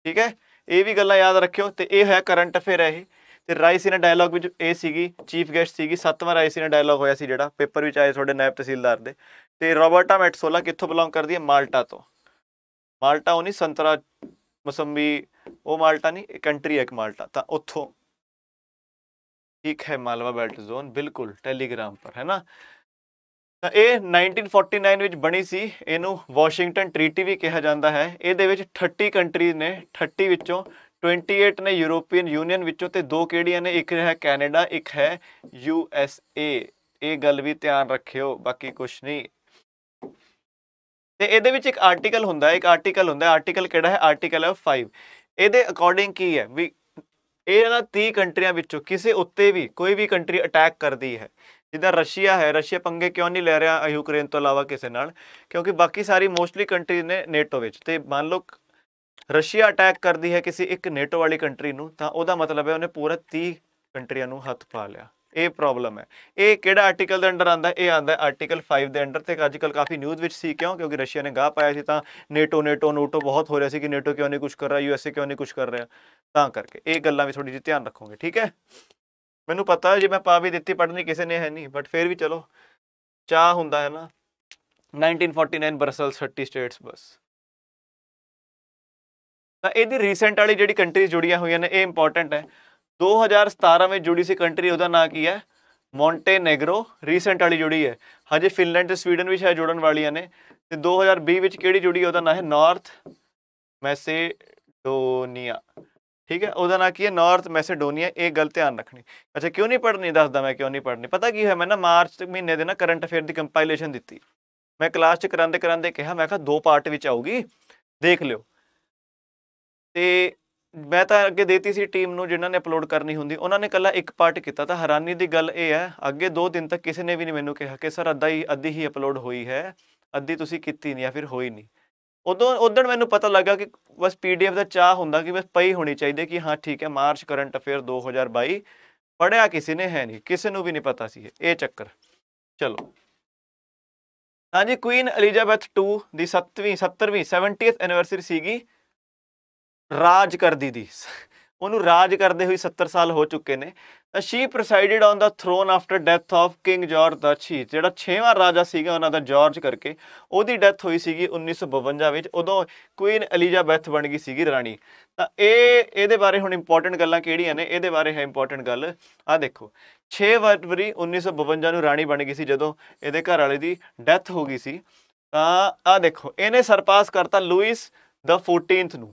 ਠੀਕ ਹੈ ਇਹ ਵੀ ਗੱਲਾਂ ਯਾਦ ਰੱਖਿਓ ਤੇ ਇਹ ਹੈ ਕਰੰਟ ਅਫੇਅਰ ਹੈ ਇਹ ਤੇ ਨੇ ਡਾਇਲੌਗ ਵਿੱਚ ਇਹ ਸੀਗੀ ਚੀਫ ਗੈਸਟ ਸੀਗੀ ਸੱਤਵਾਂ ਨੇ ਡਾਇਲੌਗ ਹੋਇਆ ਸੀ ਜਿਹੜਾ ਪੇਪਰ ਵਿੱਚ ਆਏ ਤੁਹਾਡੇ ਨਾਇਬ ਤਹਿਸੀਲਦਾਰ ਦੇ ਤੇ ਰੋਬਰਟਾ ਮੈਟਸੋਲਾ ਕਿੱਥੋਂ ਬਿਲੋਂਗ ਕਰਦੀ ਹੈ ਮਾਲਟਾ ਤੋਂ ਮਾਲਟਾ ਉਹ ਨਹੀਂ ਸੰਤਰਾ ਮਸੰਬੀ ਉਹ ਮਾਲਟਾ ਨਹੀਂ ਇੱਕ ਕੰਟਰੀ ਹੈ ਇੱਕ ਮਾਲਟਾ ਤਾਂ ਉੱਥੋਂ ਠੀਕ ਹੈ ਮਾਲਵਾ ਬੈਲਟ ਜ਼ੋਨ ਬਿਲਕੁਲ ਟੈਲੀਗ੍ਰਾਮ ਪਰ ਹੈ ਨਾ ਤਾਂ ਇਹ 1949 ਵਿੱਚ ਬਣੀ ਸੀ ਇਹਨੂੰ ਵਾਸ਼ਿੰਗਟਨ ਟ੍ਰੀਟੀ ਵੀ ਕਿਹਾ ਜਾਂਦਾ ਹੈ ਇਹਦੇ ਵਿੱਚ 30 ਕੰਟਰੀਜ਼ ਨੇ 30 ਵਿੱਚੋਂ 28 ਨੇ ਯੂਰੋਪੀਅਨ ਯੂਨੀਅਨ ਵਿੱਚੋਂ ਤੇ ਦੋ ਕਿਹੜੀਆਂ ਨੇ ਇੱਕ ਹੈ ਕੈਨੇਡਾ ਇੱਕ ਹੈ ਯੂ ਐਸ ਏ ਇਹ ਗੱਲ ਵੀ ਧਿਆਨ ਰੱਖਿਓ ਬਾਕੀ ਕੁਝ ਨਹੀਂ ਤੇ ਇਹਦੇ ਵਿੱਚ ਇੱਕ ਆਰਟੀਕਲ ਹੁੰਦਾ ਹੈ ਇੱਕ ਆਰਟੀਕਲ ਹੁੰਦਾ ਹੈ ਆਰਟੀਕਲ ਕਿਹੜਾ ਹੈ ਆਰਟੀਕਲ ਹੈ 5 ਇਹਦੇ ਅਕੋਰਡਿੰਗ ਕੀ ਹੈ ਵੀ ਇਹ ਨਾ 30 ਕੰਟਰੀਆਂ ਵਿੱਚੋਂ ਕਿਸੇ ਉੱਤੇ ਵੀ ਕੋਈ ਵੀ ਕੰਟਰੀ ਅਟੈਕ ਕਰਦੀ ਹੈ ਜਿੱਦਾਂ ਰਸ਼ੀਆ ਹੈ ਰਸ਼ੀਆ ਪੰਗੇ ਕਿਉਂ ਨਹੀਂ ਲੈ ਰਿਹਾ ਯੂਕਰੇਨ ਤੋਂ ਇਲਾਵਾ ਕਿਸੇ ਨਾਲ ਕਿਉਂਕਿ ਬਾਕੀ ਸਾਰੀ ਮੋਸਟਲੀ ਕੰਟਰੀ ਨੇ ਨੇਟੋ ਵਿੱਚ ਤੇ ਮੰਨ ਲਓ ਰਸ਼ੀਆ ਅਟੈਕ ਕਰਦੀ ਹੈ ਕਿਸੇ ਇੱਕ ਨੇਟੋ ਵਾਲੀ ਕੰਟਰੀ ਨੂੰ ਤਾਂ ਉਹਦਾ ਮਤਲਬ ਹੈ ਉਹਨੇ ਪੂਰਾ 30 ਕੰਟਰੀਆਂ ਨੂੰ ਹੱਥ ਪਾ ਲਿਆ ਇਹ ਪ੍ਰੋਬਲਮ ਹੈ ਇਹ ਕਿਹੜਾ ਆਰਟੀਕਲ ਦੇ ਅੰਡਰ ਆਂਦਾ ਇਹ ਆਂਦਾ ਆਰਟੀਕਲ 5 ਦੇ ਅੰਡਰ ਤੇ ਅੱਜਕੱਲ ਕਾਫੀ ਨਿਊਜ਼ ਵਿੱਚ ਸੀ ਕਿਉਂ ਕਿਉਂਕਿ ਰਸ਼ੀਆ ਨੇ ਗਾਹ ਪਾਇਆ ਸੀ ਤਾਂ ਨੇਟੋ ਨੇਟੋ ਨੋਟੋ ਬਹੁਤ ਹੋ ਰਿਹਾ ਸੀ ਕਿ ਨੇਟੋ ਕਿਉਂ ਨਹੀਂ ਕੁਝ ਕਰ ਰਿਹਾ ਯੂਐਸਏ ਕਿਉਂ ਨਹੀਂ ਕੁਝ ਕਰ ਰਿਹਾ ਤਾਂ ਕਰਕੇ ਇਹ ਗੱਲਾਂ ਵੀ ਥੋੜੀ ਜਿਹੀ ਧਿਆਨ ਰੱਖੋਗੇ ਠੀਕ ਹੈ ਮੈਨੂੰ ਪਤਾ ਜੇ ਮੈਂ ਪਾ ਵੀ ਦਿੱਤੀ ਪੜਨੀ ਕਿਸੇ ਨੇ ਹੈ ਨਹੀਂ ਬਟ ਫਿਰ ਵੀ ਚਲੋ ਚਾਹ ਹੁੰਦਾ ਹੈ ਨਾ 1949 ਬਰਸਲ 30 ਸਟੇਟਸ ਬਸ ਤਾਂ ਇਹਦੀ ਰੀਸੈਂਟ ਵਾਲੀ ਜਿਹੜੀ ਕੰਟਰੀਜ਼ ਜੁੜੀਆਂ ਹੋਈਆਂ ਨੇ ਇਹ ਇੰਪੋਰਟੈਂਟ ਹੈ 2017 ਵਿੱਚ ਜੁੜੀ ਸੀ ਕੰਟਰੀ ਉਹਦਾ ਨਾਂ ਕੀ ਹੈ ਮੌਂਟੇਨੇਗਰੋ ਰੀਸੈਂਟ ਵਾਲੀ ਜੁੜੀ ਹੈ ਹਜੇ ਫਿਨਲੈਂਡ ਤੇ ਸਵੀਡਨ ਵੀ ਸ਼ਾਇਦ ਜੁੜਨ ਵਾਲੀਆਂ ਨੇ ਤੇ 2020 ਵਿੱਚ ਕਿਹੜੀ ਜੁੜੀ ਉਹਦਾ ਨਾਂ ਹੈ ਨਾਰਥ ਮੈਸੇਡੋਨੀਆ ਠੀਕ ਹੈ ਉਹਦਾ ਨਾਮ ਕੀ ਹੈ ਨਾਰਥ ਮੈਸੇਡੋਨੀਆ ਇਹ ਗੱਲ ਧਿਆਨ ਰੱਖਣੀ ਅੱਛਾ ਕਿਉਂ ਨਹੀਂ ਪੜ੍ਹਨੀ ਦੱਸਦਾ ਮੈਂ ਕਿਉਂ ਨਹੀਂ ਪੜ੍ਹਨੀ ਪਤਾ ਕੀ ਹੋਇਆ ਮੈਂ ਨਾ ਮਾਰਚ ਮਹੀਨੇ ਦੇ ਨਾ ਕਰੰਟ ਅਫੇਅਰ ਦੀ ਕੰਪਾਈਲੇਸ਼ਨ ਦਿੱਤੀ ਮੈਂ ਕਲਾਸ 'ਚ ਕਰਾਂਦੇ ਕਰਾਂਦੇ ਕਿਹਾ ਮੈਂ ਕਿਹਾ ਦੋ ਪਾਰਟ ਵਿੱਚ ਆਊਗੀ ਦੇਖ ਲਿਓ ਤੇ ਮੈਂ ਤਾਂ ਅੱਗੇ ਦੇਤੀ ਸੀ ਟੀਮ ਨੂੰ ਜਿਨ੍ਹਾਂ ਨੇ ਅਪਲੋਡ ਕਰਨੀ ਹੁੰਦੀ ਉਹਨਾਂ ਨੇ ਕੱਲਾ ਇੱਕ ਪਾਰਟ ਕੀਤਾ ਤਾਂ ਹੈਰਾਨੀ ਦੀ ਗੱਲ ਇਹ ਹੈ ਅੱਗੇ ਦੋ ਦਿਨ ਤੱਕ ਕਿਸੇ ਨੇ ਵੀ ਨਹੀਂ ਮੈਨੂੰ ਕਿਹਾ ਕਿ ਸਰ ਅੱਧਾ ਹੀ ਅੱਧੀ ਹੀ ਅਪਲੋਡ ਹੋਈ ਹੈ ਅੱਧੀ ਤੁਸੀਂ ਕੀਤੀ ਨਹੀਂ ਜਾਂ ਫਿਰ ਹੋਈ ਨਹੀਂ ਉਦੋਂ ਉਦੋਂ ਮੈਨੂੰ ਪਤਾ ਲੱਗਾ ਕਿ ਬਸ ਪੀਡੀਐਫ ਦਾ ਚਾਹ ਹੁੰਦਾ ਕਿ ਬਸ ਪਈ ਹੋਣੀ ਚਾਹੀਦੀ ਕਿ ਹਾਂ ਠੀਕ ਹੈ ਮਾਰਚ ਕਰੰਟ ਅਫੇਅਰ 2022 ਪੜਿਆ ਕਿਸੇ ਨੇ ਹੈ ਨਹੀਂ ਕਿਸੇ ਨੂੰ ਵੀ ਨਹੀਂ ਪਤਾ ਸੀ ਇਹ ਚੱਕਰ ਚਲੋ ਹਾਂਜੀ ਕੁਈਨ ਅਲੀਜ਼ਾਬੈਥ 2 ਦੀ 7ਵੀਂ 70ਵੀਂ 70th ਐਨੀਵਰਸਰੀ ਸੀਗੀ ਰਾਜ ਕਰਦੀ ਦੀ ਉਹਨੂੰ ਰਾਜ ਕਰਦੇ ਹੋਏ 70 ਸਾਲ ਹੋ ਚੁੱਕੇ ਨੇ she presided on the throne after death of king George the ਛੀ ਜਿਹੜਾ 6ਵਾਂ ਰਾਜਾ ਸੀਗਾ ਉਹਨਾਂ ਦਾ ਜਾਰਜ ਕਰਕੇ ਉਹਦੀ ਡੈਥ ਹੋਈ ਸੀਗੀ 1952 ਵਿੱਚ ਉਦੋਂ ਕੁਈਨ ਐਲੀਜ਼ਾਬੈਥ ਬਣ ਗਈ ਸੀਗੀ ਰਾਣੀ ਤਾਂ ਇਹ ਇਹਦੇ ਬਾਰੇ ਹੁਣ ਇੰਪੋਰਟੈਂਟ ਗੱਲਾਂ ਕਿਹੜੀਆਂ ਨੇ ਇਹਦੇ ਬਾਰੇ ਹੈ ਇੰਪੋਰਟੈਂਟ ਗੱਲ ਆ ਦੇਖੋ 6 ਫਰਵਰੀ 1952 ਨੂੰ ਰਾਣੀ ਬਣ ਗਈ ਸੀ ਜਦੋਂ ਇਹਦੇ ਘਰ ਵਾਲੇ ਦੀ ਡੈਥ ਹੋ ਗਈ ਸੀ ਤਾਂ ਆ ਦੇਖੋ ਇਹਨੇ ਸਰਪਾਸ ਕਰਤਾ ਲੂਇਸ ਦਾ 14th ਨੂੰ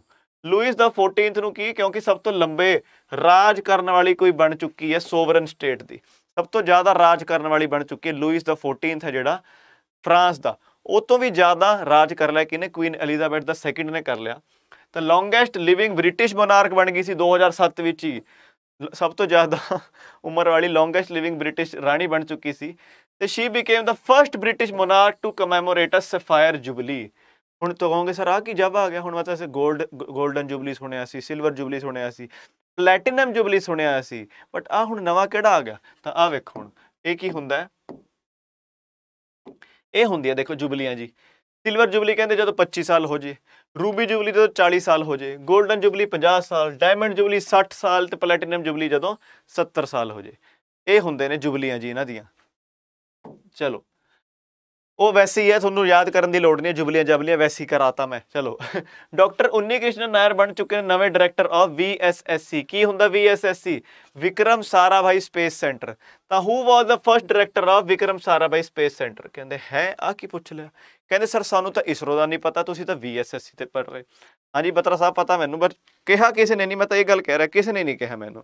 ਲੂਇਸ ਦਾ 14th ਨੂੰ ਕੀ ਕਿਉਂਕਿ ਸਭ ਤੋਂ ਲੰਬੇ ਰਾਜ ਕਰਨ ਵਾਲੀ ਕੋਈ ਬਣ ਚੁੱਕੀ ਹੈ ਸੋਵਰਨ ਸਟੇਟ ਦੀ ਸਭ ਤੋਂ ਜ਼ਿਆਦਾ ਰਾਜ ਕਰਨ ਵਾਲੀ ਬਣ ਚੁੱਕੀ ਹੈ ਲੂਇਸ ਦਾ 14th ਹੈ ਜਿਹੜਾ ਫਰਾਂਸ ਦਾ ਉਹ ਤੋਂ ਵੀ ਜ਼ਿਆਦਾ ਰਾਜ ਕਰ ਲਿਆ ਕਿਨੇ ਕੁਈਨ ਐਲਿਜ਼ਾਬੈਥ ਦਾ 2nd ਨੇ ਕਰ ਲਿਆ ਤਾਂ ਲੌਂਗੈਸਟ ਲਿਵਿੰਗ ਬ੍ਰਿਟਿਸ਼ ਮੋਨਾਰਕ ਬਣ ਗਈ ਸੀ 2007 ਵਿੱਚ ਹੀ ਸਭ ਤੋਂ ਜ਼ਿਆਦਾ ਉਮਰ ਵਾਲੀ ਲੌਂਗੈਸਟ ਲਿਵਿੰਗ ਬ੍ਰਿਟਿਸ਼ ਰਾਣੀ ਬਣ ਚੁੱਕੀ ਸੀ ਤੇ she became the first British monarch to commemorate a sapphire jubilee ਹੁਣ ਤੋਂ ਕਹੋਗੇ ਸਰ ਆ ਕੀ ਜਬ ਆ ਗਿਆ ਹੁਣ ਮਤਲਬ ਅਸੀਂ 골ਡ 골ਡਨ ਜੁਬਲੀ ਸੁਣਿਆ ਸੀ ਸਿਲਵਰ ਜੁਬਲੀ ਸੁਣਿਆ ਸੀ ਪਲੈਟੀਨਮ ਜੁਬਲੀ ਸੁਣਿਆ ਸੀ ਬਟ ਆ ਹੁਣ ਨਵਾਂ ਕਿਹੜਾ ਆ ਗਿਆ ਤਾਂ ਆ ਵੇਖੋ ਹੁਣ ਇਹ ਕੀ ਹੁੰਦਾ ਇਹ ਹੁੰਦੀ ਹੈ ਦੇਖੋ ਜੁਬਲੀਆਂ ਜੀ ਸਿਲਵਰ ਜੁਬਲੀ ਕਹਿੰਦੇ ਜਦੋਂ 25 ਸਾਲ ਹੋ ਜੇ ਰੂਬੀ ਜੁਬਲੀ ਜਦੋਂ 40 ਸਾਲ ਹੋ ਜੇ 골ਡਨ ਜੁਬਲੀ 50 ਸਾਲ ਡਾਇਮੰਡ ਜੁਬਲੀ 60 ਸਾਲ ਤੇ ਪਲੈਟੀਨਮ ਜੁਬਲੀ ਜਦੋਂ 70 ਸਾਲ ਹੋ ਜੇ ਇਹ ਹੁੰਦੇ ਨੇ ਜੁਬਲੀਆਂ ਜੀ ਇਹਨਾਂ ਦੀਆਂ ਚਲੋ ਉਹ ਵੈਸੇ ਹੀ ਹੈ ਤੁਹਾਨੂੰ ਯਾਦ ਕਰਨ ਦੀ ਲੋੜ ਨਹੀਂ ਜੁਬਲੀਆਂ ਜਬਲੀਆਂ ਵੈਸੇ ਹੀ ਕਰਾਤਾ ਮੈਂ ਚਲੋ ਡਾਕਟਰ ਉਨੀ ਕ੍ਰਿਸ਼ਨ ਨਾਇਰ ਬਣ ਚੁੱਕੇ ਨੇ ਨਵੇਂ ਡਾਇਰੈਕਟਰ ਆਫ VSSC ਕੀ ਹੁੰਦਾ VSSC Vikram Sarabhai space centre ਤਾਂ who was the first director of Vikram Sarabhai space centre ਕਹਿੰਦੇ ਹੈ ਆ ਕੀ ਪੁੱਛ ਲਿਆ ਕਹਿੰਦੇ ਸਰ ਸਾਨੂੰ ਤਾਂ ਇਸਰੋ ਦਾ ਨਹੀਂ ਪਤਾ ਤੁਸੀਂ ਤਾਂ VSSC ਤੇ ਪੜ ਰਹੇ ਹਾਂਜੀ ਬਤਰਾ ਸਾਹਿਬ ਪਤਾ ਮੈਨੂੰ ਬਟ ਕਿਹਾ ਕਿਸੇ ਨੇ ਨਹੀਂ ਮੈਂ ਤਾਂ ਇਹ ਗੱਲ ਕਹਿ ਰਿਹਾ ਕਿਸੇ ਨੇ ਨਹੀਂ ਕਿਹਾ ਮੈਨੂੰ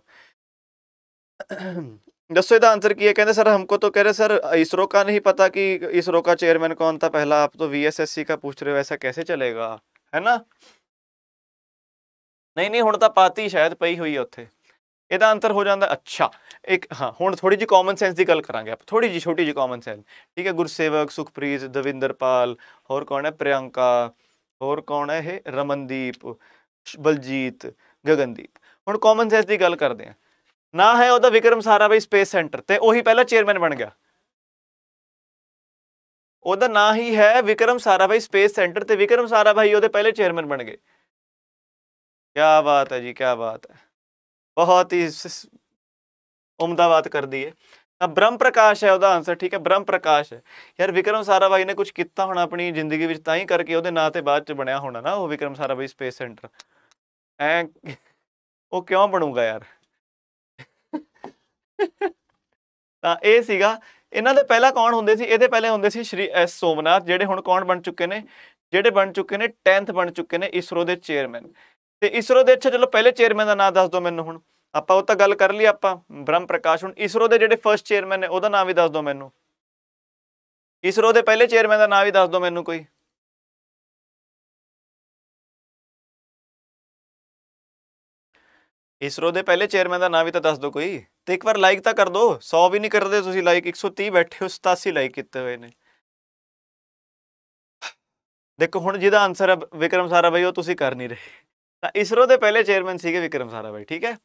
दसवेदा आंसर किया कहते सर हमको तो कह रहे सर इसरो का नहीं पता कि इसरो का चेयरमैन कौन था पहला आप तो वीएसएससी का पूछ रहे हो ऐसा कैसे चलेगा है ना ਨਹੀਂ ਨਹੀਂ ਹੁਣ ਤਾਂ ਪਾਤੀ ਸ਼ਾਇਦ ਪਈ ਹੋਈ ਹੈ ਉੱਥੇ ਇਹਦਾ ਆਨਸਰ ਹੋ ਜਾਂਦਾ ਅੱਛਾ ਇੱਕ ਹਾਂ ਹੁਣ ਥੋੜੀ ਜੀ ਕਾਮਨ ਸੈਂਸ ਦੀ ਗੱਲ ਕਰਾਂਗੇ ਆਪਾਂ ਥੋੜੀ ਜੀ ਛੋਟੀ ਜੀ ਕਾਮਨ ਸੈਂਸ ਠੀਕ ਹੈ ਗੁਰਸੇਵਕ ਸੁਖਪ੍ਰੀਤ ਦਵਿੰਦਰਪਾਲ ਹੋਰ ਕੌਣ ਹੈ ਪ੍ਰਿਯੰਕਾ ਹੋਰ ਕੌਣ ਹੈ ਇਹ ਰਮਨਦੀਪ ਬਲਜੀਤ ਗਗਨਦੀਪ ਹੁਣ ਕਾਮਨ ਸੈਂਸ ਦੀ ਗੱਲ ਕਰਦੇ ਹਾਂ ਨਾ ਹੈ ਉਹਦਾ ਵਿਕਰਮ ਸਾਰਾ ਬਈ ਸਪੇਸ ਸੈਂਟਰ ਤੇ ਉਹੀ ਪਹਿਲਾ ਚੇਅਰਮੈਨ ਬਣ ਗਿਆ ਉਹਦਾ ਨਾਂ ਹੀ ਹੈ ਵਿਕਰਮ ਸਾਰਾਭਾਈ ਸਪੇਸ ਸੈਂਟਰ ਤੇ ਵਿਕਰਮ ਸਾਰਾਭਾਈ ਉਹਦੇ ਪਹਿਲੇ ਚੇਅਰਮੈਨ ਬਣ ਗਏ ਕੀ ਬਾਤ ਹੈ ਜੀ ਕੀ ਬਾਤ ਹੈ ਬਹੁਤ ਹੀ ਉਮਦਾ ਬਾਤ ਕਰਦੀ ਹੈ ਤਾਂ ਬ੍ਰਹਮ ਪ੍ਰਕਾਸ਼ ਹੈ ਉਹਦਾ ਆਨਸਰ ਠੀਕ ਹੈ ਬ੍ਰਹਮ ਪ੍ਰਕਾਸ਼ ਹੈ ਯਾਰ ਵਿਕਰਮ ਸਾਰਾਭਾਈ ਨੇ ਕੁਝ ਕੀਤਾ ਹੋਣਾ ਆਪਣੀ ਜ਼ਿੰਦਗੀ ਵਿੱਚ ਤਾਂ ਹੀ ਕਰਕੇ ਉਹਦੇ ਨਾਂ ਤੇ ਬਾਅਦ ਚ ਬਣਿਆ ਹੋਣਾ ਨਾ ਉਹ ਵਿਕਰਮ ਸਾਰਾਭਾਈ ਸਪੇਸ ਸੈਂਟਰ ਐ ਉਹ ਕਿਉਂ ਬਣੂਗਾ ਯਾਰ ਤਾਂ ਇਹ ਸੀਗਾ ਇਹਨਾਂ ਦੇ ਪਹਿਲਾਂ ਕੌਣ ਹੁੰਦੇ ਸੀ ਇਹਦੇ ਪਹਿਲੇ ਹੁੰਦੇ ਸੀ ਸ਼੍ਰੀ ਐਸ ਸੋਮਨਾਥ ਜਿਹੜੇ ਹੁਣ ਕੌਣ ਬਣ ਚੁੱਕੇ ਨੇ ਜਿਹੜੇ ਬਣ ਚੁੱਕੇ ਨੇ 10th ਬਣ ਚੁੱਕੇ ਨੇ ਇਸਰੋ ਦੇ ਚੇਅਰਮੈਨ ਤੇ ਇਸਰੋ ਦੇ ਅੱਛਾ ਚਲੋ ਪਹਿਲੇ ਚੇਅਰਮੈਨ ਦਾ ਨਾਮ ਦੱਸ ਦਿਓ ਮੈਨੂੰ ਹੁਣ ਆਪਾਂ ਉਹ ਤਾਂ ਗੱਲ ਕਰ ਲਈ ਆਪਾਂ ਬ੍ਰਹਮ ਪ੍ਰਕਾਸ਼ ਹੁਣ ਇਸਰੋ ਦੇ ਜਿਹੜੇ ਫਰਸਟ ਚੇਅਰਮੈਨ ਨੇ ਉਹਦਾ ਨਾਮ ਵੀ ਦੱਸ ਦਿਓ ਮੈਨੂੰ
ਇਸਰੋ ਦੇ ਪਹਿਲੇ ਚੇਅਰਮੈਨ ਦਾ ਨਾਮ ਵੀ ਦੱਸ ਦਿਓ ਮੈਨੂੰ ਕੋਈ ਇਸਰੋ ਦੇ ਪਹਿਲੇ ਚੇਅਰਮੈਨ ਦਾ ਨਾਮ ਵੀ
ਤਾਂ ਦੱਸ ਦਿਓ ਕੋਈ ਤੇ ਇੱਕ ਵਾਰ ਲਾਈਕ ਤਾਂ ਕਰ ਦਿਓ 100 ਵੀ ਨਹੀਂ ਕਰਦੇ ਤੁਸੀਂ ਲਾਈਕ 130 ਬੈਠੇ ਹੋ 87 ਲਾਈਕ ਕੀਤੇ ਹੋਏ ਨੇ ਦੇਖੋ ਹੁਣ ਜਿਹਦਾ ਆਨਸਰ ਹੈ ਵਿਕਰਮ ਸਾਰਾਭਾਈ ਉਹ ਤੁਸੀਂ ਕਰ ਨਹੀਂ ਰਹੇ ਤਾਂ ਇਸਰੋ ਦੇ ਪਹਿਲੇ ਚੇਅਰਮੈਨ ਸੀਗੇ ਵਿਕਰਮ ਸਾਰਾਭਾਈ ਠੀਕ ਹੈ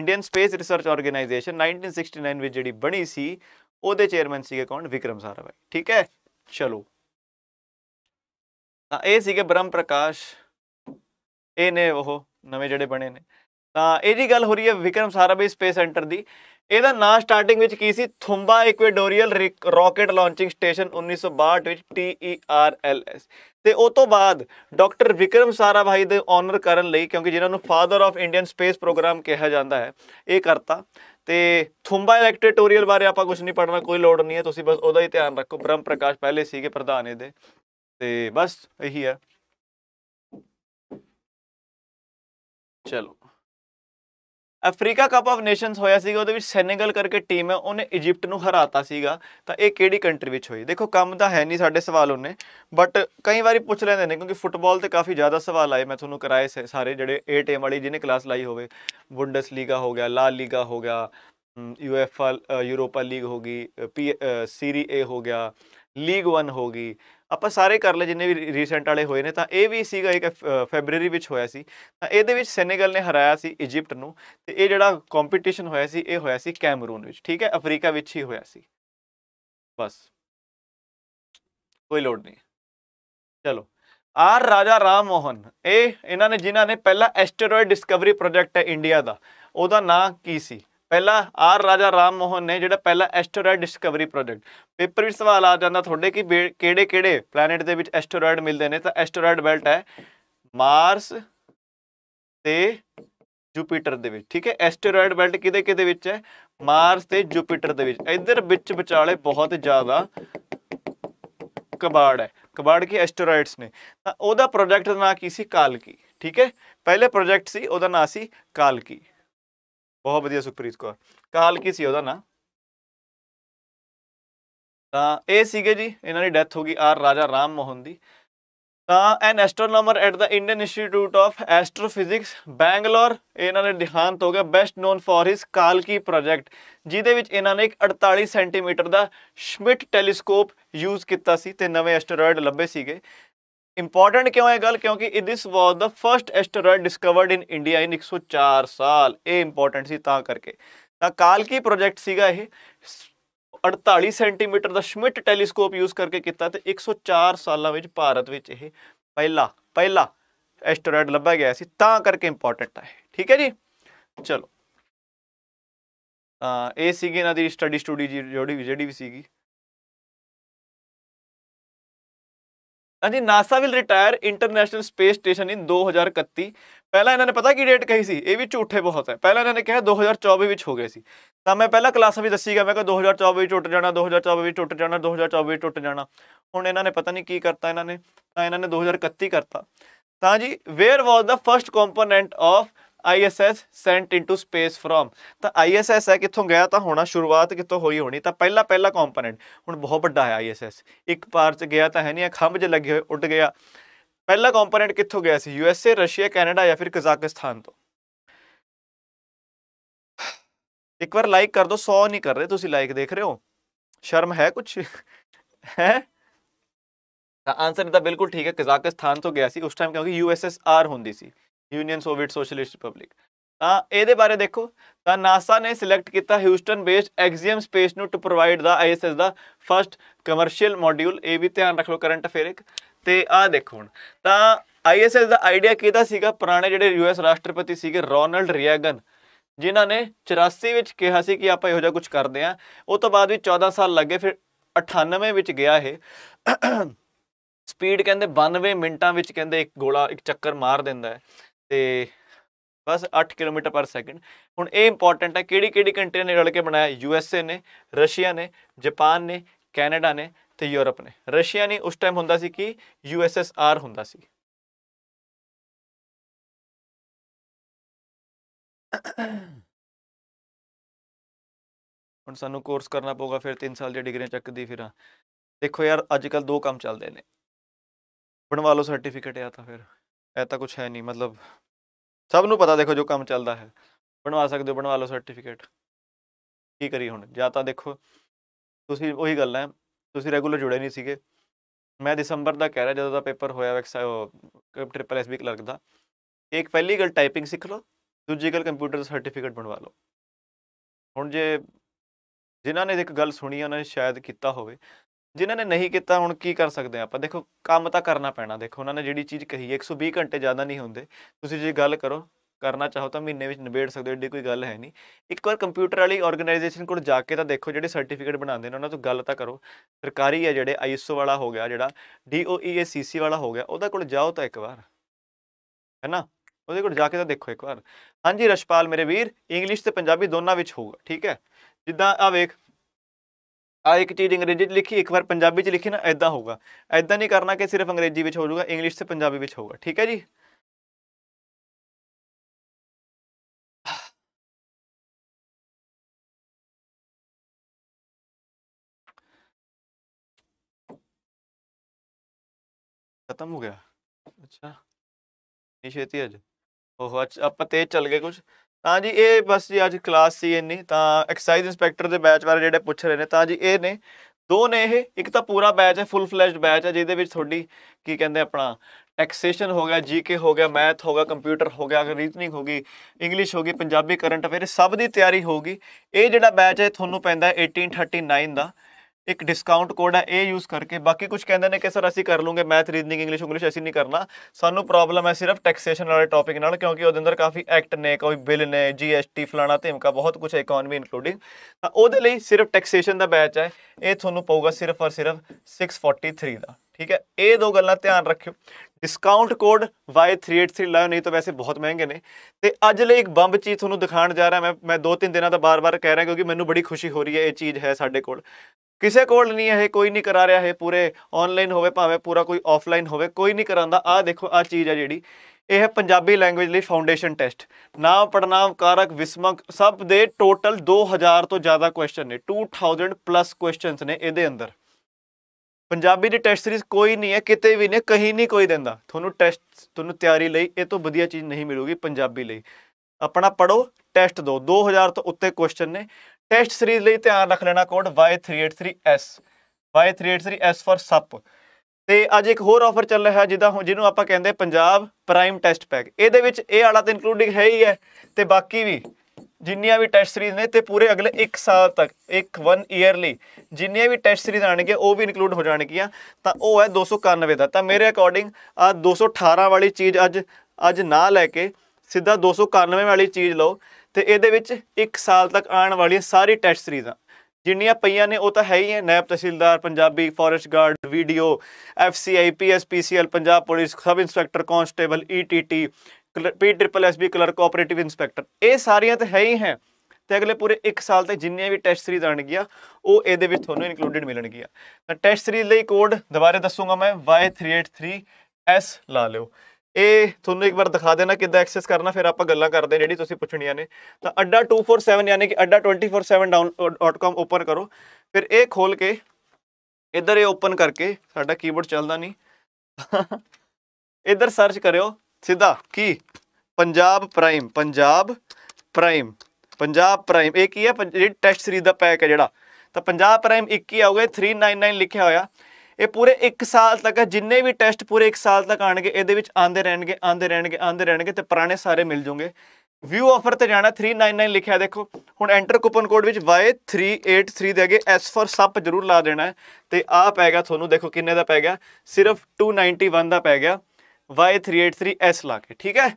ਇੰਡੀਅਨ ਸਪੇਸ ਰਿਸਰਚ ਆਰਗੇਨਾਈਜੇਸ਼ਨ 1969 ਵਿੱਚ ਜਿਹੜੀ ਬਣੀ ਸੀ ਉਹਦੇ ਚੇਅਰਮੈਨ ਸੀਗੇ ਕੌਣ ਵਿਕਰਮ ਸਾਰਾਭਾਈ ਠੀਕ ਹੈ ਚਲੋ ਤਾਂ ਇਹ ਸੀਗੇ ਬ੍ਰਹਮ ਪ੍ਰਕਾਸ਼ ਇਹ ਨੇ ਉਹ ਨਵੇਂ ਜਿਹੜੇ ਬਣੇ ਨੇ ਤਾਂ ਇਹਦੀ ਗੱਲ ਹੋ ਰਹੀ ਹੈ ਵਿਕਰਮ ਸਾਰਾਭਾਈ ਸਪੇਸ ਸੈਂਟਰ ਦੀ ਇਹਦਾ ਨਾਂ ਸਟਾਰਟਿੰਗ ਵਿੱਚ ਕੀ ਸੀ Thumba equatorial rocket launching station 1962 ਵਿੱਚ TERLS ਤੇ ਉਸ ਤੋਂ ਬਾਅਦ ਡਾਕਟਰ ਵਿਕਰਮ ਸਾਰਾਭਾਈ ਦੇ ਆਨਰ ਕਰਨ ਲਈ ਕਿਉਂਕਿ ਜਿਨ੍ਹਾਂ ਨੂੰ father of Indian space programme ਕਿਹਾ ਜਾਂਦਾ ਹੈ ਇਹ ਕਰਤਾ ਤੇ ਥੁੰਬਾ ਇਲੈਕਟ੍ਰੀਟੋਰੀਅਲ ਬਾਰੇ ਆਪਾਂ ਕੁਝ ਨਹੀਂ ਪੜਨਾ ਕੋਈ ਲੋੜ ਨਹੀਂ ਹੈ ਤੁਸੀਂ ਬਸ ਉਹਦਾ ਹੀ ਧਿਆਨ ਰੱਖੋ ਬ੍ਰਹਮ
ਪ੍ਰਕਾਸ਼ ਪਹਿਲੇ ਸੀਗੇ ਪ੍ਰਧਾਨ ਇਹਦੇ ਤੇ ਬਸ ਇਹੀ ਹੈ ਚਲੋ ਅਫਰੀਕਾ ਕੱਪ ਆਫ ਨੇਸ਼ਨਸ
ਹੋਇਆ ਸੀਗਾ ਉਹਦੇ ਵਿੱਚ ਸੈਨੇਗਲ ਕਰਕੇ ਟੀਮ ਹੈ ਉਹਨੇ ਇਜੀਪਟ ਨੂੰ ਹਰਾਤਾ ਸੀਗਾ ਤਾਂ ਇਹ ਕਿਹੜੀ ਕੰਟਰੀ ਵਿੱਚ ਹੋਈ ਦੇਖੋ ਕੰਮ ਤਾਂ ਹੈ ਨਹੀਂ ਸਾਡੇ ਸਵਾਲ ਉਹਨੇ ਬਟ ਕਈ ਵਾਰੀ ਪੁੱਛ ਲੈਂਦੇ ਨੇ ਕਿਉਂਕਿ ਫੁੱਟਬਾਲ ਤੇ ਕਾਫੀ ਜ਼ਿਆਦਾ ਸਵਾਲ ਆਏ ਮੈਂ ਤੁਹਾਨੂੰ ਕਰਾਏ ਸਾਰੇ ਜਿਹੜੇ ਏ ਟੀਮ ਵਾਲੀ ਜਿਹਨੇ ਕਲਾਸ ਲਾਈ ਹੋਵੇ ਬੁੰਡਸ ਲੀਗਾ ਹੋ ਗਿਆ ਲਾ ਲੀਗਾ ਹੋ ਗਿਆ ਯੂਐਫਆ ਯੂਰੋਪਾ ਲੀਗ ਹੋ ਗਈ ਪੀ ਸੀਰੀ ਏ ਹੋ ਗਿਆ ਲੀਗ 1 ਹੋ ਗਈ ਆਪਾਂ ਸਾਰੇ ਕਰ ਲਏ ਜਿੰਨੇ ਵੀ ਰੀਸੈਂਟ ਵਾਲੇ ਹੋਏ ਨੇ ਤਾਂ ਇਹ ਵੀ ਸੀਗਾ ਇੱਕ ਫੈਬਰੂਅਰੀ ਵਿੱਚ ਹੋਇਆ ਸੀ ਤਾਂ ਇਹਦੇ ਵਿੱਚ ਸੈਨੇਗਲ ਨੇ ਹਰਾਇਆ ਸੀ ਇਜੀਪਟ ਨੂੰ ਤੇ ਇਹ ਜਿਹੜਾ ਕੰਪੀਟੀਸ਼ਨ ਹੋਇਆ ਸੀ ਇਹ ਹੋਇਆ ਸੀ ਕੈਮਰੂਨ ਵਿੱਚ ਠੀਕ ਹੈ ਅਫਰੀਕਾ ਵਿੱਚ ਹੀ ਹੋਇਆ ਸੀ ਬਸ ਕੋਈ ਲੋਡ ਨਹੀਂ ਚਲੋ ਆਰ ਰਾਜਾ ਰਾਮ ਮੋਹਨ ਇਹ ਇਹਨਾਂ ਨੇ ਜਿਨ੍ਹਾਂ ਨੇ ਪਹਿਲਾ ਐਸਟੇਰੋਇਡ ਡਿਸਕਵਰੀ ਪ੍ਰੋਜੈਕਟ ਹੈ ਇੰਡੀਆ ਦਾ ਉਹਦਾ ਨਾਂ ਕੀ ਸੀ ਪਹਿਲਾ ਆਰ ਰਾਜਾ ਰਾਮ ਮੋਹਨ ਨੇ ਜਿਹੜਾ ਪਹਿਲਾ ਐਸਟਰੋਇਡ ਡਿਸਕਵਰੀ ਪ੍ਰੋਜੈਕਟ ਪੇਪਰ ਵਿੱਚ ਸਵਾਲ ਆ ਜਾਂਦਾ ਤੁਹਾਡੇ ਕਿ ਕਿਹੜੇ ਕਿਹੜੇ ਪਲੈਨਟ ਦੇ ਵਿੱਚ ਐਸਟਰੋਇਡ ਮਿਲਦੇ ਨੇ ਤਾਂ ਐਸਟਰੋਇਡ ਬੈਲਟ ਹੈ ਮਾਰਸ ਤੇ ਜੂਪੀਟਰ ਦੇ ਵਿੱਚ ਠੀਕ ਹੈ ਐਸਟਰੋਇਡ ਬੈਲਟ ਕਿਹਦੇ ਕਿਹਦੇ ਵਿੱਚ ਹੈ ਮਾਰਸ ਤੇ ਜੂਪੀਟਰ ਦੇ ਵਿੱਚ ਇਧਰ ਵਿੱਚ ਵਿਚਾਲੇ ਬਹੁਤ ਜ਼ਿਆਦਾ ਕਬਾੜ ਹੈ ਕਬਾੜ ਕੀ ਐਸਟਰੋਇਡਸ ਨੇ ਤਾਂ ਉਹਦਾ ਪ੍ਰੋਜੈਕਟ ਦਾ ਨਾਮ ਕੀ ਸੀ ਕਾਲਕੀ ਠੀਕ ਹੈ ਪਹਿਲੇ ਪ੍ਰੋਜੈਕਟ ਸੀ ਉਹਦਾ ਨਾਮ ਸੀ ਕਾਲਕੀ ਬਹੁਤ ਵਧੀਆ ਸੁਖਪ੍ਰੀਤ ਕੌਰ ਕਾਲ ਕੀ ਸੀ ਉਹਦਾ ਨਾ ਤਾਂ ਇਹ ਸੀਗੇ ਜੀ ਇਹਨਾਂ ਦੀ ਡੈਥ ਹੋ ਗਈ ਆਰ ਰਾਜਾ ਰਾਮ ਮੋਹਨ ਦੀ ਤਾਂ an astronomer at the Indian institute of astrophysics Bangalore ਇਹਨਾਂ ਨੇ ਦਿਹਾਂਤ ਹੋ ਗਿਆ ਬੈਸਟ ਨੋਨ ਫॉर ਹਿਸ ਕਾਲਕੀ ਪ੍ਰੋਜੈਕਟ ਜਿਹਦੇ ਵਿੱਚ ਇਹਨਾਂ ਨੇ ਇੱਕ 48 ਸੈਂਟੀਮੀਟਰ ਦਾ ਸ਼ਮਿਟ ਟੈਲੀਸਕੋਪ ਯੂਜ਼ ਕੀਤਾ ਸੀ ਤੇ ਨਵੇਂ ਐਸਟਰੋਇਡ ਲੱਭੇ ਸੀਗੇ ਇੰਪੋਰਟੈਂਟ ਕਿਉਂ ਹੈ ਗੱਲ ਕਿਉਂਕਿ ਇਹ this was the first asteroid discovered in India in 104 ਸਾਲ ਇਹ ਇੰਪੋਰਟੈਂਟ ਸੀ ਤਾਂ ਕਰਕੇ ਤਾਂ ਕਾਲਕੀ ਪ੍ਰੋਜੈਕਟ ਸੀਗਾ ਇਹ 48 ਸੈਂਟੀਮੀਟਰ ਦਾ ਸ਼ਮਿਟ ਟੈਲੀਸਕੋਪ ਯੂਜ਼ ਕਰਕੇ ਕੀਤਾ ਤੇ 104 ਸਾਲਾਂ ਵਿੱਚ ਭਾਰਤ ਵਿੱਚ ਇਹ ਪਹਿਲਾ ਪਹਿਲਾ ਐਸਟਰੋਇਡ ਲੱਭਿਆ ਗਿਆ ਸੀ ਤਾਂ ਕਰਕੇ ਇੰਪੋਰਟੈਂਟ ਹੈ ਠੀਕ ਹੈ ਜੀ ਚਲੋ ਇਹ ਸੀਗੀ ਇਹਨਾਂ ਦੀ ਸਟੱਡੀ ਸਟੂਡੀ ਜਿਹੜੀ ਜਿਹੜੀ ਵੀ ਸੀਗੀ ਹਾਂਜੀ NASA will retire international space station in 2031 ਪਹਿਲਾਂ ਇਹਨਾਂ ਨੇ ਪਤਾ ਕੀ ਡੇਟ ਕਹੀ ਸੀ ਇਹ ਵੀ ਝੂਠੇ ਬਹੁਤ ਹੈ ਪਹਿਲਾਂ ਇਹਨਾਂ ਨੇ ਕਿਹਾ 2024 ਵਿੱਚ ਹੋ ਗਿਆ ਸੀ ਤਾਂ ਮੈਂ ਪਹਿਲਾਂ ਕਲਾਸਾਂ ਵੀ ਦੱਸੀਗਾ ਮੈਂ ਕਿਹਾ 2024 ਵਿੱਚ ਟੁੱਟ ਜਾਣਾ 2024 ਵਿੱਚ ਟੁੱਟ ਜਾਣਾ 2024 ਵਿੱਚ ਟੁੱਟ ਜਾਣਾ ਹੁਣ ਇਹਨਾਂ ਨੇ ਪਤਾ ਨਹੀਂ ਕੀ ਕਰਤਾ ਇਹਨਾਂ ਨੇ ਤਾਂ ਇਹਨਾਂ ਨੇ 2031 ਕਰਤਾ ਤਾਂ ਜੀ where was the first component of ISS sent into space from ਤਾਂ ISS ਹੈ ਕਿੱਥੋਂ ਗਿਆ ਤਾਂ ਹੋਣਾ ਸ਼ੁਰੂਆਤ ਕਿੱਥੋਂ ਹੋਈ ਹੋਣੀ ਤਾਂ ਪਹਿਲਾ ਪਹਿਲਾ ਕੰਪੋਨੈਂਟ ਹੁਣ ਬਹੁਤ ਵੱਡਾ ਹੈ ISS ਇੱਕ ਪਾਰ ਚ ਗਿਆ ਤਾਂ ਹੈ ਨਹੀਂ ਖੰਭ ਜ ਲੱਗੇ ਹੋਏ ਉੱਡ ਗਿਆ ਪਹਿਲਾ ਕੰਪੋਨੈਂਟ ਕਿੱਥੋਂ ਗਿਆ ਸੀ ਯੂਐਸਏ ਰਸ਼ੀਆ ਕੈਨੇਡਾ ਜਾਂ ਫਿਰ ਕਜ਼ਾਕਿਸਤਾਨ ਤੋਂ ਇੱਕ ਵਾਰ ਲਾਈਕ ਕਰ ਦਿਓ 100 ਨਹੀਂ ਕਰ ਰਹੇ ਤੁਸੀਂ ਲਾਈਕ ਦੇਖ ਰਹੇ ਹੋ ਸ਼ਰਮ ਹੈ ਕੁਝ ਹੈ ਤਾਂ ਆਨਸਰ ਇਹਦਾ ਬਿਲਕੁਲ ਠੀਕ ਹੈ ਕਜ਼ਾਕਿਸਤਾਨ ਤੋਂ ਗਿਆ ਸੀ ਉਸ ਟਾਈਮ ਕਿਉਂਕਿ ਯੂਐਸਐਸਆਰ ਹੁੰਦੀ ਸੀ ਯੂਨੀਅਨ ਸੋਵੀਅਤ ਸੋਸ਼ਲਿਸਟ ਰਿਪਬਲਿਕ ਤਾਂ ਇਹਦੇ ਬਾਰੇ ਦੇਖੋ ਤਾਂ ਨਾਸਾ ਨੇ ਸਿਲੈਕਟ ਕੀਤਾ ਹਿਊਸਟਨ ਬੇਸਡ ਐਗਜ਼ੀਅਮ ਸਪੇਸ ਨੂੰ ਟੂ ਪ੍ਰੋਵਾਈਡ ਦਾ ਆਈਐਸਐਸ ਦਾ ਫਰਸਟ ਕਮਰਸ਼ੀਅਲ ਮੋਡਿਊਲ ਇਹ ਵੀ ਧਿਆਨ ਰੱਖ ਲਓ ਕਰੰਟ ਅਫੇਅਰ ਇੱਕ ਤੇ ਆਹ ਦੇਖੋ ਹੁਣ ਤਾਂ ਆਈਐਸਐਸ ਦਾ ਆਈਡੀਆ ਕਿਹਦਾ ਸੀਗਾ ਪੁਰਾਣੇ ਜਿਹੜੇ ਯੂਐਸ ਰਾਸ਼ਟਰਪਤੀ ਸੀਗੇ ਰੋਨਲਡ ਰੀਗਨ ਜਿਨ੍ਹਾਂ ਨੇ 84 ਵਿੱਚ ਕਿਹਾ ਸੀ ਕਿ ਆਪਾਂ ਇਹੋ ਜਿਹਾ ਕੁਝ ਕਰਦੇ ਆ ਉਹ ਤੋਂ ਬਾਅਦ ਵੀ 14 ਸਾਲ ਲੱਗੇ ਫਿਰ 98 ਵਿੱਚ ਗਿਆ ਇਹ ਸਪੀਡ [coughs] ਕਹਿੰਦੇ 92 ਮਿੰਟਾਂ ਵਿੱਚ ਕਹਿੰਦੇ ਇੱਕ ਗੋਲਾ ਇੱਕ ਚੱਕਰ ਮਾਰ ਦਿੰਦਾ ਹੈ ਤੇ ਬਸ 8 ਕਿਲੋਮੀਟਰ ਪਰ ਸੈਕਿੰਡ ਹੁਣ ਇਹ ਇੰਪੋਰਟੈਂਟ ਹੈ ਕਿਹੜੀ ਕਿਹੜੀ ਕੰਟਰੀ ਨੇ ਰਲ ਕੇ ਬਣਾਇਆ ਯੂ ਐਸ ਏ ਨੇ ਰਸ਼ੀਆ ਨੇ ਜਾਪਾਨ ਨੇ ਕੈਨੇਡਾ ਨੇ ਤੇ
ਯੂਰਪ ਨੇ ਰਸ਼ੀਆ ਨੇ ਉਸ ਟਾਈਮ ਹੁੰਦਾ ਸੀ ਕਿ ਯੂ ਐਸ ਐਸ ਆਰ ਹੁੰਦਾ ਸੀ ਹੁਣ ਸਾਨੂੰ ਕੋਰਸ ਕਰਨਾ ਪਊਗਾ ਫਿਰ 3 ਸਾਲ ਦੀ ਡਿਗਰੀਆਂ ਚੱਕਦੀ ਫਿਰ
ਦੇਖੋ ਯਾਰ ਅੱਜ ਕੱਲ ਦੋ ਕੰਮ ਚੱਲਦੇ ਨੇ ਬਣਵਾ ਲਓ ਸਰਟੀਫਿਕੇਟ ਆ ਤਾਂ ਫਿਰ ਐ ਤਾਂ ਕੁਝ ਹੈ ਨਹੀਂ ਮਤਲਬ ਸਭ ਨੂੰ ਪਤਾ ਦੇਖੋ ਜੋ ਕੰਮ ਚੱਲਦਾ ਹੈ ਬਣਵਾ ਸਕਦੇ ਹੋ ਬਣਵਾ ਲਓ ਸਰਟੀਫਿਕੇਟ ਕੀ ਕਰੀ ਹੁਣ ਜਾਂ ਤਾਂ ਦੇਖੋ ਤੁਸੀਂ ਉਹੀ ਗੱਲ ਹੈ ਤੁਸੀਂ ਰੈਗੂਲਰ ਜੁੜੇ ਨਹੀਂ ਸੀਗੇ ਮੈਂ ਦਸੰਬਰ ਦਾ ਕਹਿ ਰਿਹਾ ਜਦੋਂ ਦਾ ਪੇਪਰ ਹੋਇਆ ਵੈਕਸਾ ਟ੍ਰਿਪਲ ਐਸਬੀ ਕਲਰਕ ਦਾ ਇੱਕ ਪਹਿਲੀ ਗੱਲ ਟਾਈਪਿੰਗ ਸਿੱਖ ਲਓ ਦੂਜੀ ਗੱਲ ਕੰਪਿਊਟਰ ਦਾ ਸਰਟੀਫਿਕੇਟ ਬਣਵਾ ਲਓ ਹੁਣ ਜੇ ਜਿਨ੍ਹਾਂ ਨੇ ਇੱਕ ਗੱਲ ਸੁਣੀ ਉਹਨਾਂ ਨੇ ਸ਼ਾਇਦ ਕੀਤਾ ਹੋਵੇ ਜਿਨ੍ਹਾਂ ਨੇ ਨਹੀਂ ਕੀਤਾ ਹੁਣ ਕੀ ਕਰ ਸਕਦੇ ਆਪਾਂ ਦੇਖੋ ਕੰਮ ਤਾਂ ਕਰਨਾ ਪੈਣਾ ਦੇਖੋ ਉਹਨਾਂ ਨੇ ਜਿਹੜੀ ਚੀਜ਼ ਕਹੀ ਹੈ 120 ਘੰਟੇ ਜ਼ਿਆਦਾ ਨਹੀਂ ਹੁੰਦੇ ਤੁਸੀਂ ਜੇ ਗੱਲ ਕਰੋ ਕਰਨਾ ਚਾਹੋ ਤਾਂ ਮਹੀਨੇ ਵਿੱਚ ਨਿਬੇੜ ਸਕਦੇ ਐਡੀ ਏਡੀ ਕੋਈ ਗੱਲ ਹੈ ਨਹੀਂ ਇੱਕ ਵਾਰ ਕੰਪਿਊਟਰ ਵਾਲੀ ਆਰਗੇਨਾਈਜੇਸ਼ਨ ਕੋਲ ਜਾ ਕੇ ਤਾਂ ਦੇਖੋ ਜਿਹੜੇ ਸਰਟੀਫਿਕੇਟ ਬਣਾਉਂਦੇ ਨੇ ਉਹਨਾਂ ਤੋਂ ਗੱਲ ਤਾਂ ਕਰੋ ਸਰਕਾਰੀ ਹੈ ਜਿਹੜੇ ਆਈਐਸਓ ਵਾਲਾ ਹੋ ਗਿਆ ਜਿਹੜਾ ਡੀਓਈਏਸੀਸੀ e ਵਾਲਾ ਹੋ ਗਿਆ ਉਹਦਾ ਕੋਲ ਜਾਓ ਤਾਂ ਇੱਕ ਵਾਰ ਹੈਨਾ ਉਹਦੇ ਕੋਲ ਜਾ ਕੇ ਤਾਂ ਦੇਖੋ ਇੱਕ ਵਾਰ ਹਾਂਜੀ ਰਸ਼ਪਾਲ ਮੇਰੇ ਵੀਰ ਇੰਗਲਿਸ਼ ਤੇ ਪੰਜਾਬੀ ਦੋਨਾਂ ਵਿੱਚ ਹੋਊਗਾ ਠੀਕ ਹੈ ਜਿੱਦਾਂ ਆ ਵੇਖ आ एक चीज़ अंग्रेजी लिखी एक बार पंजाबी
लिखी ना इदा होगा इदा नहीं करना कि सिर्फ अंग्रेजी हो जाएगा इंग्लिश से पंजाबी होगा ठीक है जी खत्म हो गया अच्छा
छेती अच्छा ओह अच्छा आप तेज चल गए कुछ ਤਾਂ ਜੀ ਇਹ ਬਸ ਜੀ ਅੱਜ ਕਲਾਸ ਸੀ ਇੰਨੀ ਤਾਂ ਐਕਸਾਈਜ਼ ਇਨਸਪੈਕਟਰ ਦੇ ਬੈਚ ਬਾਰੇ ਜਿਹੜੇ ਪੁੱਛ ਰਹੇ ਨੇ ਤਾਂ ਜੀ ਇਹ ਨੇ ਦੋ ਨੇ ਇਹ ਇੱਕ ਤਾਂ ਪੂਰਾ ਬੈਚ ਹੈ ਫੁੱਲ ਫਲੈਸ਼ਡ ਬੈਚ ਹੈ ਜਿਹਦੇ ਵਿੱਚ ਤੁਹਾਡੀ ਕੀ ਕਹਿੰਦੇ ਆਪਣਾ ਟੈਕਸੇਸ਼ਨ ਹੋ ਗਿਆ ਜੀਕੇ ਹੋ ਗਿਆ ਮੈਥ ਹੋ ਗਿਆ ਕੰਪਿਊਟਰ ਹੋ ਗਿਆ ਰੀਜ਼ਨਿੰਗ ਹੋ ਗਈ ਇੰਗਲਿਸ਼ ਹੋ ਗਈ ਪੰਜਾਬੀ ਕਰੰਟ ਅਫੇਅਰ ਸਭ ਦੀ ਤਿਆਰੀ ਹੋਗੀ ਇਹ ਜਿਹੜਾ ਬੈਚ ਹੈ ਤੁਹਾਨੂੰ ਪੈਂਦਾ 1839 ਦਾ ਇੱਕ ਡਿਸਕਾਊਂਟ ਕੋਡ ਹੈ ਇਹ ਯੂਜ਼ ਕਰਕੇ ਬਾਕੀ ਕੁਝ ਕਹਿੰਦੇ ਨੇ ਕਿ ਸਰ ਅਸੀਂ ਕਰ ਲੂਗੇ ਮੈਥ ਰੀਡਿੰਗ ਇੰਗਲਿਸ਼ ਇੰਗਲਿਸ਼ ਅਸੀਂ ਨਹੀਂ ਕਰਨਾ ਸਾਨੂੰ ਪ੍ਰੋਬਲਮ ਹੈ ਸਿਰਫ ਟੈਕਸੇਸ਼ਨ ਵਾਲੇ ਟੌਪਿਕ ਨਾਲ ਕਿਉਂਕਿ ਉਹਦੇ ਅੰਦਰ ਕਾਫੀ ਐਕਟ ਨੇ ਕੋਈ ਬਿੱਲ ਨੇ ਜੀਐਸਟੀ ਫਲਾਣਾ ਧਮਕਾ ਬਹੁਤ ਕੁਝ ਹੈ ਇਕਨੋਮੀ ਇਨਕਲੂਡਿੰਗ ਤਾਂ ਉਹਦੇ ਲਈ ਸਿਰਫ ਟੈਕਸੇਸ਼ਨ ਦਾ ਬੈਚ ਹੈ ਇਹ ਤੁਹਾਨੂੰ ਪਊਗਾ ਸਿਰਫ ਔਰ ਸਿਰਫ 643 ਦਾ ਠੀਕ ਹੈ ਇਹ ਦੋ ਗੱਲਾਂ ਧਿਆਨ ਰੱਖਿਓ ਡਿਸਕਾਊਂਟ ਕੋਡ Y383 ਲਾਓ ਨਹੀਂ ਤਾਂ ਵੈਸੇ ਬਹੁਤ ਮਹਿੰਗੇ ਨੇ ਤੇ ਅੱਜ ਲਈ ਇੱਕ ਬੰਬ ਚੀਜ਼ ਤੁਹਾਨੂੰ ਦਿਖਾਉਣ ਜਾ ਰਿਹਾ ਮੈਂ ਮੈਂ ਦੋ ਤਿੰਨ ਦਿਨਾਂ ਤੋਂ ਬਾਰ-ਬਾਰ ਕਹਿ ਰਿਹਾ ਕਿਉਂਕਿ ਮੈਨੂੰ ਬੜੀ ਖੁਸ਼ੀ ਹੋ ਰਹੀ ਹੈ ਇਹ ਚੀਜ਼ ਹੈ ਸਾਡੇ ਕੋਲ ਕਿਸੇ ਕੋਲ ਨਹੀਂ ਹੈ ਕੋਈ ਨਹੀਂ ਕਰਾ ਰਿਹਾ ਹੈ ਪੂਰੇ ਆਨਲਾਈਨ ਹੋਵੇ ਭਾਵੇਂ ਪੂਰਾ ਕੋਈ ਆਫਲਾਈਨ ਹੋਵੇ ਕੋਈ ਨਹੀਂ ਕਰਾਂਦਾ ਆ ਦੇਖੋ ਆ ਚੀਜ਼ ਹੈ ਜਿਹੜੀ ਇਹ ਹੈ ਪੰਜਾਬੀ ਲੈਂਗੁਏਜ ਲਈ ਫਾਊਂਡੇਸ਼ਨ ਟੈਸਟ ਨਾਮ ਪੜਨਾਮ ਕਾਰਕ ਵਿਸਮਕ ਸਭ ਦੇ ਟੋਟਲ 2000 ਤੋਂ ਜ਼ਿਆਦਾ ਕੁਐਸਚਨ ਨੇ 2000 ਪਲੱਸ ਕੁਐਸਚਨਸ ਨੇ ਇਹਦੇ ਅੰਦਰ ਪੰਜਾਬੀ ਦੀ ਟੈਸਟ ਸੀਰੀਜ਼ ਕੋਈ ਨਹੀਂ ਹੈ ਕਿਤੇ ਵੀ ਨਹੀਂ ਕਹੀਂ ਨਹੀਂ ਕੋਈ ਦਿੰਦਾ ਤੁਹਾਨੂੰ ਟੈਸਟ ਤੁਹਾਨੂੰ ਤਿਆਰੀ ਲਈ ਇਹ ਤੋਂ ਵਧੀਆ ਚੀਜ਼ ਨਹੀਂ ਮਿਲੂਗੀ ਪੰਜਾਬੀ ਲਈ ਆਪਣਾ ਪੜੋ ਟੈਸਟ ਦੋ 2000 ਤੋਂ ਉੱਤੇ ਕੁਐਸਚਨ ਨੇ ਟੈਸਟ ਸੀਰੀਜ਼ ਲਈ ਧਿਆਨ ਰੱਖ ਲੈਣਾ ਕੋਡ Y383S Y383S ਫॉर ਸੱਪ ਤੇ ਅੱਜ ਇੱਕ ਹੋਰ ਆਫਰ ਚੱਲ ਰਿਹਾ ਜਿਹਦਾ ਜਿਹਨੂੰ ਆਪਾਂ ਕਹਿੰਦੇ ਪੰਜਾਬ ਪ੍ਰਾਈਮ ਟੈਸਟ ਪੈਕ ਇਹਦੇ ਵਿੱਚ ਇਹ ਵਾਲਾ ਤਾਂ ਇਨਕਲੂਡਿੰਗ ਹੈ ਹੀ ਹੈ ਤੇ ਬਾਕੀ ਵੀ ਜਿੰਨੀਆਂ ਵੀ ਟੈਸਟ ਸੀਰੀਜ਼ ਨੇ ਤੇ ਪੂਰੇ ਅਗਲੇ 1 ਸਾਲ ਤੱਕ ਇੱਕ 1 ਇਅਰਲੀ ਲਈ ਜਿੰਨੀਆਂ ਵੀ ਟੈਸਟ ਸੀਰੀਜ਼ ਆਣਗੇ ਉਹ ਵੀ ਇਨਕਲੂਡ ਹੋ ਜਾਣਗੀਆਂ ਤਾਂ ਉਹ ਹੈ 291 ਦਾ ਤਾਂ ਮੇਰੇ ਅਕੋਰਡਿੰਗ ਆ 218 ਵਾਲੀ ਚੀਜ਼ ਅੱਜ ਅੱਜ ਨਾ ਲੈ ਕੇ ਸਿੱਧਾ 291 ਵਾਲੀ ਚੀਜ਼ ਲਓ ਤੇ ਇਹਦੇ ਵਿੱਚ 1 ਸਾਲ ਤੱਕ ਆਉਣ ਵਾਲੀਆਂ ਸਾਰੀ ਟੈਸਟ ਸੀਰੀਜ਼ਾਂ ਜਿੰਨੀਆਂ ਪਈਆਂ ਨੇ ਉਹ ਤਾਂ ਹੈ ਹੀ ਹੈ ਨਾਇਬ ਤਹਿਸੀਲਦਾਰ Punjabi forest guard VDO FCI PSPCL Punjab police sub inspector constable ETT e P triple S B clerk operative inspector ਇਹ ਸਾਰੀਆਂ ਤੇ ਹੈ ਹੀ ਹੈ ਤੇ ਅਗਲੇ ਪੂਰੇ 1 ਸਾਲ ਤੱਕ ਜਿੰਨੀਆਂ ਵੀ ਟੈਸਟ ਸੀਰੀਜ਼ ਆਣਗੀਆਂ ਉਹ ਇਹਦੇ ਵਿੱਚ ਤੁਹਾਨੂੰ ਇਨਕਲੂਡਡ ਮਿਲਣਗੀਆਂ ਤਾਂ ਟੈਸਟ ਸੀਰੀਜ਼ ਲਈ ਕੋਡ ਦੁਬਾਰੇ ਦੱਸੂਗਾ ਮੈਂ Y383S ਲਾ ਲਿਓ ਇਹ ਤੁਹਾਨੂੰ ਇੱਕ ਵਾਰ ਦਿਖਾ ਦੇਣਾ ਕਿੱਦਾਂ ਐਕਸੈਸ ਕਰਨਾ ਫਿਰ ਆਪਾਂ ਗੱਲਾਂ ਕਰਦੇ ਜਿਹੜੀ ਤੁਸੀਂ ਪੁੱਛਣੀਆਂ ਨੇ ਤਾਂ ਅੱਡਾ 247 ਯਾਨੀ ਕਿ ਅੱਡਾ 247 down.com ਓਪਨ ਕਰੋ ਫਿਰ ਇਹ ਖੋਲ ਕੇ ਇਧਰ ਇਹ ਓਪਨ ਕਰਕੇ ਸਾਡਾ ਕੀਬੋਰਡ ਚੱਲਦਾ ਨਹੀਂ ਇਧਰ ਸਰਚ ਕਰਿਓ ਸਿੱਧਾ ਕੀ Punjab prime Punjab prime Punjab prime ਇਹ ਕੀ ਹੈ ਜਿਹੜੀ ਟੈਸਟ ਸੀਰੀਜ਼ ਦਾ ਪੈਕ ਹੈ ਜਿਹੜਾ ਤਾਂ ਪੰਜਾਬ ਪ੍ਰਾਈਮ 21 ਆਊਗਾ 399 ਲਿਖਿਆ ਹੋਇਆ ਇਹ ਪੂਰੇ 1 ਸਾਲ ਤੱਕ ਜਿੰਨੇ ਵੀ ਟੈਸਟ ਪੂਰੇ 1 ਸਾਲ ਤੱਕ ਆਣਗੇ ਇਹਦੇ ਵਿੱਚ ਆਂਦੇ ਰਹਿਣਗੇ ਆਂਦੇ ਰਹਿਣਗੇ ਆਂਦੇ ਰਹਿਣਗੇ ਤੇ ਪੁਰਾਣੇ ਸਾਰੇ ਮਿਲ ਜੂਗੇ ਵਿਊ ਆਫਰ ਤੇ ਜਾਣਾ 399 ਲਿਖਿਆ ਦੇਖੋ ਹੁਣ ਐਂਟਰ ਕੂਪਨ ਕੋਡ ਵਿੱਚ Y383 ਦੇ ਅੱਗੇ S ਫॉर ਸੱਪ ਜ਼ਰੂਰ ਲਾ ਦੇਣਾ ਤੇ ਆ ਪੈ ਗਿਆ ਤੁਹਾਨੂੰ ਦੇਖੋ ਕਿੰਨੇ ਦਾ ਪੈ ਗਿਆ ਸਿਰਫ 291 ਦਾ ਪੈ ਗਿਆ Y383S ਲਾ ਕੇ ਠੀਕ ਹੈ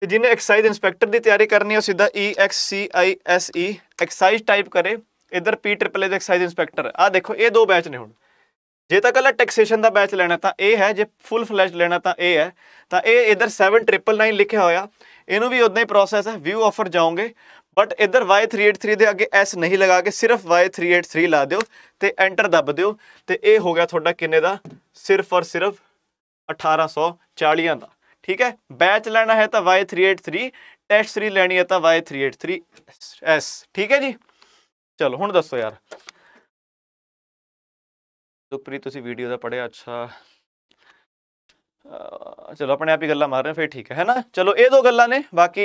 ਤੇ ਜਿਹਨੇ ਐਕਸਾਈਜ਼ ਇਨਸਪੈਕਟਰ ਦੀ ਤਿਆਰੀ ਕਰਨੀ ਹੈ ਉਹ ਸਿੱਧਾ e, e, EXCISE excise type ਕਰੇ ਇਧਰ p ਟ੍ਰਿਪਲ ਦੇ ਐਕਸਾਈਜ਼ ਇਨਸਪੈਕਟਰ ਆ ਦੇਖੋ ਇਹ ਦੋ ਬੈਚ ਨੇ ਹੁਣ ਜੇ ਤਾਂ ਕੱਲਾ ਟੈਕਸੇਸ਼ਨ ਦਾ ਬੈਚ ਲੈਣਾ ਤਾਂ ਇਹ ਹੈ ਜੇ ਫੁੱਲ ਫਲੈਸ਼ ਲੈਣਾ ਤਾਂ ਇਹ ਹੈ ਤਾਂ ਇਹ ਇਧਰ 799 ਲਿਖਿਆ ਹੋਇਆ ਇਹਨੂੰ ਵੀ ਉਦਾਂ ਹੀ ਪ੍ਰੋਸੈਸ ਹੈ ਵਿਊ ਆਫਰ ਜਾਓਗੇ ਬਟ ਇਧਰ Y383 ਦੇ ਅੱਗੇ S ਨਹੀਂ ਲਗਾ ਕੇ ਸਿਰਫ Y383 ਲਾ ਦਿਓ ਤੇ ਐਂਟਰ ਦੱਬ ਦਿਓ ਤੇ ਇਹ ਹੋ ਗਿਆ ਤੁਹਾਡਾ ਕਿੰਨੇ ਦਾ ਸਿਰਫ ਔਰ ਸਿਰਫ 1840 ਦਾ ਠੀਕ ਹੈ ਬੈਚ ਲੈਣਾ ਹੈ ਤਾਂ Y383 ਟੈਸਟ 3 ਲੈਣੀ ਹੈ ਤਾਂ Y383 S ਠੀਕ ਹੈ ਜੀ ਚਲੋ ਹੁਣ ਦੱਸੋ ਯਾਰ ਸੁਪਰੀ ਤੁਸੀਂ ਵੀਡੀਓ ਦਾ ਪੜਿਆ ਅੱਛਾ ਚਲੋ ਆਪਣੇ ਆਪ ਹੀ ਗੱਲਾਂ ਮਾਰ ਰਹੇ ਫੇਰ ਠੀਕ ਹੈ ਹੈਨਾ ਚਲੋ ਇਹ ਦੋ ਗੱਲਾਂ ਨੇ ਬਾਕੀ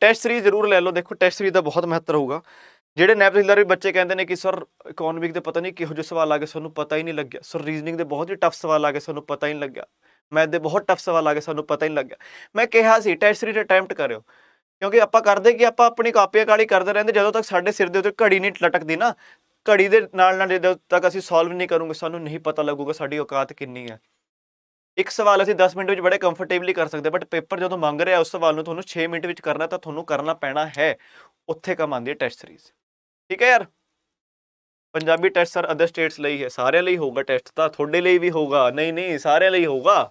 ਟੈਸਟ 3 ਜ਼ਰੂਰ ਲੈ ਲਓ ਦੇਖੋ ਟੈਸਟ 3 ਦਾ ਬਹੁਤ ਮਹੱਤਵ ਹੋਊਗਾ ਜਿਹੜੇ ਨੈਪਜ਼ਿਲਰ ਵੀ ਬੱਚੇ ਕਹਿੰਦੇ ਨੇ ਕਿ ਸਰ ਇਕਨੋਮਿਕ ਦੇ ਪਤਾ ਨਹੀਂ ਕਿਹੋ ਜਿਹੇ ਸਵਾਲ ਆ ਗਏ ਸਾਨੂੰ ਪਤਾ ਹੀ ਨਹੀਂ ਲੱਗਿਆ ਸਰ ਰੀਜ਼ਨਿੰਗ ਦੇ ਬਹੁਤ ਹੀ ਟਫ ਸਵਾਲ ਆ ਗਏ ਸਾਨੂੰ ਪਤਾ ਹੀ ਨਹੀਂ ਲੱਗਿਆ ਮੈਥ ਦੇ ਬਹੁਤ ਟਫ ਸਵਾਲ ਆ ਗਏ ਸਾਨੂੰ ਪਤਾ ਹੀ ਨਹੀਂ ਲੱਗਿਆ ਮੈਂ ਕਿਹਾ ਸੀ ਟੈਸਟ ਸੀਰੀਜ਼ ਅਟੈਂਪਟ ਕਰਿਓ ਕਿਉਂਕਿ ਆਪਾਂ ਕਰਦੇ ਕਿ ਆਪਾਂ ਆਪਣੀ ਕਾਪੀਆਂ ਕਾਲੀ ਕਰਦੇ ਰਹਿੰਦੇ ਜਦੋਂ ਤੱਕ ਸਾਡੇ ਸਿਰ ਦੇ ਉੱਤੇ ਘੜੀ ਨਹੀਂ ਲਟਕਦੀ ਨਾ ਘੜੀ ਦੇ ਨਾਲ ਨਾਲ ਜਦੋਂ ਤੱਕ ਅਸੀਂ ਸੋਲਵ ਨਹੀਂ ਕਰੂਗੇ ਸਾਨੂੰ ਨਹੀਂ ਪਤਾ ਲੱਗੂਗਾ ਸਾਡੀ ਔਕਾਤ ਕਿੰਨੀ ਹੈ ਇੱਕ ਸਵਾਲ ਅਸੀਂ 10 ਮਿੰਟ ਵਿੱਚ ਬੜੇ ਕੰਫਰਟੇਬਲੀ ਕਰ ਸਕਦੇ ਬਟ ਪੇਪਰ ਜਦੋਂ ਮੰਗ ਰਿਹਾ ਉਸ ਸਵਾਲ ਨੂੰ ਤੁਹਾਨੂੰ 6 ਮਿੰਟ ਵਿੱਚ ਕਰਨਾ ਤਾਂ ਤੁਹਾਨੂੰ ਕਰਨਾ ਪੈਣਾ ਹੈ ਉੱਥੇ ਕੰਮ ਆਉਂਦੀ ਹੈ ਟੈਸਟ ਸੀਰੀਜ਼ ਠੀਕ ਹੈ ਯਾਰ Punjabi test sir other states ਲਈ ਹੈ ਸਾਰਿਆਂ ਲਈ ਹੋਊਗਾ ਟੈਸਟ ਤਾਂ ਤੁਹਾਡੇ ਲਈ ਵੀ ਹੋਊਗਾ ਨਹੀਂ ਨਹੀਂ ਸਾਰਿਆਂ ਲਈ ਹੋਊਗਾ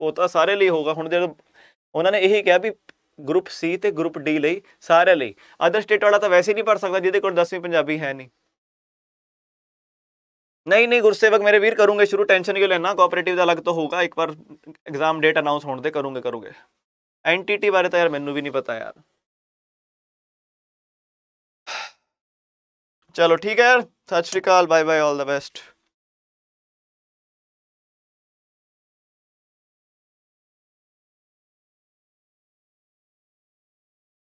ਉਹ ਤਾਂ ਸਾਰੇ ਲਈ ਹੋਊਗਾ ਹੁਣ ਜਦੋਂ ਉਹਨਾਂ ਨੇ ਇਹੀ ਕਿਹਾ ਵੀ ਗਰੁੱਪ ਸੀ ਤੇ ਗਰੁੱਪ ਡੀ ਲਈ ਸਾਰਿਆਂ ਲਈ ਅਦਰ ਸਟੇਟ ਵਾਲਾ ਤਾਂ ਵੈਸੇ ਨਹੀਂ ਪੜ ਸਕਦਾ ਜਿਹਦੇ ਕੋਲ 10ਵੀਂ ਪੰਜਾਬੀ ਹੈ ਨਹੀਂ ਨਹੀਂ ਨਹੀਂ ਗੁਰਸੇਵਕ ਮੇਰੇ ਵੀਰ ਕਰੂੰਗੇ ਸ਼ੁਰੂ ਟੈਨਸ਼ਨ ਕਿਉਂ ਲੈਣਾ ਕੋਆਪਰੇਟਿਵ ਦਾ ਅਲੱਗ ਤੋਂ ਹੋਊਗਾ ਇੱਕ ਵਾਰ ਐਗਜ਼ਾਮ ਡੇਟ ਅਨਾਉਂਸ ਹੋਣ ਤੇ ਕਰੂੰਗੇ ਕਰੂੰਗੇ ਐਨਟੀਟੀ ਬਾਰੇ ਤਾਂ ਯਾਰ ਮੈਨੂੰ ਵੀ ਨਹੀਂ ਪਤਾ ਯਾਰ
ਚਲੋ ਠੀਕ ਹੈ ਯਾਰ ਸਤਿ ਸ਼੍ਰੀ ਅਕਾਲ bye bye all the best